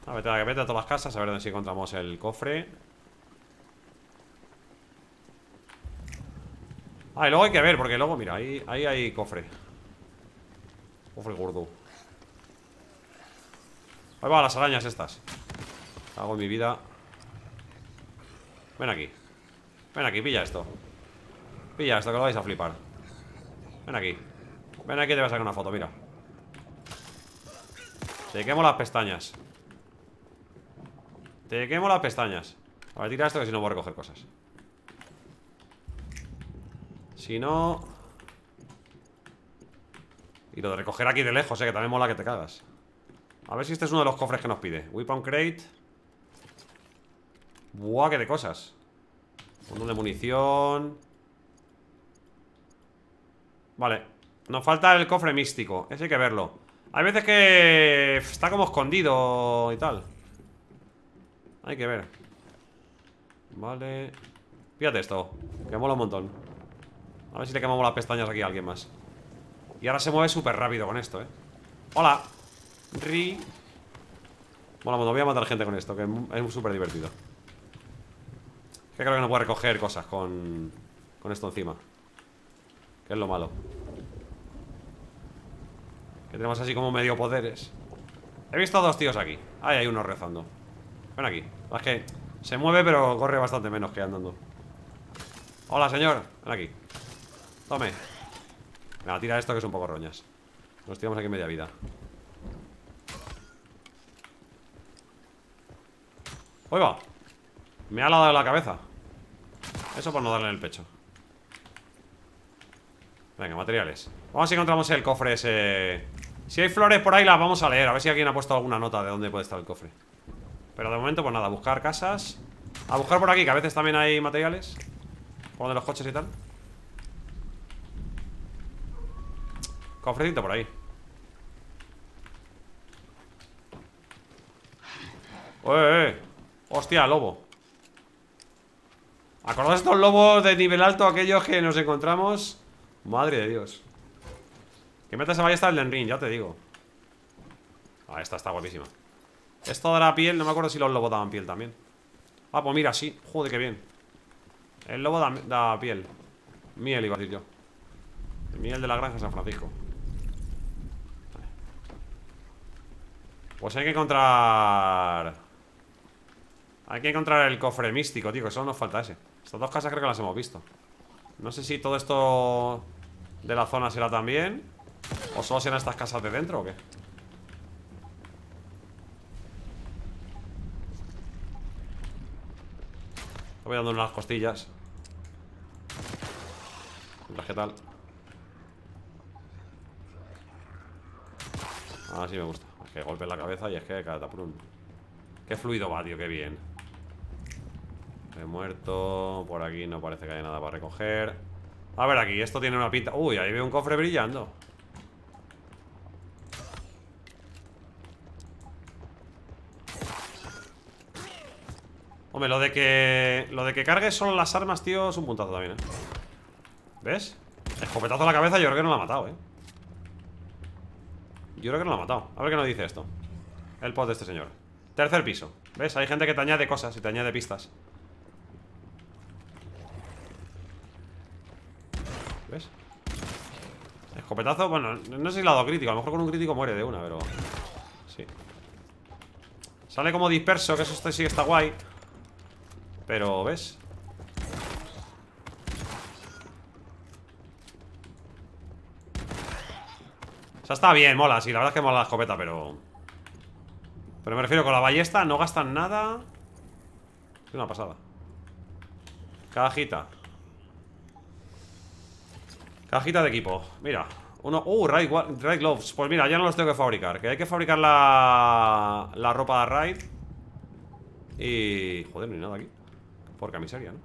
a ver, que vete a todas las casas A ver dónde si encontramos el cofre Ah, y luego hay que ver Porque luego, mira, ahí, ahí hay cofre Cofre gordo Ahí va, las arañas estas Hago mi vida Ven aquí Ven aquí, pilla esto Pilla esto que lo vais a flipar Ven aquí Ven aquí y te voy a sacar una foto, mira Chequemos las pestañas te quemo las pestañas A ver, tira esto que si no voy a recoger cosas Si no... Y lo de recoger aquí de lejos, eh, que también mola que te cagas A ver si este es uno de los cofres que nos pide Weapon crate Buah, que de cosas montón de munición Vale Nos falta el cofre místico Ese hay que verlo Hay veces que está como escondido y tal hay que ver Vale Fíjate esto, que mola un montón A ver si le quemamos las pestañas aquí a alguien más Y ahora se mueve súper rápido con esto, eh Hola Ri Mola montón, voy a matar gente con esto Que es súper divertido Que creo que no puedo recoger cosas con Con esto encima Que es lo malo Que tenemos así como medio poderes He visto a dos tíos aquí Ahí hay uno rezando Ven aquí Es que se mueve pero corre bastante menos que andando Hola, señor Ven aquí Tome Venga, tira esto que es un poco roñas Nos tiramos aquí media vida ¡Oiga! Me ha dado la cabeza Eso por no darle en el pecho Venga, materiales Vamos a ver encontramos el cofre ese Si hay flores por ahí las vamos a leer A ver si alguien ha puesto alguna nota de dónde puede estar el cofre pero de momento, pues nada, buscar casas A buscar por aquí, que a veces también hay materiales Como de los coches y tal Cofrecito por ahí eh, ¡Eh, eh! hostia lobo! ¿Acordáis estos lobos de nivel alto Aquellos que nos encontramos? Madre de Dios Que meta a estar el ring ya te digo Ah, esta está guapísima esto da la piel, no me acuerdo si los lobos daban piel también Ah, pues mira, sí, joder, qué bien El lobo da, da piel Miel, iba a decir yo miel de la granja San Francisco Pues hay que encontrar Hay que encontrar el cofre místico, tío Que solo nos falta ese Estas dos casas creo que las hemos visto No sé si todo esto De la zona será también O solo serán estas casas de dentro o qué voy dando unas costillas. ¿Qué tal? Ah, sí me gusta. Es que golpe en la cabeza y es que taprón. Qué fluido va, tío, qué bien. He muerto. Por aquí no parece que haya nada para recoger. A ver, aquí, esto tiene una pinta. Uy, ahí veo un cofre brillando. lo de que. Lo de que cargue solo las armas, tío, es un puntazo también, eh. ¿Ves? Escopetazo a la cabeza, yo creo que no la ha matado, eh. Yo creo que no la ha matado. A ver qué nos dice esto. El post de este señor. Tercer piso. ¿Ves? Hay gente que te añade cosas y te añade pistas. ¿Ves? Escopetazo, bueno, no sé si lado crítico A lo mejor con un crítico muere de una, pero... Sí Sale como disperso, que eso este sí sí está guay pero, ¿ves? O sea, está bien, mola, sí, la verdad es que mola la escopeta, pero... Pero me refiero, con la ballesta no gastan nada Es una pasada Cajita Cajita de equipo, mira uno, uh, Raid, Gloves Pues mira, ya no los tengo que fabricar Que hay que fabricar la, la ropa de Raid Y... Joder, no nada aquí por miseria, ¿no?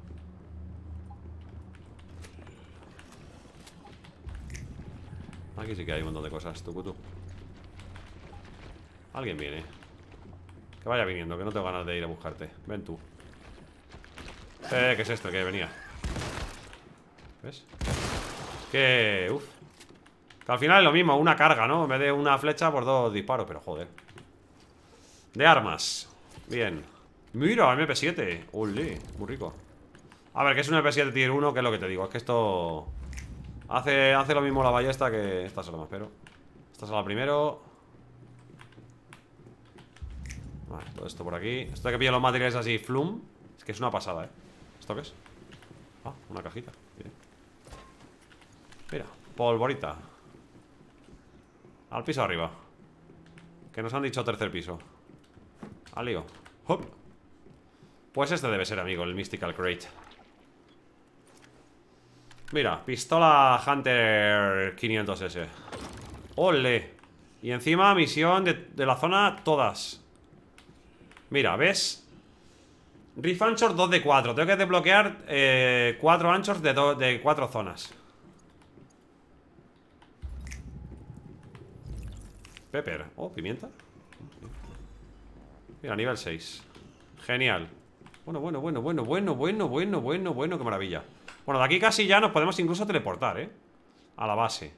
Aquí sí que hay un montón de cosas, tú Alguien viene Que vaya viniendo, que no tengo ganas de ir a buscarte Ven tú Eh, ¿qué es esto? Que venía ¿Ves? que... Uf al final es lo mismo, una carga, ¿no? Me vez de una flecha por pues dos disparos Pero joder De armas Bien Mira, MP7 ¡Uy, muy rico A ver, que es un MP7 tier 1? Que es lo que te digo? Es que esto... Hace, hace lo mismo la ballesta que esta más, pero... Esta es la primero Vale, todo esto por aquí Esto de que pilla los materiales así, flum Es que es una pasada, ¿eh? ¿Esto qué es? Ah, una cajita Bien. Mira, polvorita Al piso arriba Que nos han dicho tercer piso Al lío Hop pues este debe ser, amigo, el Mystical Crate Mira, pistola Hunter 500S ¡Ole! Y encima misión de, la zona todas Mira, ¿ves? Rift anchor 2 de 4 Tengo que desbloquear 4 eh, anchors de, de 4 zonas Pepper. Oh, pimienta. Mira, nivel 6. Genial. Bueno, bueno, bueno, bueno, bueno, bueno, bueno, bueno, bueno, qué maravilla Bueno, de aquí casi ya nos podemos incluso teleportar, ¿eh? A la base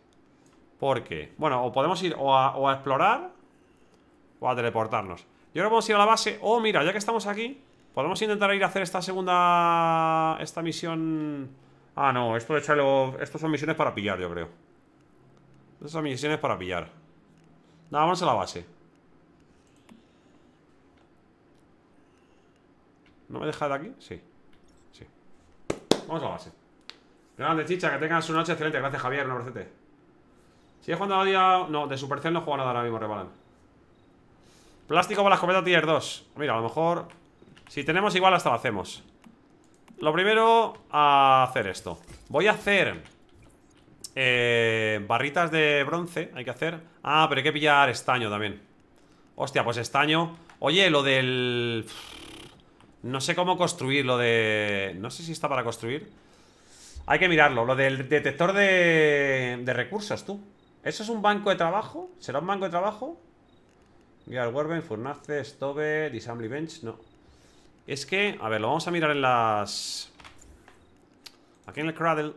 Porque, bueno, o podemos ir o a, explorar O a teleportarnos Yo ahora vamos a ir a la base Oh, mira, ya que estamos aquí Podemos intentar ir a hacer esta segunda... Esta misión... Ah, no, esto de echarlo... Estos son misiones para pillar, yo creo Estas son misiones para pillar Nada, vamos a la base ¿No me deja de aquí? Sí. Sí. Vamos a la base. Grande, chicha, que tengas una noche excelente. Gracias, Javier. Un Si ¿Sigue jugando día? No, de Supercell no juego nada ahora mismo, Rebalan. Plástico para la escopeta tier 2. Mira, a lo mejor. Si tenemos igual, hasta lo hacemos. Lo primero, a hacer esto. Voy a hacer. Eh, barritas de bronce. Hay que hacer. Ah, pero hay que pillar estaño también. Hostia, pues estaño. Oye, lo del. No sé cómo construir lo de... No sé si está para construir. Hay que mirarlo. Lo del detector de, de recursos, tú. ¿Eso es un banco de trabajo? ¿Será un banco de trabajo? Gear Workbench, Furnace, Stove, Disassembly Bench. No. Es que... A ver, lo vamos a mirar en las... Aquí en el Cradle.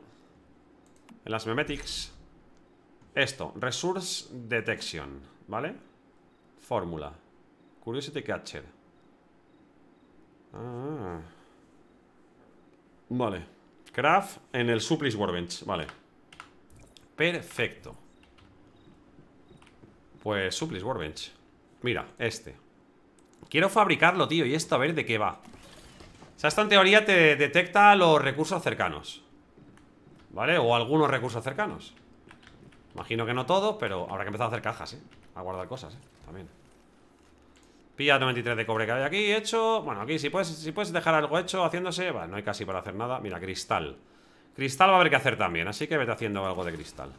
En las Memetics. Esto. Resource Detection. ¿Vale? Fórmula. Curiosity Catcher. Ah. Vale. Craft en el suplice warbench Vale. Perfecto. Pues suplice warbench Mira, este. Quiero fabricarlo, tío. Y esto a ver de qué va. O sea, esto en teoría te detecta los recursos cercanos. ¿Vale? O algunos recursos cercanos. Imagino que no todos, pero habrá que empezar a hacer cajas, ¿eh? A guardar cosas, ¿eh? También. Pilla 93 de cobre que hay aquí hecho. Bueno, aquí si puedes, si puedes dejar algo hecho haciéndose. Vale, no hay casi para hacer nada. Mira, cristal. Cristal va a haber que hacer también, así que vete haciendo algo de cristal.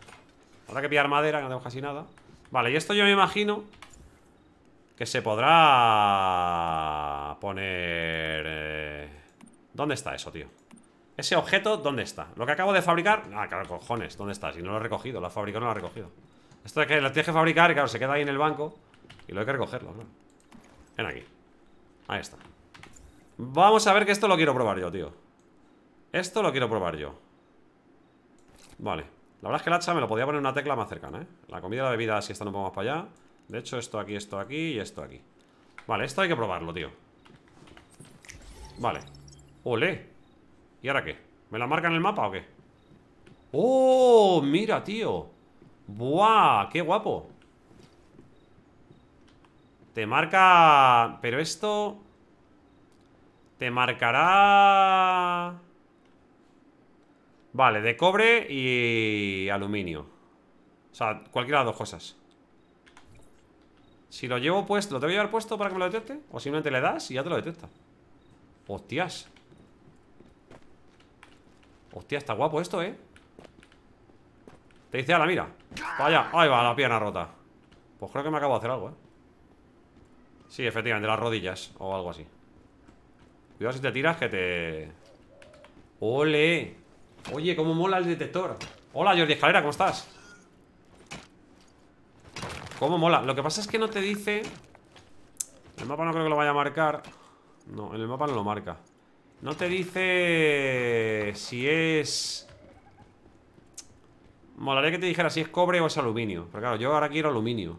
Habrá que pillar madera, no tengo casi nada. Vale, y esto yo me imagino que se podrá poner... Eh, ¿Dónde está eso, tío? Ese objeto, ¿dónde está? Lo que acabo de fabricar... Ah, claro, cojones, ¿dónde está? Si no lo he recogido, lo he fabricado, no lo he recogido Esto es que lo tienes que fabricar y claro, se queda ahí en el banco Y lo hay que recogerlo, ¿no? Ven aquí Ahí está Vamos a ver que esto lo quiero probar yo, tío Esto lo quiero probar yo Vale La verdad es que el hacha me lo podía poner una tecla más cercana, ¿eh? La comida la bebida si esta no podemos para allá De hecho, esto aquí, esto aquí y esto aquí Vale, esto hay que probarlo, tío Vale Ole ¿Y ahora qué? ¿Me la marcan en el mapa o qué? ¡Oh! Mira, tío ¡Buah! ¡Qué guapo! Te marca... Pero esto... Te marcará... Vale, de cobre y aluminio O sea, cualquiera de las dos cosas Si lo llevo puesto, ¿lo tengo que llevar puesto para que me lo detecte? O simplemente le das y ya te lo detecta Hostias Hostia, está guapo esto, ¿eh? Te dice, ala, mira Vaya, ahí va, la pierna rota Pues creo que me acabo de hacer algo, ¿eh? Sí, efectivamente, las rodillas o algo así Cuidado si te tiras que te... ¡Ole! Oye, cómo mola el detector Hola, Jordi Escalera, ¿cómo estás? Cómo mola Lo que pasa es que no te dice... El mapa no creo que lo vaya a marcar No, en el mapa no lo marca No te dice... Si es... Molaría que te dijera si es cobre o es aluminio Pero claro, yo ahora quiero aluminio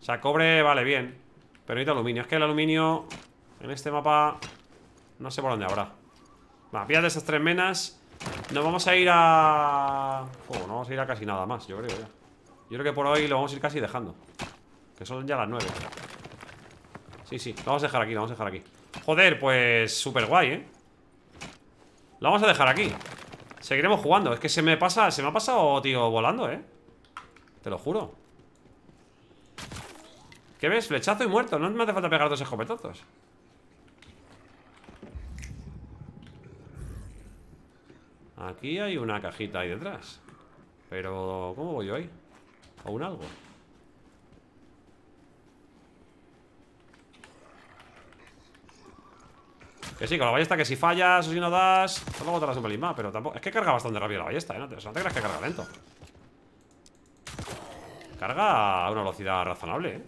O sea, cobre vale bien pero aluminio. Es que el aluminio en este mapa no sé por dónde habrá. Va, de esas tres menas. Nos vamos a ir a... no vamos a ir a casi nada más, yo creo ya. Yo creo que por hoy lo vamos a ir casi dejando. Que son ya las nueve. Sí, sí, lo vamos a dejar aquí, lo vamos a dejar aquí. Joder, pues súper guay, ¿eh? Lo vamos a dejar aquí. Seguiremos jugando. Es que se me pasa, se me ha pasado, tío, volando, ¿eh? Te lo juro. ¿Qué ves? Flechazo y muerto No me hace falta pegar dos escopetazos Aquí hay una cajita ahí detrás Pero... ¿Cómo voy yo ahí? Aún un algo? Que sí, con la ballesta que si fallas o si no das solo das un pelín más, pero tampoco... Es que carga bastante rápido la ballesta, ¿eh? No te, no te creas que carga lento Carga a una velocidad razonable, ¿eh?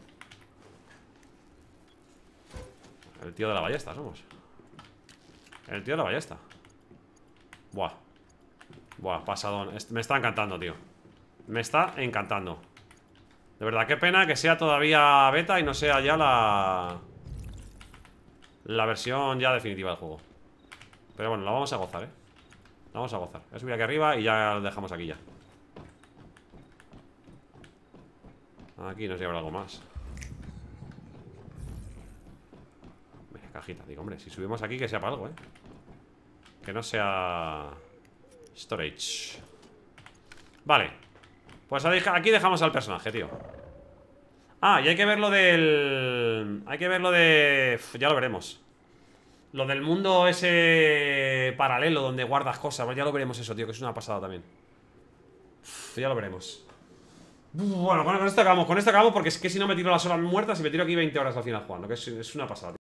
El tío de la ballesta somos El tío de la ballesta Buah Buah, pasadón Me está encantando, tío Me está encantando De verdad, qué pena que sea todavía beta Y no sea ya la... La versión ya definitiva del juego Pero bueno, la vamos a gozar, eh La vamos a gozar Voy a aquí arriba y ya lo dejamos aquí ya Aquí nos lleva algo más cajita Digo, hombre, si subimos aquí que sea para algo, ¿eh? Que no sea... Storage Vale Pues aquí dejamos al personaje, tío Ah, y hay que ver lo del... Hay que ver lo de... Ya lo veremos Lo del mundo ese paralelo donde guardas cosas Ya lo veremos eso, tío, que es una pasada también Ya lo veremos Bueno, con esto acabamos Con esto acabamos porque es que si no me tiro las horas muertas Y me tiro aquí 20 horas al final jugando Que es, una pasada